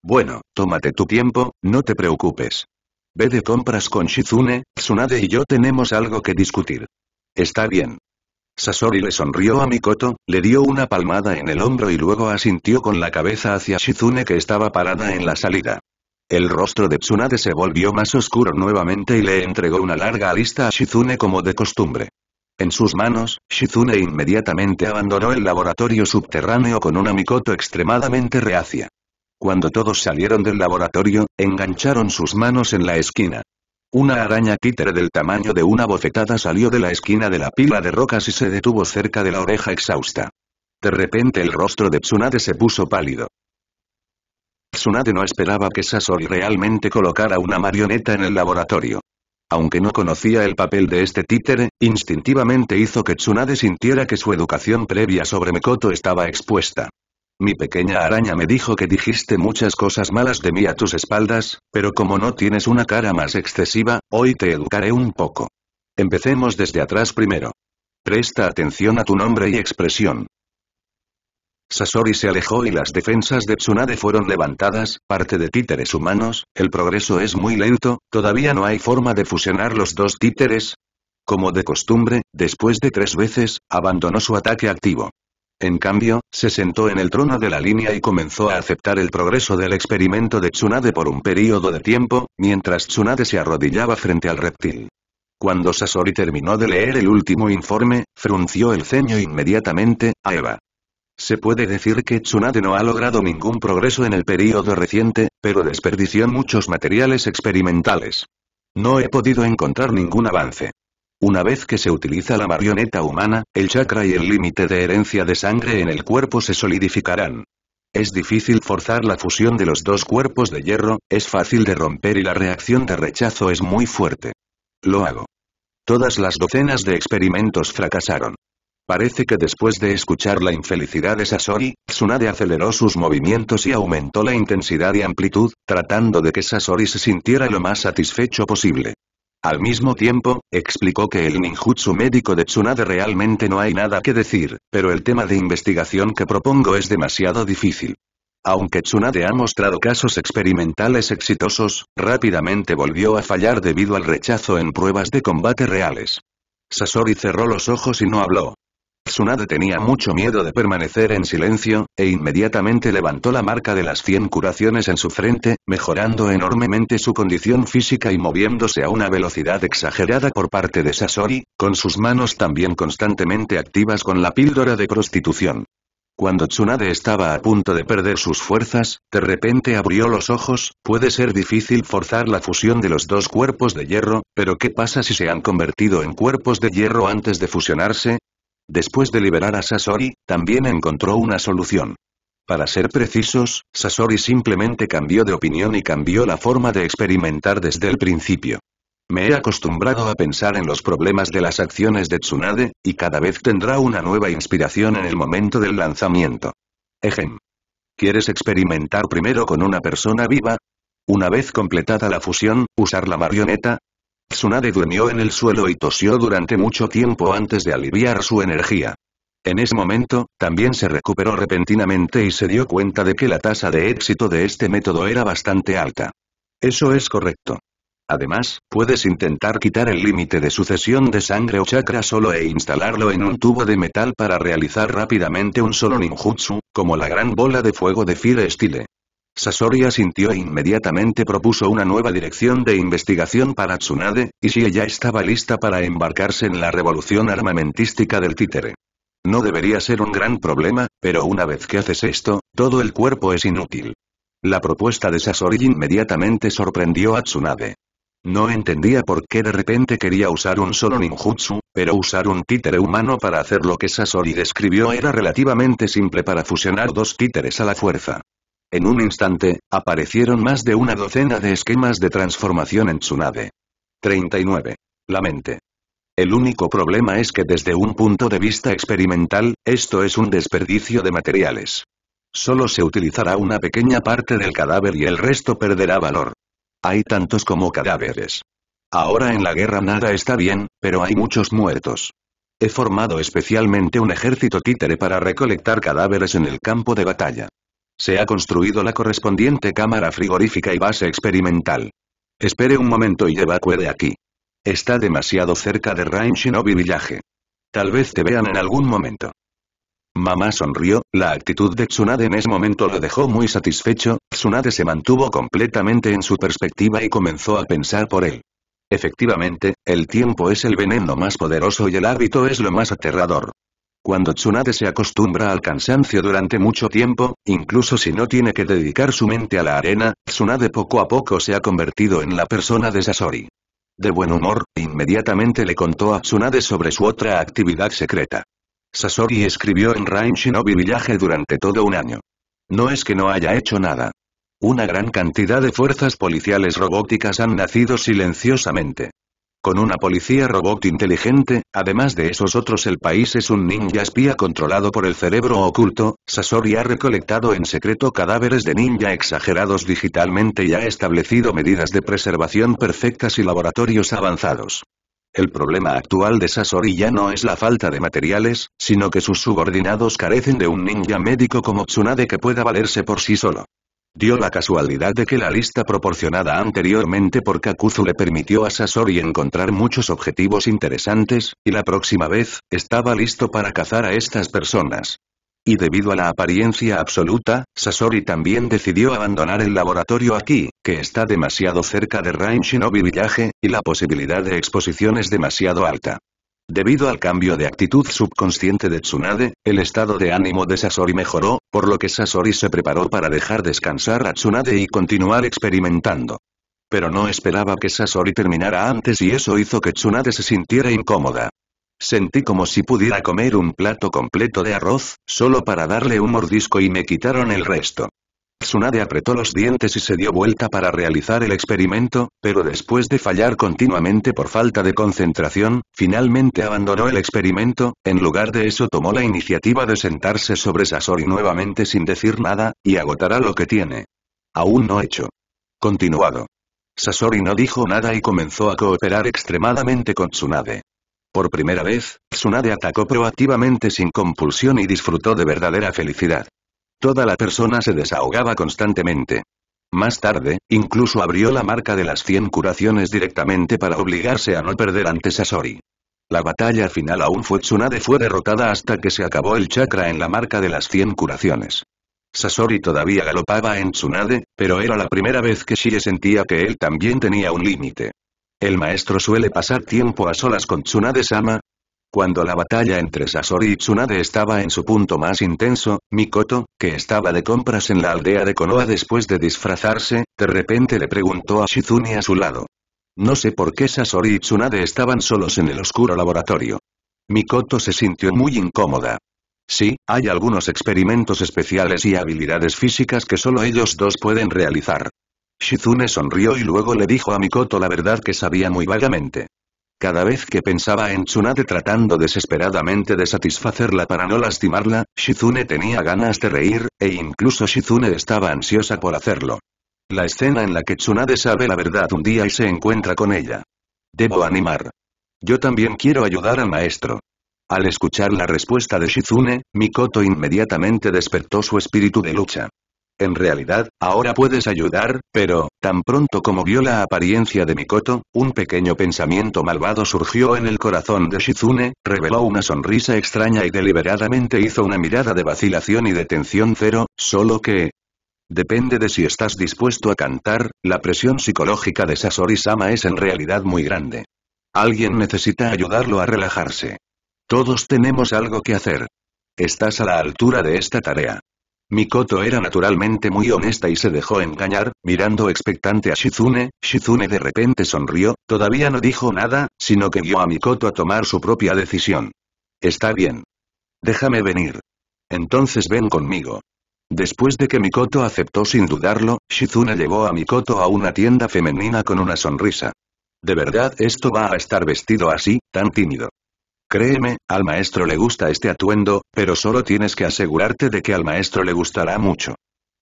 Bueno, tómate tu tiempo, no te preocupes. Ve de compras con Shizune, Tsunade y yo tenemos algo que discutir. Está bien. Sasori le sonrió a Mikoto, le dio una palmada en el hombro y luego asintió con la cabeza hacia Shizune que estaba parada en la salida. El rostro de Tsunade se volvió más oscuro nuevamente y le entregó una larga lista a Shizune como de costumbre. En sus manos, Shizune inmediatamente abandonó el laboratorio subterráneo con una Mikoto extremadamente reacia. Cuando todos salieron del laboratorio, engancharon sus manos en la esquina. Una araña títere del tamaño de una bofetada salió de la esquina de la pila de rocas y se detuvo cerca de la oreja exhausta. De repente el rostro de Tsunade se puso pálido. Tsunade no esperaba que Sasori realmente colocara una marioneta en el laboratorio. Aunque no conocía el papel de este títere, instintivamente hizo que Tsunade sintiera que su educación previa sobre Mekoto estaba expuesta. Mi pequeña araña me dijo que dijiste muchas cosas malas de mí a tus espaldas, pero como no tienes una cara más excesiva, hoy te educaré un poco. Empecemos desde atrás primero. Presta atención a tu nombre y expresión. Sasori se alejó y las defensas de Tsunade fueron levantadas, parte de títeres humanos, el progreso es muy lento, todavía no hay forma de fusionar los dos títeres. Como de costumbre, después de tres veces, abandonó su ataque activo. En cambio, se sentó en el trono de la línea y comenzó a aceptar el progreso del experimento de Tsunade por un período de tiempo, mientras Tsunade se arrodillaba frente al reptil. Cuando Sasori terminó de leer el último informe, frunció el ceño inmediatamente, a Eva. Se puede decir que Tsunade no ha logrado ningún progreso en el período reciente, pero desperdició muchos materiales experimentales. No he podido encontrar ningún avance. Una vez que se utiliza la marioneta humana, el chakra y el límite de herencia de sangre en el cuerpo se solidificarán. Es difícil forzar la fusión de los dos cuerpos de hierro, es fácil de romper y la reacción de rechazo es muy fuerte. Lo hago. Todas las docenas de experimentos fracasaron. Parece que después de escuchar la infelicidad de Sasori, Tsunade aceleró sus movimientos y aumentó la intensidad y amplitud, tratando de que Sasori se sintiera lo más satisfecho posible. Al mismo tiempo, explicó que el ninjutsu médico de Tsunade realmente no hay nada que decir, pero el tema de investigación que propongo es demasiado difícil. Aunque Tsunade ha mostrado casos experimentales exitosos, rápidamente volvió a fallar debido al rechazo en pruebas de combate reales. Sasori cerró los ojos y no habló. Tsunade tenía mucho miedo de permanecer en silencio, e inmediatamente levantó la marca de las 100 curaciones en su frente, mejorando enormemente su condición física y moviéndose a una velocidad exagerada por parte de Sasori, con sus manos también constantemente activas con la píldora de prostitución. Cuando Tsunade estaba a punto de perder sus fuerzas, de repente abrió los ojos, puede ser difícil forzar la fusión de los dos cuerpos de hierro, pero ¿qué pasa si se han convertido en cuerpos de hierro antes de fusionarse? Después de liberar a Sasori, también encontró una solución. Para ser precisos, Sasori simplemente cambió de opinión y cambió la forma de experimentar desde el principio. Me he acostumbrado a pensar en los problemas de las acciones de Tsunade, y cada vez tendrá una nueva inspiración en el momento del lanzamiento. Ejem. ¿Quieres experimentar primero con una persona viva? Una vez completada la fusión, usar la marioneta, Tsunade durmió en el suelo y tosió durante mucho tiempo antes de aliviar su energía. En ese momento, también se recuperó repentinamente y se dio cuenta de que la tasa de éxito de este método era bastante alta. Eso es correcto. Además, puedes intentar quitar el límite de sucesión de sangre o chakra solo e instalarlo en un tubo de metal para realizar rápidamente un solo ninjutsu, como la gran bola de fuego de Fire Style. Sasori asintió e inmediatamente propuso una nueva dirección de investigación para Tsunade, y si ella estaba lista para embarcarse en la revolución armamentística del títere. No debería ser un gran problema, pero una vez que haces esto, todo el cuerpo es inútil. La propuesta de Sasori inmediatamente sorprendió a Tsunade. No entendía por qué de repente quería usar un solo ninjutsu, pero usar un títere humano para hacer lo que Sasori describió era relativamente simple para fusionar dos títeres a la fuerza. En un instante, aparecieron más de una docena de esquemas de transformación en su 39. La mente. El único problema es que desde un punto de vista experimental, esto es un desperdicio de materiales. Solo se utilizará una pequeña parte del cadáver y el resto perderá valor. Hay tantos como cadáveres. Ahora en la guerra nada está bien, pero hay muchos muertos. He formado especialmente un ejército títere para recolectar cadáveres en el campo de batalla. Se ha construido la correspondiente cámara frigorífica y base experimental. Espere un momento y evacúe de aquí. Está demasiado cerca de Rain Shinobi Villaje. Tal vez te vean en algún momento. Mamá sonrió, la actitud de Tsunade en ese momento lo dejó muy satisfecho, Tsunade se mantuvo completamente en su perspectiva y comenzó a pensar por él. Efectivamente, el tiempo es el veneno más poderoso y el hábito es lo más aterrador. Cuando Tsunade se acostumbra al cansancio durante mucho tiempo, incluso si no tiene que dedicar su mente a la arena, Tsunade poco a poco se ha convertido en la persona de Sasori. De buen humor, inmediatamente le contó a Tsunade sobre su otra actividad secreta. Sasori escribió en Rain Shinobi Village durante todo un año. No es que no haya hecho nada. Una gran cantidad de fuerzas policiales robóticas han nacido silenciosamente con una policía robot inteligente, además de esos otros el país es un ninja espía controlado por el cerebro oculto, Sasori ha recolectado en secreto cadáveres de ninja exagerados digitalmente y ha establecido medidas de preservación perfectas y laboratorios avanzados. El problema actual de Sasori ya no es la falta de materiales, sino que sus subordinados carecen de un ninja médico como Tsunade que pueda valerse por sí solo. Dio la casualidad de que la lista proporcionada anteriormente por Kakuzu le permitió a Sasori encontrar muchos objetivos interesantes, y la próxima vez, estaba listo para cazar a estas personas. Y debido a la apariencia absoluta, Sasori también decidió abandonar el laboratorio aquí, que está demasiado cerca de Rain Shinobi Village, y la posibilidad de exposición es demasiado alta. Debido al cambio de actitud subconsciente de Tsunade, el estado de ánimo de Sasori mejoró, por lo que Sasori se preparó para dejar descansar a Tsunade y continuar experimentando. Pero no esperaba que Sasori terminara antes y eso hizo que Tsunade se sintiera incómoda. Sentí como si pudiera comer un plato completo de arroz, solo para darle un mordisco y me quitaron el resto. Tsunade apretó los dientes y se dio vuelta para realizar el experimento, pero después de fallar continuamente por falta de concentración, finalmente abandonó el experimento, en lugar de eso tomó la iniciativa de sentarse sobre Sasori nuevamente sin decir nada, y agotará lo que tiene. Aún no hecho. Continuado. Sasori no dijo nada y comenzó a cooperar extremadamente con Tsunade. Por primera vez, Tsunade atacó proactivamente sin compulsión y disfrutó de verdadera felicidad. Toda la persona se desahogaba constantemente. Más tarde, incluso abrió la marca de las 100 curaciones directamente para obligarse a no perder ante Sasori. La batalla final aún fue Tsunade fue derrotada hasta que se acabó el chakra en la marca de las 100 curaciones. Sasori todavía galopaba en Tsunade, pero era la primera vez que Shie sentía que él también tenía un límite. El maestro suele pasar tiempo a solas con Tsunade-sama, cuando la batalla entre Sasori y Tsunade estaba en su punto más intenso, Mikoto, que estaba de compras en la aldea de Konoha después de disfrazarse, de repente le preguntó a Shizune a su lado. No sé por qué Sasori y Tsunade estaban solos en el oscuro laboratorio. Mikoto se sintió muy incómoda. Sí, hay algunos experimentos especiales y habilidades físicas que solo ellos dos pueden realizar. Shizune sonrió y luego le dijo a Mikoto la verdad que sabía muy vagamente. Cada vez que pensaba en Tsunade tratando desesperadamente de satisfacerla para no lastimarla, Shizune tenía ganas de reír, e incluso Shizune estaba ansiosa por hacerlo. La escena en la que Tsunade sabe la verdad un día y se encuentra con ella. Debo animar. Yo también quiero ayudar al maestro. Al escuchar la respuesta de Shizune, Mikoto inmediatamente despertó su espíritu de lucha. En realidad, ahora puedes ayudar, pero, tan pronto como vio la apariencia de Mikoto, un pequeño pensamiento malvado surgió en el corazón de Shizune, reveló una sonrisa extraña y deliberadamente hizo una mirada de vacilación y de tensión cero, solo que, Depende de si estás dispuesto a cantar, la presión psicológica de Sasori-sama es en realidad muy grande. Alguien necesita ayudarlo a relajarse. Todos tenemos algo que hacer. Estás a la altura de esta tarea. Mikoto era naturalmente muy honesta y se dejó engañar, mirando expectante a Shizune, Shizune de repente sonrió, todavía no dijo nada, sino que guió a Mikoto a tomar su propia decisión. Está bien. Déjame venir. Entonces ven conmigo. Después de que Mikoto aceptó sin dudarlo, Shizune llevó a Mikoto a una tienda femenina con una sonrisa. ¿De verdad esto va a estar vestido así, tan tímido? Créeme, al maestro le gusta este atuendo, pero solo tienes que asegurarte de que al maestro le gustará mucho.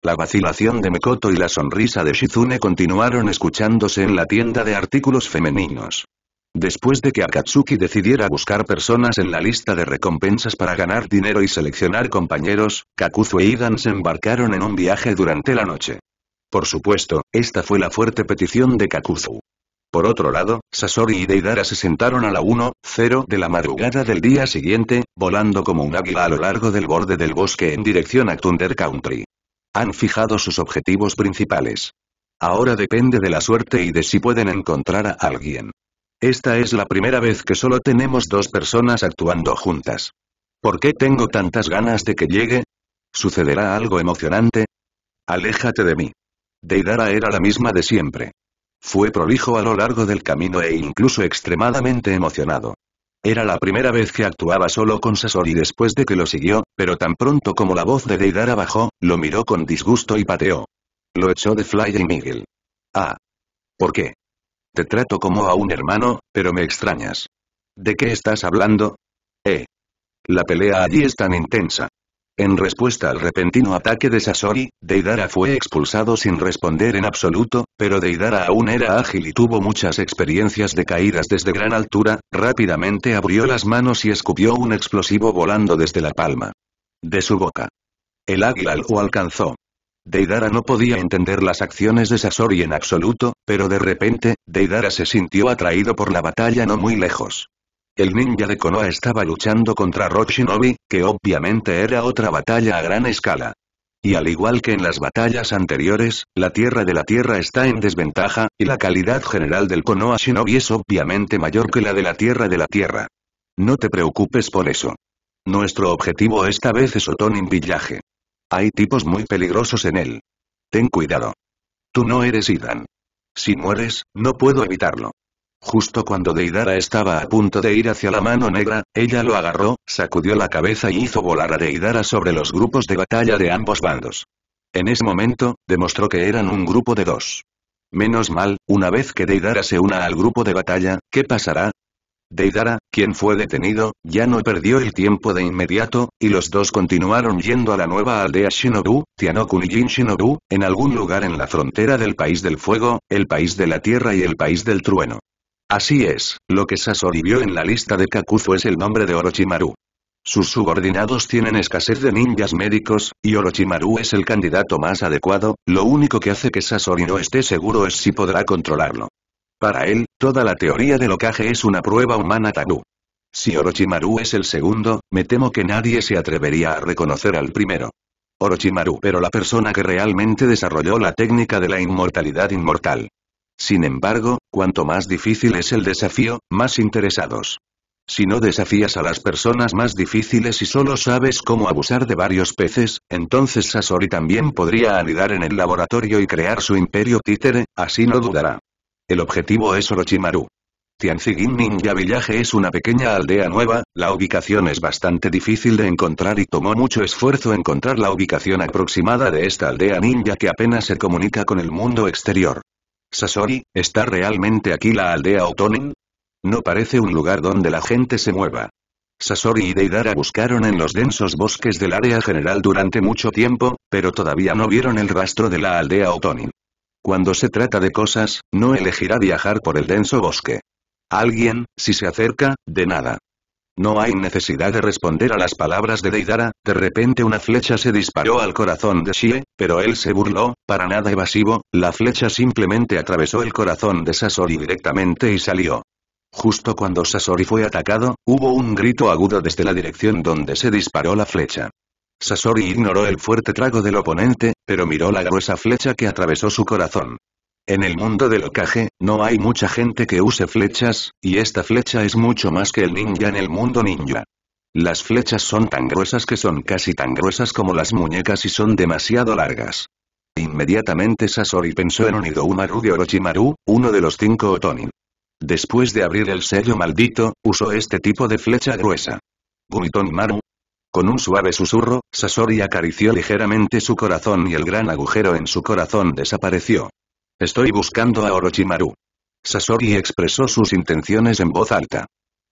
La vacilación de Mekoto y la sonrisa de Shizune continuaron escuchándose en la tienda de artículos femeninos. Después de que Akatsuki decidiera buscar personas en la lista de recompensas para ganar dinero y seleccionar compañeros, Kakuzu e Idan se embarcaron en un viaje durante la noche. Por supuesto, esta fue la fuerte petición de Kakuzu. Por otro lado, Sasori y Deidara se sentaron a la 1-0 de la madrugada del día siguiente, volando como un águila a lo largo del borde del bosque en dirección a Thunder Country. Han fijado sus objetivos principales. Ahora depende de la suerte y de si pueden encontrar a alguien. Esta es la primera vez que solo tenemos dos personas actuando juntas. ¿Por qué tengo tantas ganas de que llegue? ¿Sucederá algo emocionante? Aléjate de mí. Deidara era la misma de siempre. Fue prolijo a lo largo del camino e incluso extremadamente emocionado. Era la primera vez que actuaba solo con Sasori después de que lo siguió, pero tan pronto como la voz de Deidara bajó, lo miró con disgusto y pateó. Lo echó de y Miguel. Ah. ¿Por qué? Te trato como a un hermano, pero me extrañas. ¿De qué estás hablando? Eh. La pelea allí es tan intensa. En respuesta al repentino ataque de Sasori, Deidara fue expulsado sin responder en absoluto, pero Deidara aún era ágil y tuvo muchas experiencias de caídas desde gran altura, rápidamente abrió las manos y escupió un explosivo volando desde la palma de su boca. El águila lo alcanzó. Deidara no podía entender las acciones de Sasori en absoluto, pero de repente, Deidara se sintió atraído por la batalla no muy lejos. El ninja de Konoha estaba luchando contra Shinobi, que obviamente era otra batalla a gran escala. Y al igual que en las batallas anteriores, la tierra de la tierra está en desventaja, y la calidad general del Konoha Shinobi es obviamente mayor que la de la tierra de la tierra. No te preocupes por eso. Nuestro objetivo esta vez es Otonin Villaje. Hay tipos muy peligrosos en él. Ten cuidado. Tú no eres Idan. Si mueres, no puedo evitarlo. Justo cuando Deidara estaba a punto de ir hacia la mano negra, ella lo agarró, sacudió la cabeza y hizo volar a Deidara sobre los grupos de batalla de ambos bandos. En ese momento, demostró que eran un grupo de dos. Menos mal, una vez que Deidara se una al grupo de batalla, ¿qué pasará? Deidara, quien fue detenido, ya no perdió el tiempo de inmediato, y los dos continuaron yendo a la nueva aldea Shinobu, Tianokun y Jin Shinobu, en algún lugar en la frontera del País del Fuego, el País de la Tierra y el País del Trueno. Así es, lo que Sasori vio en la lista de Kakuzu es el nombre de Orochimaru. Sus subordinados tienen escasez de ninjas médicos, y Orochimaru es el candidato más adecuado, lo único que hace que Sasori no esté seguro es si podrá controlarlo. Para él, toda la teoría del ocaje es una prueba humana tabú. Si Orochimaru es el segundo, me temo que nadie se atrevería a reconocer al primero. Orochimaru pero la persona que realmente desarrolló la técnica de la inmortalidad inmortal. Sin embargo, cuanto más difícil es el desafío, más interesados. Si no desafías a las personas más difíciles y solo sabes cómo abusar de varios peces, entonces Sasori también podría anidar en el laboratorio y crear su imperio títere, así no dudará. El objetivo es Orochimaru. Tianjigin Ninja Village es una pequeña aldea nueva, la ubicación es bastante difícil de encontrar y tomó mucho esfuerzo encontrar la ubicación aproximada de esta aldea ninja que apenas se comunica con el mundo exterior. Sasori, ¿está realmente aquí la aldea Otonin? No parece un lugar donde la gente se mueva. Sasori y Deidara buscaron en los densos bosques del área general durante mucho tiempo, pero todavía no vieron el rastro de la aldea Otonin. Cuando se trata de cosas, no elegirá viajar por el denso bosque. Alguien, si se acerca, de nada. No hay necesidad de responder a las palabras de Deidara, de repente una flecha se disparó al corazón de Shie, pero él se burló, para nada evasivo, la flecha simplemente atravesó el corazón de Sasori directamente y salió. Justo cuando Sasori fue atacado, hubo un grito agudo desde la dirección donde se disparó la flecha. Sasori ignoró el fuerte trago del oponente, pero miró la gruesa flecha que atravesó su corazón. En el mundo del Okage, no hay mucha gente que use flechas, y esta flecha es mucho más que el ninja en el mundo ninja. Las flechas son tan gruesas que son casi tan gruesas como las muñecas y son demasiado largas. Inmediatamente Sasori pensó en umaru de Orochimaru, uno de los cinco Otonin. Después de abrir el sello maldito, usó este tipo de flecha gruesa. Maru. Con un suave susurro, Sasori acarició ligeramente su corazón y el gran agujero en su corazón desapareció. Estoy buscando a Orochimaru. Sasori expresó sus intenciones en voz alta.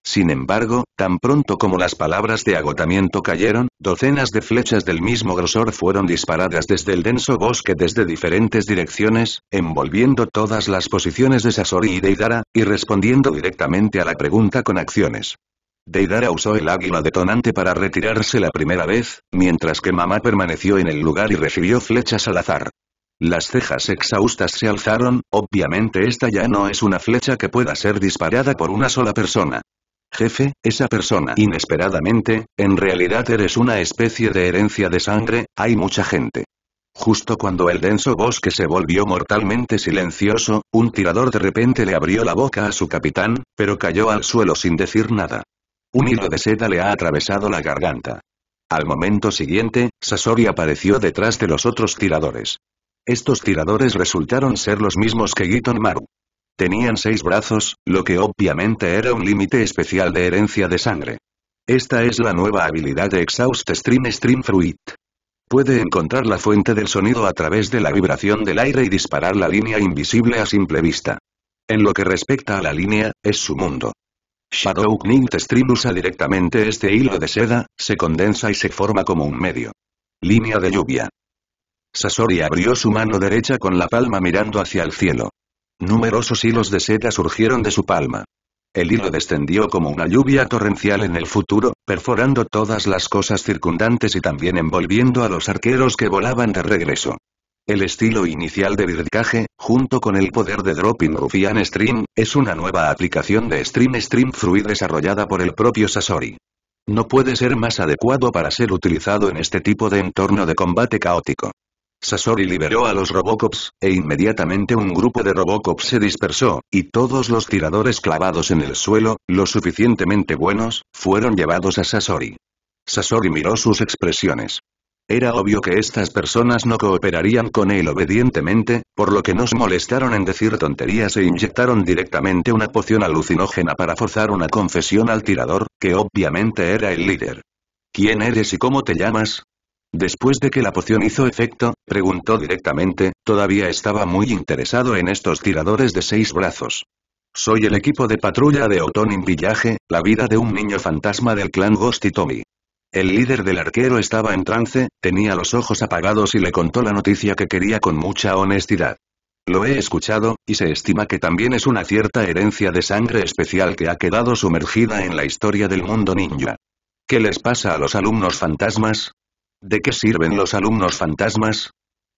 Sin embargo, tan pronto como las palabras de agotamiento cayeron, docenas de flechas del mismo grosor fueron disparadas desde el denso bosque desde diferentes direcciones, envolviendo todas las posiciones de Sasori y Deidara, y respondiendo directamente a la pregunta con acciones. Deidara usó el águila detonante para retirarse la primera vez, mientras que Mamá permaneció en el lugar y recibió flechas al azar. Las cejas exhaustas se alzaron, obviamente esta ya no es una flecha que pueda ser disparada por una sola persona. Jefe, esa persona inesperadamente, en realidad eres una especie de herencia de sangre, hay mucha gente. Justo cuando el denso bosque se volvió mortalmente silencioso, un tirador de repente le abrió la boca a su capitán, pero cayó al suelo sin decir nada. Un hilo de seda le ha atravesado la garganta. Al momento siguiente, Sasori apareció detrás de los otros tiradores. Estos tiradores resultaron ser los mismos que Giton Maru. Tenían seis brazos, lo que obviamente era un límite especial de herencia de sangre. Esta es la nueva habilidad de Exhaust Stream Stream Fruit. Puede encontrar la fuente del sonido a través de la vibración del aire y disparar la línea invisible a simple vista. En lo que respecta a la línea, es su mundo. Shadow Knight Stream usa directamente este hilo de seda, se condensa y se forma como un medio. Línea de lluvia. Sasori abrió su mano derecha con la palma mirando hacia el cielo. Numerosos hilos de seda surgieron de su palma. El hilo descendió como una lluvia torrencial en el futuro, perforando todas las cosas circundantes y también envolviendo a los arqueros que volaban de regreso. El estilo inicial de vircaje, junto con el poder de Dropping Rufian Stream, es una nueva aplicación de Stream Stream Fruit desarrollada por el propio Sasori. No puede ser más adecuado para ser utilizado en este tipo de entorno de combate caótico. Sasori liberó a los Robocops, e inmediatamente un grupo de Robocops se dispersó, y todos los tiradores clavados en el suelo, lo suficientemente buenos, fueron llevados a Sasori. Sasori miró sus expresiones. Era obvio que estas personas no cooperarían con él obedientemente, por lo que no se molestaron en decir tonterías e inyectaron directamente una poción alucinógena para forzar una confesión al tirador, que obviamente era el líder. ¿Quién eres y cómo te llamas? Después de que la poción hizo efecto, preguntó directamente, todavía estaba muy interesado en estos tiradores de seis brazos. Soy el equipo de patrulla de Otonin Villaje, la vida de un niño fantasma del clan Ghost Tommy. El líder del arquero estaba en trance, tenía los ojos apagados y le contó la noticia que quería con mucha honestidad. Lo he escuchado, y se estima que también es una cierta herencia de sangre especial que ha quedado sumergida en la historia del mundo ninja. ¿Qué les pasa a los alumnos fantasmas? ¿De qué sirven los alumnos fantasmas?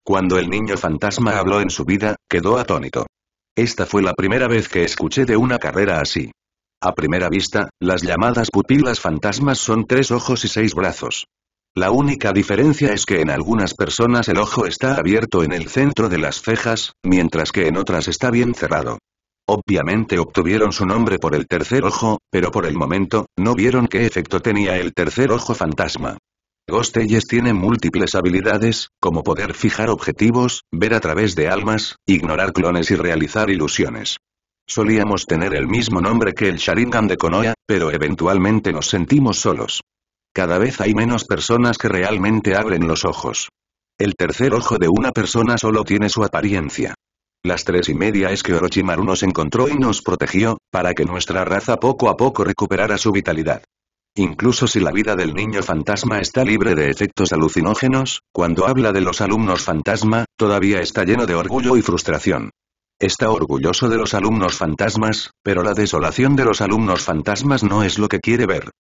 Cuando el niño fantasma habló en su vida, quedó atónito. Esta fue la primera vez que escuché de una carrera así. A primera vista, las llamadas pupilas fantasmas son tres ojos y seis brazos. La única diferencia es que en algunas personas el ojo está abierto en el centro de las cejas, mientras que en otras está bien cerrado. Obviamente obtuvieron su nombre por el tercer ojo, pero por el momento, no vieron qué efecto tenía el tercer ojo fantasma. Ghosteyes tienen múltiples habilidades, como poder fijar objetivos, ver a través de almas, ignorar clones y realizar ilusiones. Solíamos tener el mismo nombre que el Sharingan de Konoha, pero eventualmente nos sentimos solos. Cada vez hay menos personas que realmente abren los ojos. El tercer ojo de una persona solo tiene su apariencia. Las tres y media es que Orochimaru nos encontró y nos protegió, para que nuestra raza poco a poco recuperara su vitalidad. Incluso si la vida del niño fantasma está libre de efectos alucinógenos, cuando habla de los alumnos fantasma, todavía está lleno de orgullo y frustración. Está orgulloso de los alumnos fantasmas, pero la desolación de los alumnos fantasmas no es lo que quiere ver.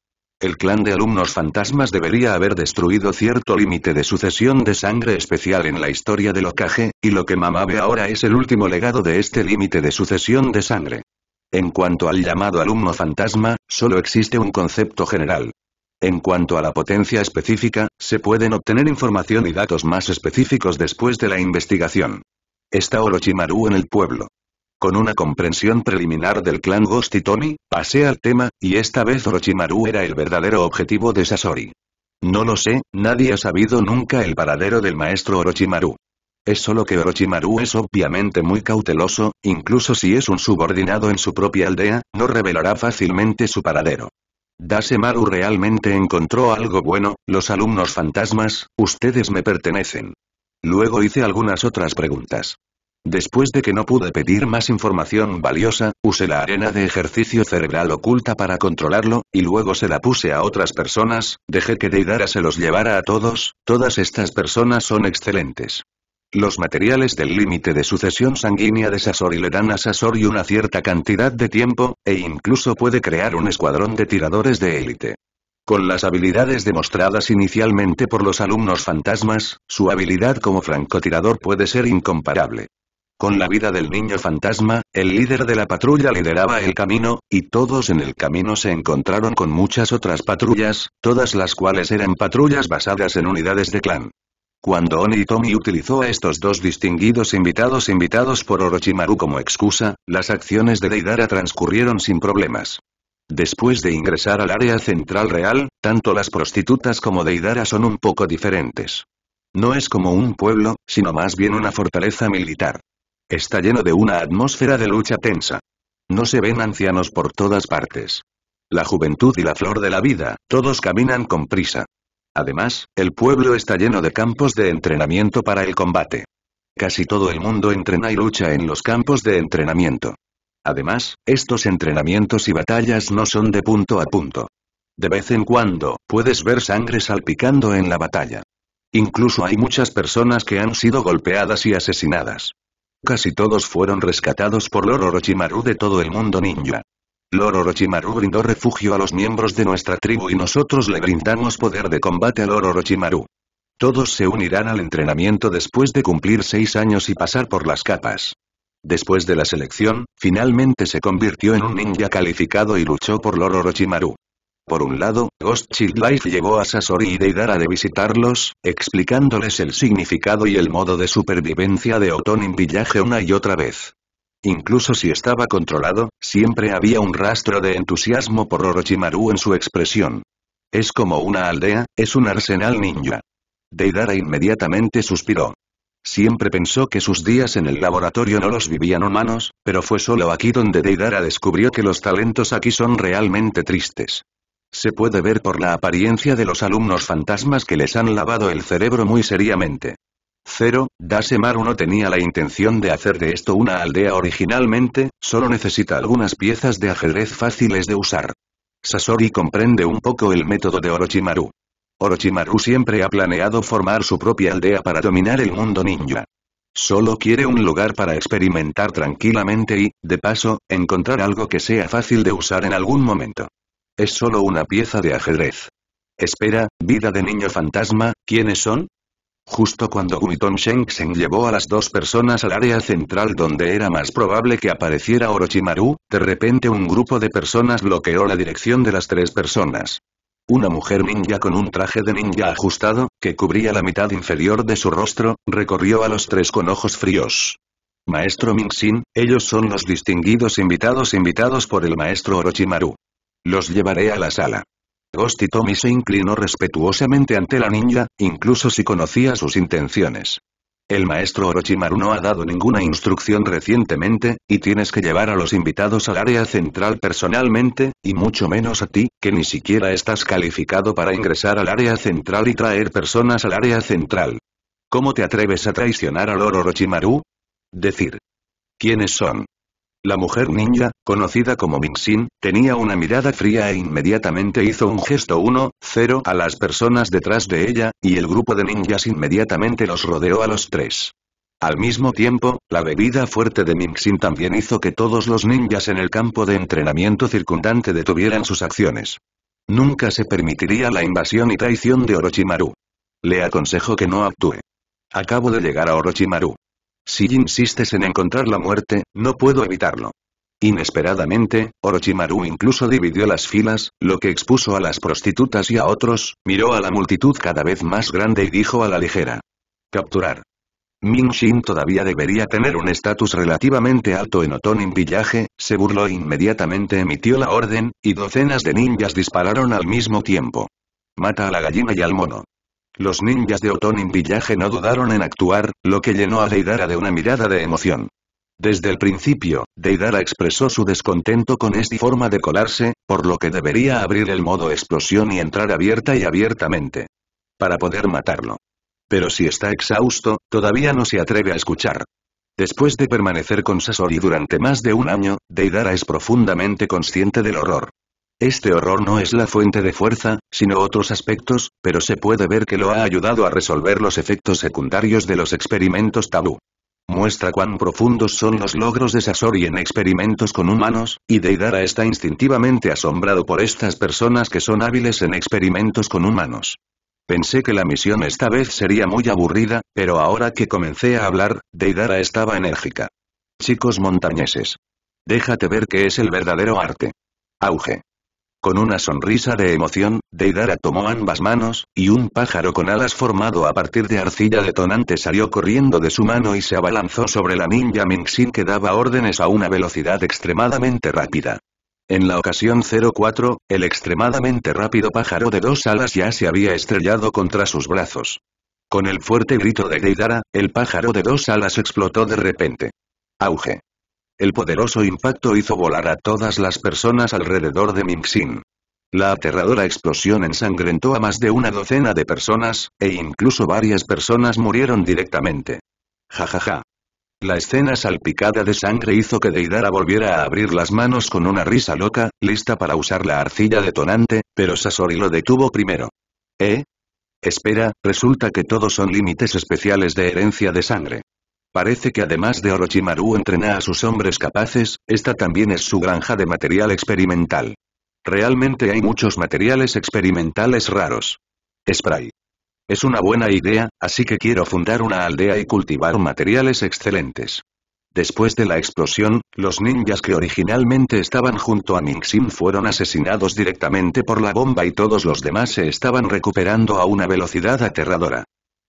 El clan de alumnos fantasmas debería haber destruido cierto límite de sucesión de sangre especial en la historia del ocaje, y lo que mamá ve ahora es el último legado de este límite de sucesión de sangre. En cuanto al llamado alumno fantasma, solo existe un concepto general. En cuanto a la potencia específica, se pueden obtener información y datos más específicos después de la investigación. Está Orochimaru en el pueblo. Con una comprensión preliminar del clan Ghost y pasé al tema, y esta vez Orochimaru era el verdadero objetivo de Sasori. No lo sé, nadie ha sabido nunca el paradero del maestro Orochimaru. Es solo que Orochimaru es obviamente muy cauteloso, incluso si es un subordinado en su propia aldea, no revelará fácilmente su paradero. Dasemaru realmente encontró algo bueno, los alumnos fantasmas, ustedes me pertenecen. Luego hice algunas otras preguntas. Después de que no pude pedir más información valiosa, usé la arena de ejercicio cerebral oculta para controlarlo, y luego se la puse a otras personas, dejé que Deidara se los llevara a todos, todas estas personas son excelentes. Los materiales del límite de sucesión sanguínea de Sasori le dan a Sasori una cierta cantidad de tiempo, e incluso puede crear un escuadrón de tiradores de élite. Con las habilidades demostradas inicialmente por los alumnos fantasmas, su habilidad como francotirador puede ser incomparable. Con la vida del niño fantasma, el líder de la patrulla lideraba el camino, y todos en el camino se encontraron con muchas otras patrullas, todas las cuales eran patrullas basadas en unidades de clan. Cuando Oni y Tommy utilizó a estos dos distinguidos invitados invitados por Orochimaru como excusa, las acciones de Deidara transcurrieron sin problemas. Después de ingresar al área central real, tanto las prostitutas como Deidara son un poco diferentes. No es como un pueblo, sino más bien una fortaleza militar. Está lleno de una atmósfera de lucha tensa. No se ven ancianos por todas partes. La juventud y la flor de la vida, todos caminan con prisa. Además, el pueblo está lleno de campos de entrenamiento para el combate. Casi todo el mundo entrena y lucha en los campos de entrenamiento. Además, estos entrenamientos y batallas no son de punto a punto. De vez en cuando, puedes ver sangre salpicando en la batalla. Incluso hay muchas personas que han sido golpeadas y asesinadas. Casi todos fueron rescatados por Loro Orochimaru de todo el mundo ninja. Loro Orochimaru brindó refugio a los miembros de nuestra tribu y nosotros le brindamos poder de combate a Loro Orochimaru. Todos se unirán al entrenamiento después de cumplir seis años y pasar por las capas. Después de la selección, finalmente se convirtió en un ninja calificado y luchó por Loro Orochimaru. Por un lado, Ghost Child Life llevó a Sasori y Deidara de visitarlos, explicándoles el significado y el modo de supervivencia de Otonin Villaje una y otra vez. Incluso si estaba controlado, siempre había un rastro de entusiasmo por Orochimaru en su expresión. Es como una aldea, es un arsenal ninja. Deidara inmediatamente suspiró. Siempre pensó que sus días en el laboratorio no los vivían humanos, pero fue solo aquí donde Deidara descubrió que los talentos aquí son realmente tristes. Se puede ver por la apariencia de los alumnos fantasmas que les han lavado el cerebro muy seriamente. Cero, Dasemaru no tenía la intención de hacer de esto una aldea originalmente, solo necesita algunas piezas de ajedrez fáciles de usar. Sasori comprende un poco el método de Orochimaru. Orochimaru siempre ha planeado formar su propia aldea para dominar el mundo ninja. Solo quiere un lugar para experimentar tranquilamente y, de paso, encontrar algo que sea fácil de usar en algún momento. Es solo una pieza de ajedrez. Espera, vida de niño fantasma, ¿quiénes son? Justo cuando Guitong Seng llevó a las dos personas al área central donde era más probable que apareciera Orochimaru, de repente un grupo de personas bloqueó la dirección de las tres personas. Una mujer ninja con un traje de ninja ajustado, que cubría la mitad inferior de su rostro, recorrió a los tres con ojos fríos. Maestro Mingxin, ellos son los distinguidos invitados invitados por el maestro Orochimaru. Los llevaré a la sala. Gostitomi se inclinó respetuosamente ante la ninja, incluso si conocía sus intenciones. El maestro Orochimaru no ha dado ninguna instrucción recientemente, y tienes que llevar a los invitados al área central personalmente, y mucho menos a ti, que ni siquiera estás calificado para ingresar al área central y traer personas al área central. ¿Cómo te atreves a traicionar al Orochimaru? Decir. ¿Quiénes son? La mujer ninja, conocida como Sin, tenía una mirada fría e inmediatamente hizo un gesto 1-0 a las personas detrás de ella, y el grupo de ninjas inmediatamente los rodeó a los tres. Al mismo tiempo, la bebida fuerte de Minxin también hizo que todos los ninjas en el campo de entrenamiento circundante detuvieran sus acciones. Nunca se permitiría la invasión y traición de Orochimaru. Le aconsejo que no actúe. Acabo de llegar a Orochimaru. Si insistes en encontrar la muerte, no puedo evitarlo. Inesperadamente, Orochimaru incluso dividió las filas, lo que expuso a las prostitutas y a otros, miró a la multitud cada vez más grande y dijo a la ligera. Capturar. Minshin todavía debería tener un estatus relativamente alto en Otonin Village, se burló e inmediatamente emitió la orden, y docenas de ninjas dispararon al mismo tiempo. Mata a la gallina y al mono. Los ninjas de Otonin Villaje no dudaron en actuar, lo que llenó a Deidara de una mirada de emoción. Desde el principio, Deidara expresó su descontento con esta forma de colarse, por lo que debería abrir el modo explosión y entrar abierta y abiertamente. Para poder matarlo. Pero si está exhausto, todavía no se atreve a escuchar. Después de permanecer con Sasori durante más de un año, Deidara es profundamente consciente del horror. Este horror no es la fuente de fuerza, sino otros aspectos, pero se puede ver que lo ha ayudado a resolver los efectos secundarios de los experimentos tabú. Muestra cuán profundos son los logros de Sasori en experimentos con humanos, y Deidara está instintivamente asombrado por estas personas que son hábiles en experimentos con humanos. Pensé que la misión esta vez sería muy aburrida, pero ahora que comencé a hablar, Deidara estaba enérgica. Chicos montañeses. Déjate ver que es el verdadero arte. Auge. Con una sonrisa de emoción, Deidara tomó ambas manos, y un pájaro con alas formado a partir de arcilla detonante salió corriendo de su mano y se abalanzó sobre la ninja Mingxin que daba órdenes a una velocidad extremadamente rápida. En la ocasión 04, el extremadamente rápido pájaro de dos alas ya se había estrellado contra sus brazos. Con el fuerte grito de Deidara, el pájaro de dos alas explotó de repente. Auge. El poderoso impacto hizo volar a todas las personas alrededor de Minxin. La aterradora explosión ensangrentó a más de una docena de personas, e incluso varias personas murieron directamente. Jajaja. La escena salpicada de sangre hizo que Deidara volviera a abrir las manos con una risa loca, lista para usar la arcilla detonante, pero Sasori lo detuvo primero. ¿Eh? Espera, resulta que todos son límites especiales de herencia de sangre. Parece que además de Orochimaru entrena a sus hombres capaces, esta también es su granja de material experimental. Realmente hay muchos materiales experimentales raros. Spray. Es una buena idea, así que quiero fundar una aldea y cultivar materiales excelentes. Después de la explosión, los ninjas que originalmente estaban junto a Ningxin fueron asesinados directamente por la bomba y todos los demás se estaban recuperando a una velocidad aterradora.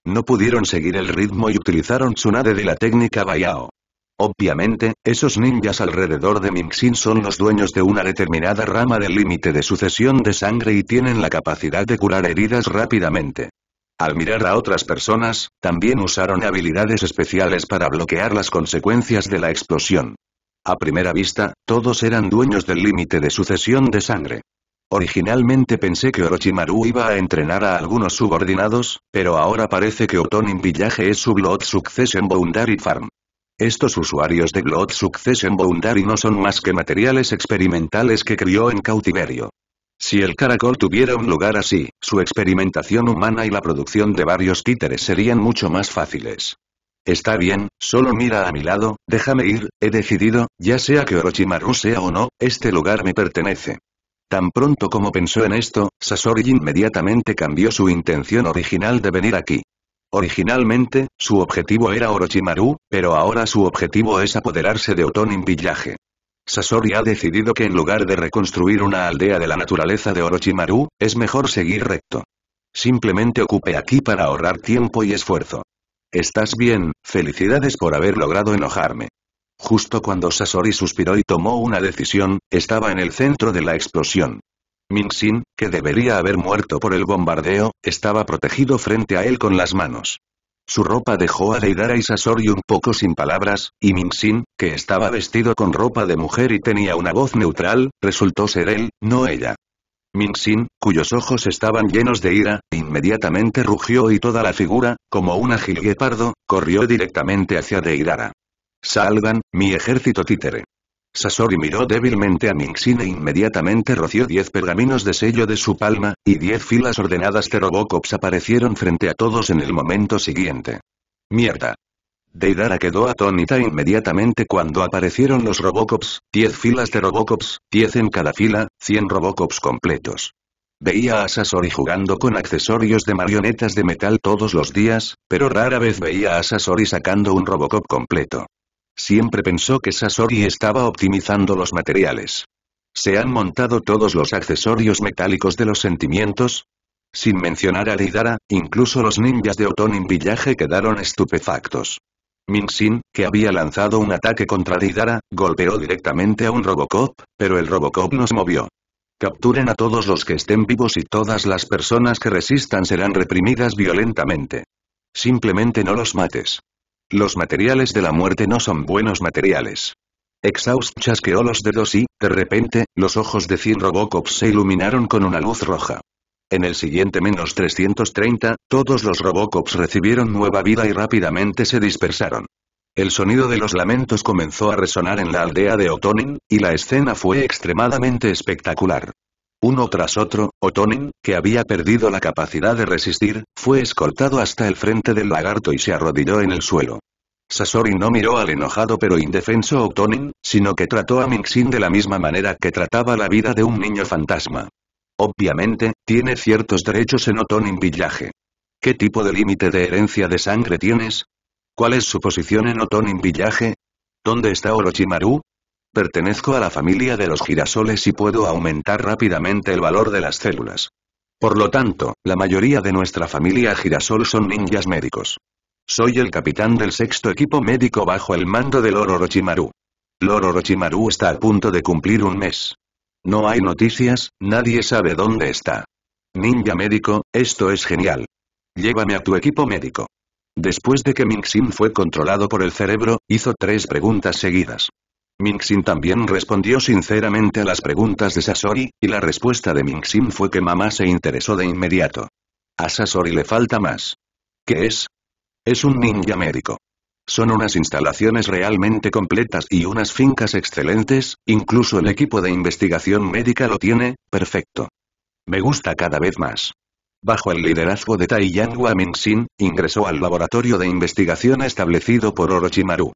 No pudieron seguir el ritmo y utilizaron Tsunade de la técnica Bayao. Obviamente, esos ninjas alrededor de Mingxin son los dueños de una determinada rama del límite de sucesión de sangre y tienen la capacidad de curar heridas rápidamente. Al mirar a otras personas, también usaron habilidades especiales para bloquear las consecuencias de la explosión. A primera vista, todos eran dueños del límite de sucesión de sangre. Originalmente pensé que Orochimaru iba a entrenar a algunos subordinados, pero ahora parece que Otonin Pillaje es su Blood Succession Boundary Farm. Estos usuarios de Blood Succession Boundary no son más que materiales experimentales que crió en cautiverio. Si el caracol tuviera un lugar así, su experimentación humana y la producción de varios títeres serían mucho más fáciles. Está bien, solo mira a mi lado, déjame ir, he decidido, ya sea que Orochimaru sea o no, este lugar me pertenece. Tan pronto como pensó en esto, Sasori inmediatamente cambió su intención original de venir aquí. Originalmente, su objetivo era Orochimaru, pero ahora su objetivo es apoderarse de Otonin Villaje. Sasori ha decidido que en lugar de reconstruir una aldea de la naturaleza de Orochimaru, es mejor seguir recto. Simplemente ocupe aquí para ahorrar tiempo y esfuerzo. Estás bien, felicidades por haber logrado enojarme. Justo cuando Sasori suspiró y tomó una decisión, estaba en el centro de la explosión. Minxin, que debería haber muerto por el bombardeo, estaba protegido frente a él con las manos. Su ropa dejó a Deidara y Sasori un poco sin palabras, y Ming-sin, que estaba vestido con ropa de mujer y tenía una voz neutral, resultó ser él, no ella. Sin, cuyos ojos estaban llenos de ira, inmediatamente rugió y toda la figura, como un ágil pardo, corrió directamente hacia Deidara. Salgan, mi ejército títere. Sasori miró débilmente a Minxin e inmediatamente roció diez pergaminos de sello de su palma, y diez filas ordenadas de Robocops aparecieron frente a todos en el momento siguiente. Mierda. Deidara quedó atónita inmediatamente cuando aparecieron los Robocops, 10 filas de Robocops, 10 en cada fila, 100 Robocops completos. Veía a Sasori jugando con accesorios de marionetas de metal todos los días, pero rara vez veía a Sasori sacando un Robocop completo. Siempre pensó que Sasori estaba optimizando los materiales. ¿Se han montado todos los accesorios metálicos de los sentimientos? Sin mencionar a Deidara, incluso los ninjas de Otonin Village quedaron estupefactos. Minxin, que había lanzado un ataque contra Deidara, golpeó directamente a un Robocop, pero el Robocop nos movió. Capturen a todos los que estén vivos y todas las personas que resistan serán reprimidas violentamente. Simplemente no los mates. Los materiales de la muerte no son buenos materiales. Exhaust chasqueó los dedos y, de repente, los ojos de 100 Robocops se iluminaron con una luz roja. En el siguiente menos 330, todos los Robocops recibieron nueva vida y rápidamente se dispersaron. El sonido de los lamentos comenzó a resonar en la aldea de Otonin, y la escena fue extremadamente espectacular. Uno tras otro, Otonin, que había perdido la capacidad de resistir, fue escoltado hasta el frente del lagarto y se arrodilló en el suelo. Sasori no miró al enojado pero indefenso Otonin, sino que trató a Mingxin de la misma manera que trataba la vida de un niño fantasma. Obviamente, tiene ciertos derechos en Otonin Villaje. ¿Qué tipo de límite de herencia de sangre tienes? ¿Cuál es su posición en Otonin Villaje? ¿Dónde está Orochimaru? Pertenezco a la familia de los girasoles y puedo aumentar rápidamente el valor de las células. Por lo tanto, la mayoría de nuestra familia girasol son ninjas médicos. Soy el capitán del sexto equipo médico bajo el mando de Loro Orochimaru. está a punto de cumplir un mes. No hay noticias, nadie sabe dónde está. Ninja médico, esto es genial. Llévame a tu equipo médico. Después de que Minxin fue controlado por el cerebro, hizo tres preguntas seguidas. Minxin también respondió sinceramente a las preguntas de Sasori, y la respuesta de Minxin fue que mamá se interesó de inmediato. A Sasori le falta más. ¿Qué es? Es un ninja médico. Son unas instalaciones realmente completas y unas fincas excelentes, incluso el equipo de investigación médica lo tiene, perfecto. Me gusta cada vez más. Bajo el liderazgo de Taiyang Minxin, ingresó al laboratorio de investigación establecido por Orochimaru.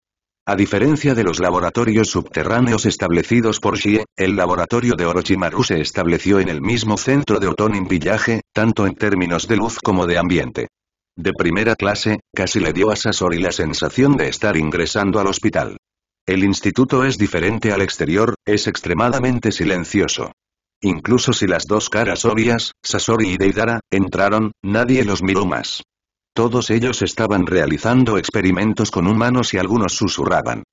A diferencia de los laboratorios subterráneos establecidos por Xie, el laboratorio de Orochimaru se estableció en el mismo centro de Otonin Village, tanto en términos de luz como de ambiente. De primera clase, casi le dio a Sasori la sensación de estar ingresando al hospital. El instituto es diferente al exterior, es extremadamente silencioso. Incluso si las dos caras obvias, Sasori y Deidara, entraron, nadie los miró más. Todos ellos estaban realizando experimentos con humanos y algunos susurraban.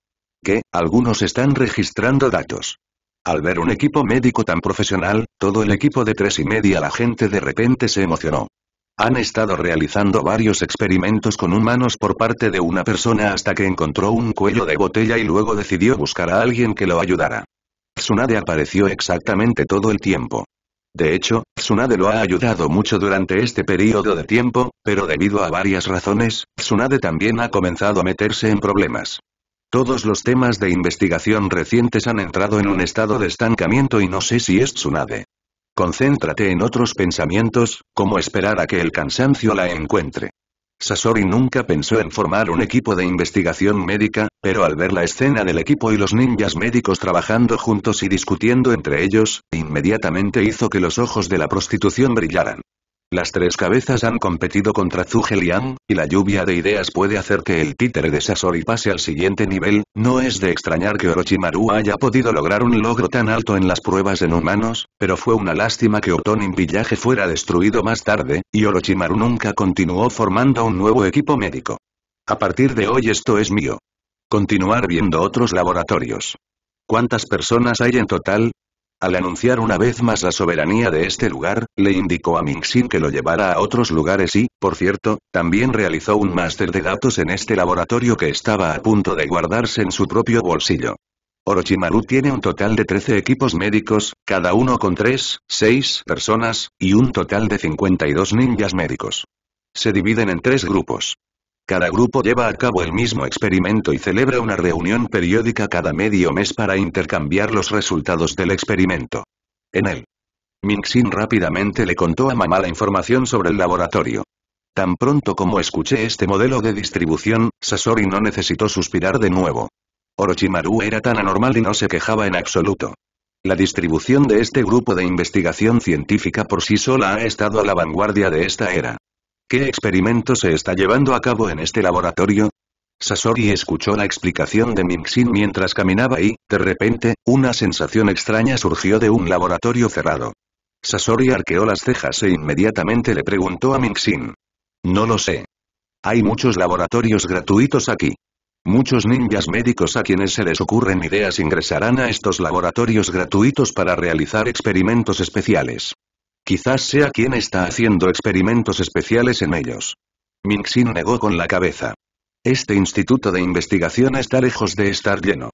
Que, algunos están registrando datos. Al ver un equipo médico tan profesional, todo el equipo de tres y media la gente de repente se emocionó. Han estado realizando varios experimentos con humanos por parte de una persona hasta que encontró un cuello de botella y luego decidió buscar a alguien que lo ayudara. Tsunade apareció exactamente todo el tiempo. De hecho, Tsunade lo ha ayudado mucho durante este periodo de tiempo, pero debido a varias razones, Tsunade también ha comenzado a meterse en problemas. Todos los temas de investigación recientes han entrado en un estado de estancamiento y no sé si es Tsunade. Concéntrate en otros pensamientos, como esperar a que el cansancio la encuentre. Sasori nunca pensó en formar un equipo de investigación médica, pero al ver la escena del equipo y los ninjas médicos trabajando juntos y discutiendo entre ellos, inmediatamente hizo que los ojos de la prostitución brillaran. Las tres cabezas han competido contra Zuge Liang, y la lluvia de ideas puede hacer que el títere de Sasori pase al siguiente nivel, no es de extrañar que Orochimaru haya podido lograr un logro tan alto en las pruebas en humanos, pero fue una lástima que Otonin Pillaje fuera destruido más tarde, y Orochimaru nunca continuó formando un nuevo equipo médico. A partir de hoy esto es mío. Continuar viendo otros laboratorios. ¿Cuántas personas hay en total? Al anunciar una vez más la soberanía de este lugar, le indicó a Mingxin que lo llevara a otros lugares y, por cierto, también realizó un máster de datos en este laboratorio que estaba a punto de guardarse en su propio bolsillo. Orochimaru tiene un total de 13 equipos médicos, cada uno con 3, 6 personas, y un total de 52 ninjas médicos. Se dividen en tres grupos. Cada grupo lleva a cabo el mismo experimento y celebra una reunión periódica cada medio mes para intercambiar los resultados del experimento. En él, Minxin rápidamente le contó a mamá la información sobre el laboratorio. Tan pronto como escuché este modelo de distribución, Sasori no necesitó suspirar de nuevo. Orochimaru era tan anormal y no se quejaba en absoluto. La distribución de este grupo de investigación científica por sí sola ha estado a la vanguardia de esta era. ¿Qué experimento se está llevando a cabo en este laboratorio? Sasori escuchó la explicación de Mingxin mientras caminaba y, de repente, una sensación extraña surgió de un laboratorio cerrado. Sasori arqueó las cejas e inmediatamente le preguntó a Mingxin. No lo sé. Hay muchos laboratorios gratuitos aquí. Muchos ninjas médicos a quienes se les ocurren ideas ingresarán a estos laboratorios gratuitos para realizar experimentos especiales. Quizás sea quien está haciendo experimentos especiales en ellos. Minxin negó con la cabeza. Este instituto de investigación está lejos de estar lleno.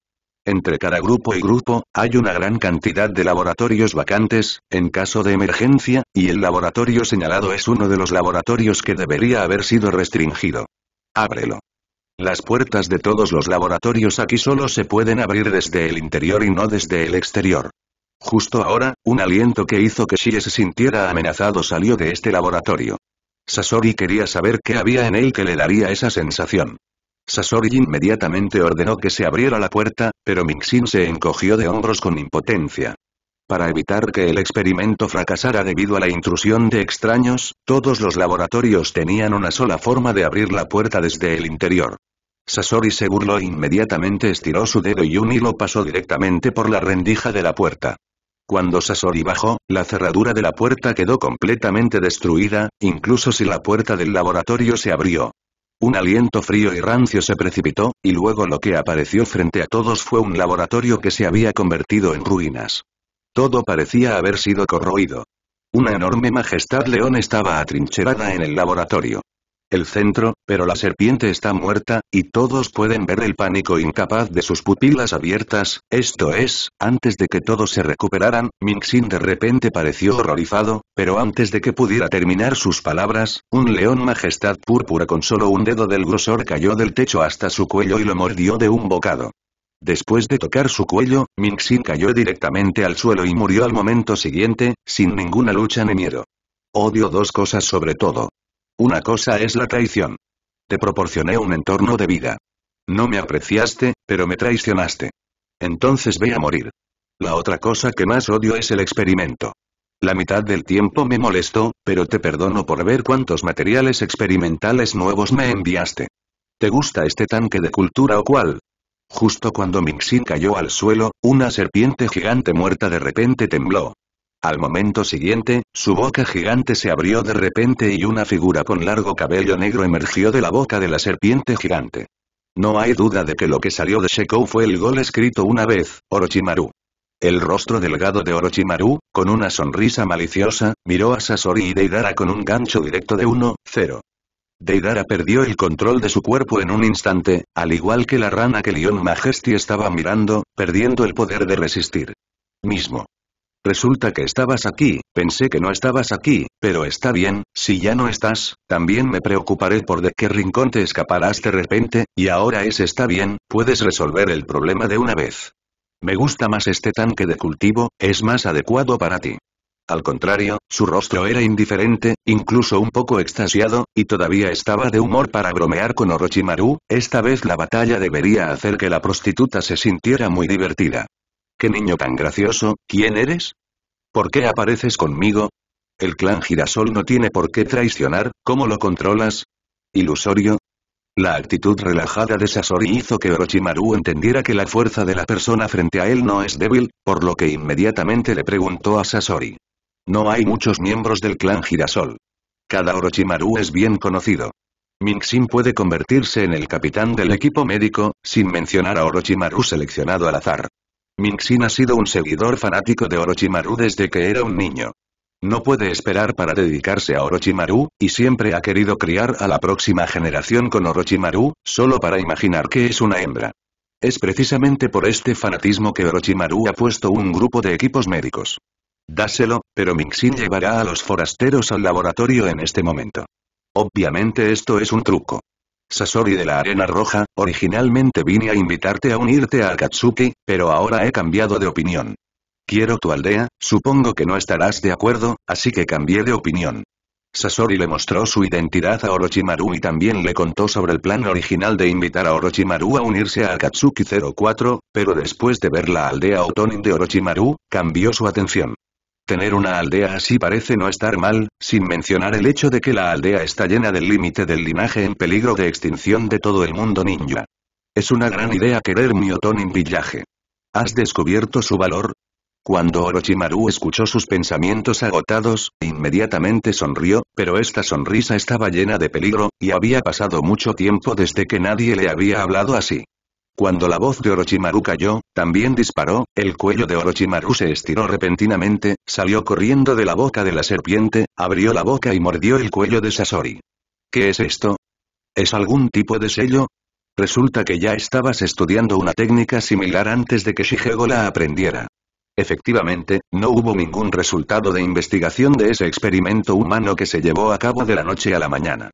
Entre cada grupo y grupo, hay una gran cantidad de laboratorios vacantes, en caso de emergencia, y el laboratorio señalado es uno de los laboratorios que debería haber sido restringido. Ábrelo. Las puertas de todos los laboratorios aquí solo se pueden abrir desde el interior y no desde el exterior. Justo ahora, un aliento que hizo que Shie se sintiera amenazado salió de este laboratorio. Sasori quería saber qué había en él que le daría esa sensación. Sasori inmediatamente ordenó que se abriera la puerta, pero Mixin se encogió de hombros con impotencia. Para evitar que el experimento fracasara debido a la intrusión de extraños, todos los laboratorios tenían una sola forma de abrir la puerta desde el interior. Sasori se burló e inmediatamente estiró su dedo y un hilo pasó directamente por la rendija de la puerta. Cuando Sasori bajó, la cerradura de la puerta quedó completamente destruida, incluso si la puerta del laboratorio se abrió. Un aliento frío y rancio se precipitó, y luego lo que apareció frente a todos fue un laboratorio que se había convertido en ruinas. Todo parecía haber sido corroído. Una enorme majestad león estaba atrincherada en el laboratorio el centro, pero la serpiente está muerta, y todos pueden ver el pánico incapaz de sus pupilas abiertas, esto es, antes de que todos se recuperaran, Minxin de repente pareció horrorizado, pero antes de que pudiera terminar sus palabras, un león majestad púrpura con solo un dedo del grosor cayó del techo hasta su cuello y lo mordió de un bocado. Después de tocar su cuello, Minxin cayó directamente al suelo y murió al momento siguiente, sin ninguna lucha ni miedo. Odio dos cosas sobre todo. Una cosa es la traición. Te proporcioné un entorno de vida. No me apreciaste, pero me traicionaste. Entonces ve a morir. La otra cosa que más odio es el experimento. La mitad del tiempo me molestó, pero te perdono por ver cuántos materiales experimentales nuevos me enviaste. ¿Te gusta este tanque de cultura o cuál? Justo cuando Mingxin cayó al suelo, una serpiente gigante muerta de repente tembló. Al momento siguiente, su boca gigante se abrió de repente y una figura con largo cabello negro emergió de la boca de la serpiente gigante. No hay duda de que lo que salió de Shekou fue el gol escrito una vez, Orochimaru. El rostro delgado de Orochimaru, con una sonrisa maliciosa, miró a Sasori y Deidara con un gancho directo de 1-0. Deidara perdió el control de su cuerpo en un instante, al igual que la rana que Leon Majesty estaba mirando, perdiendo el poder de resistir. Mismo. Resulta que estabas aquí, pensé que no estabas aquí, pero está bien, si ya no estás, también me preocuparé por de qué rincón te escaparás de repente, y ahora es está bien, puedes resolver el problema de una vez. Me gusta más este tanque de cultivo, es más adecuado para ti. Al contrario, su rostro era indiferente, incluso un poco extasiado, y todavía estaba de humor para bromear con Orochimaru, esta vez la batalla debería hacer que la prostituta se sintiera muy divertida. ¡Qué niño tan gracioso! ¿Quién eres? ¿Por qué apareces conmigo? El clan girasol no tiene por qué traicionar, ¿cómo lo controlas? ¿Ilusorio? La actitud relajada de Sasori hizo que Orochimaru entendiera que la fuerza de la persona frente a él no es débil, por lo que inmediatamente le preguntó a Sasori. No hay muchos miembros del clan girasol. Cada Orochimaru es bien conocido. Minxin puede convertirse en el capitán del equipo médico, sin mencionar a Orochimaru seleccionado al azar. Minxin ha sido un seguidor fanático de Orochimaru desde que era un niño. No puede esperar para dedicarse a Orochimaru, y siempre ha querido criar a la próxima generación con Orochimaru, solo para imaginar que es una hembra. Es precisamente por este fanatismo que Orochimaru ha puesto un grupo de equipos médicos. Dáselo, pero Minxin llevará a los forasteros al laboratorio en este momento. Obviamente esto es un truco. Sasori de la Arena Roja, originalmente vine a invitarte a unirte a Akatsuki, pero ahora he cambiado de opinión. Quiero tu aldea, supongo que no estarás de acuerdo, así que cambié de opinión. Sasori le mostró su identidad a Orochimaru y también le contó sobre el plan original de invitar a Orochimaru a unirse a Akatsuki 04, pero después de ver la aldea Otonin de Orochimaru, cambió su atención. Tener una aldea así parece no estar mal, sin mencionar el hecho de que la aldea está llena del límite del linaje en peligro de extinción de todo el mundo ninja. Es una gran idea querer en pillaje. ¿Has descubierto su valor? Cuando Orochimaru escuchó sus pensamientos agotados, inmediatamente sonrió, pero esta sonrisa estaba llena de peligro, y había pasado mucho tiempo desde que nadie le había hablado así. Cuando la voz de Orochimaru cayó, también disparó, el cuello de Orochimaru se estiró repentinamente, salió corriendo de la boca de la serpiente, abrió la boca y mordió el cuello de Sasori. ¿Qué es esto? ¿Es algún tipo de sello? Resulta que ya estabas estudiando una técnica similar antes de que Shigego la aprendiera. Efectivamente, no hubo ningún resultado de investigación de ese experimento humano que se llevó a cabo de la noche a la mañana.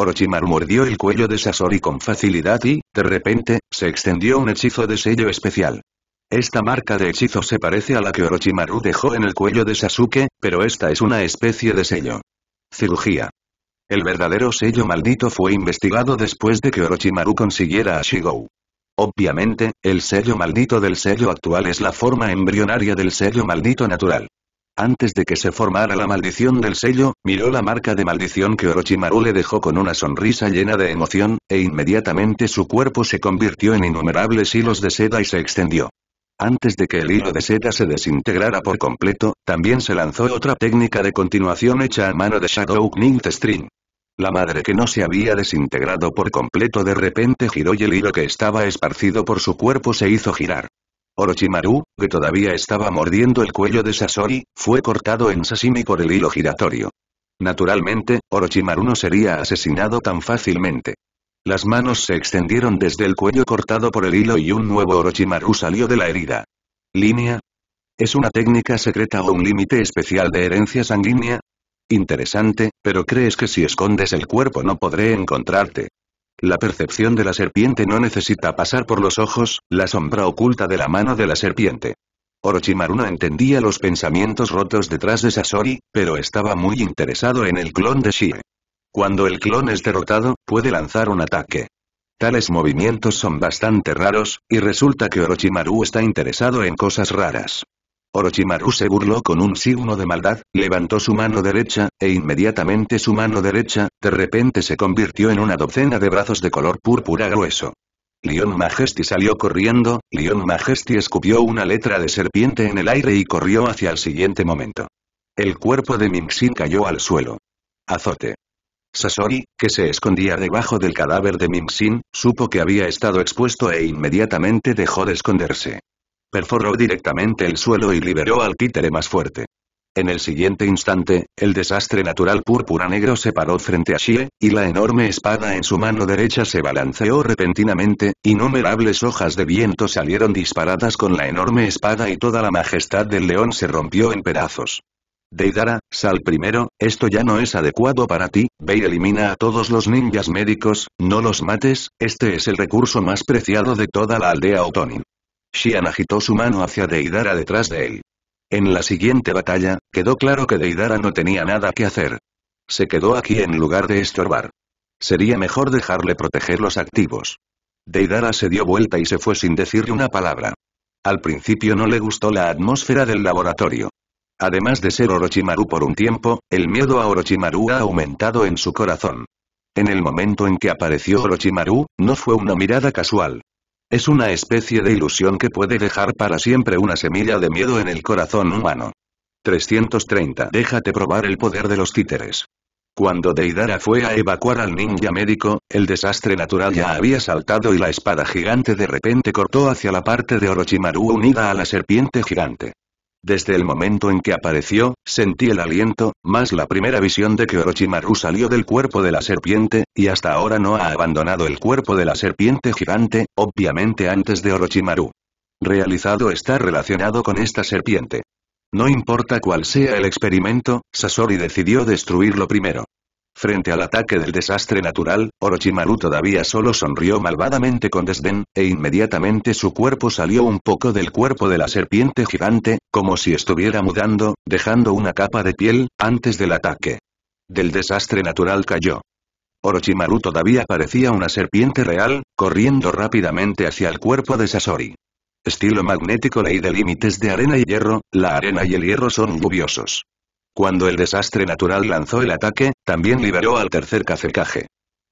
Orochimaru mordió el cuello de Sasori con facilidad y, de repente, se extendió un hechizo de sello especial. Esta marca de hechizo se parece a la que Orochimaru dejó en el cuello de Sasuke, pero esta es una especie de sello. Cirugía. El verdadero sello maldito fue investigado después de que Orochimaru consiguiera a Shigou. Obviamente, el sello maldito del sello actual es la forma embrionaria del sello maldito natural. Antes de que se formara la maldición del sello, miró la marca de maldición que Orochimaru le dejó con una sonrisa llena de emoción, e inmediatamente su cuerpo se convirtió en innumerables hilos de seda y se extendió. Antes de que el hilo de seda se desintegrara por completo, también se lanzó otra técnica de continuación hecha a mano de Shadow Ninth String. La madre que no se había desintegrado por completo de repente giró y el hilo que estaba esparcido por su cuerpo se hizo girar. Orochimaru, que todavía estaba mordiendo el cuello de Sasori, fue cortado en sashimi por el hilo giratorio. Naturalmente, Orochimaru no sería asesinado tan fácilmente. Las manos se extendieron desde el cuello cortado por el hilo y un nuevo Orochimaru salió de la herida. ¿Línea? ¿Es una técnica secreta o un límite especial de herencia sanguínea? Interesante, pero crees que si escondes el cuerpo no podré encontrarte. La percepción de la serpiente no necesita pasar por los ojos, la sombra oculta de la mano de la serpiente. Orochimaru no entendía los pensamientos rotos detrás de Sasori, pero estaba muy interesado en el clon de Shie. Cuando el clon es derrotado, puede lanzar un ataque. Tales movimientos son bastante raros, y resulta que Orochimaru está interesado en cosas raras. Orochimaru se burló con un signo de maldad, levantó su mano derecha, e inmediatamente su mano derecha, de repente se convirtió en una docena de brazos de color púrpura grueso. Lion Majesty salió corriendo, Lion Majesty escupió una letra de serpiente en el aire y corrió hacia el siguiente momento. El cuerpo de Mingxin cayó al suelo. Azote. Sasori, que se escondía debajo del cadáver de Mingxin, supo que había estado expuesto e inmediatamente dejó de esconderse. Perforó directamente el suelo y liberó al títere más fuerte. En el siguiente instante, el desastre natural púrpura-negro se paró frente a Xie, y la enorme espada en su mano derecha se balanceó repentinamente, innumerables hojas de viento salieron disparadas con la enorme espada y toda la majestad del león se rompió en pedazos. Deidara, sal primero, esto ya no es adecuado para ti, ve y elimina a todos los ninjas médicos, no los mates, este es el recurso más preciado de toda la aldea Otonin. Xian agitó su mano hacia Deidara detrás de él. En la siguiente batalla, quedó claro que Deidara no tenía nada que hacer. Se quedó aquí en lugar de estorbar. Sería mejor dejarle proteger los activos. Deidara se dio vuelta y se fue sin decirle una palabra. Al principio no le gustó la atmósfera del laboratorio. Además de ser Orochimaru por un tiempo, el miedo a Orochimaru ha aumentado en su corazón. En el momento en que apareció Orochimaru, no fue una mirada casual. Es una especie de ilusión que puede dejar para siempre una semilla de miedo en el corazón humano. 330. Déjate probar el poder de los títeres. Cuando Deidara fue a evacuar al ninja médico, el desastre natural ya había saltado y la espada gigante de repente cortó hacia la parte de Orochimaru unida a la serpiente gigante. Desde el momento en que apareció, sentí el aliento, más la primera visión de que Orochimaru salió del cuerpo de la serpiente, y hasta ahora no ha abandonado el cuerpo de la serpiente gigante, obviamente antes de Orochimaru. Realizado está relacionado con esta serpiente. No importa cuál sea el experimento, Sasori decidió destruirlo primero. Frente al ataque del desastre natural, Orochimaru todavía solo sonrió malvadamente con desdén, e inmediatamente su cuerpo salió un poco del cuerpo de la serpiente gigante, como si estuviera mudando, dejando una capa de piel, antes del ataque. Del desastre natural cayó. Orochimaru todavía parecía una serpiente real, corriendo rápidamente hacia el cuerpo de Sasori. Estilo magnético ley de límites de arena y hierro, la arena y el hierro son lluviosos. Cuando el desastre natural lanzó el ataque, también liberó al tercer cacercaje.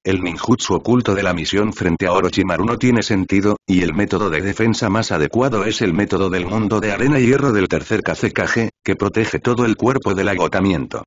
El ninjutsu oculto de la misión frente a Orochimaru no tiene sentido, y el método de defensa más adecuado es el método del mundo de arena y hierro del tercer Kazekage, que protege todo el cuerpo del agotamiento.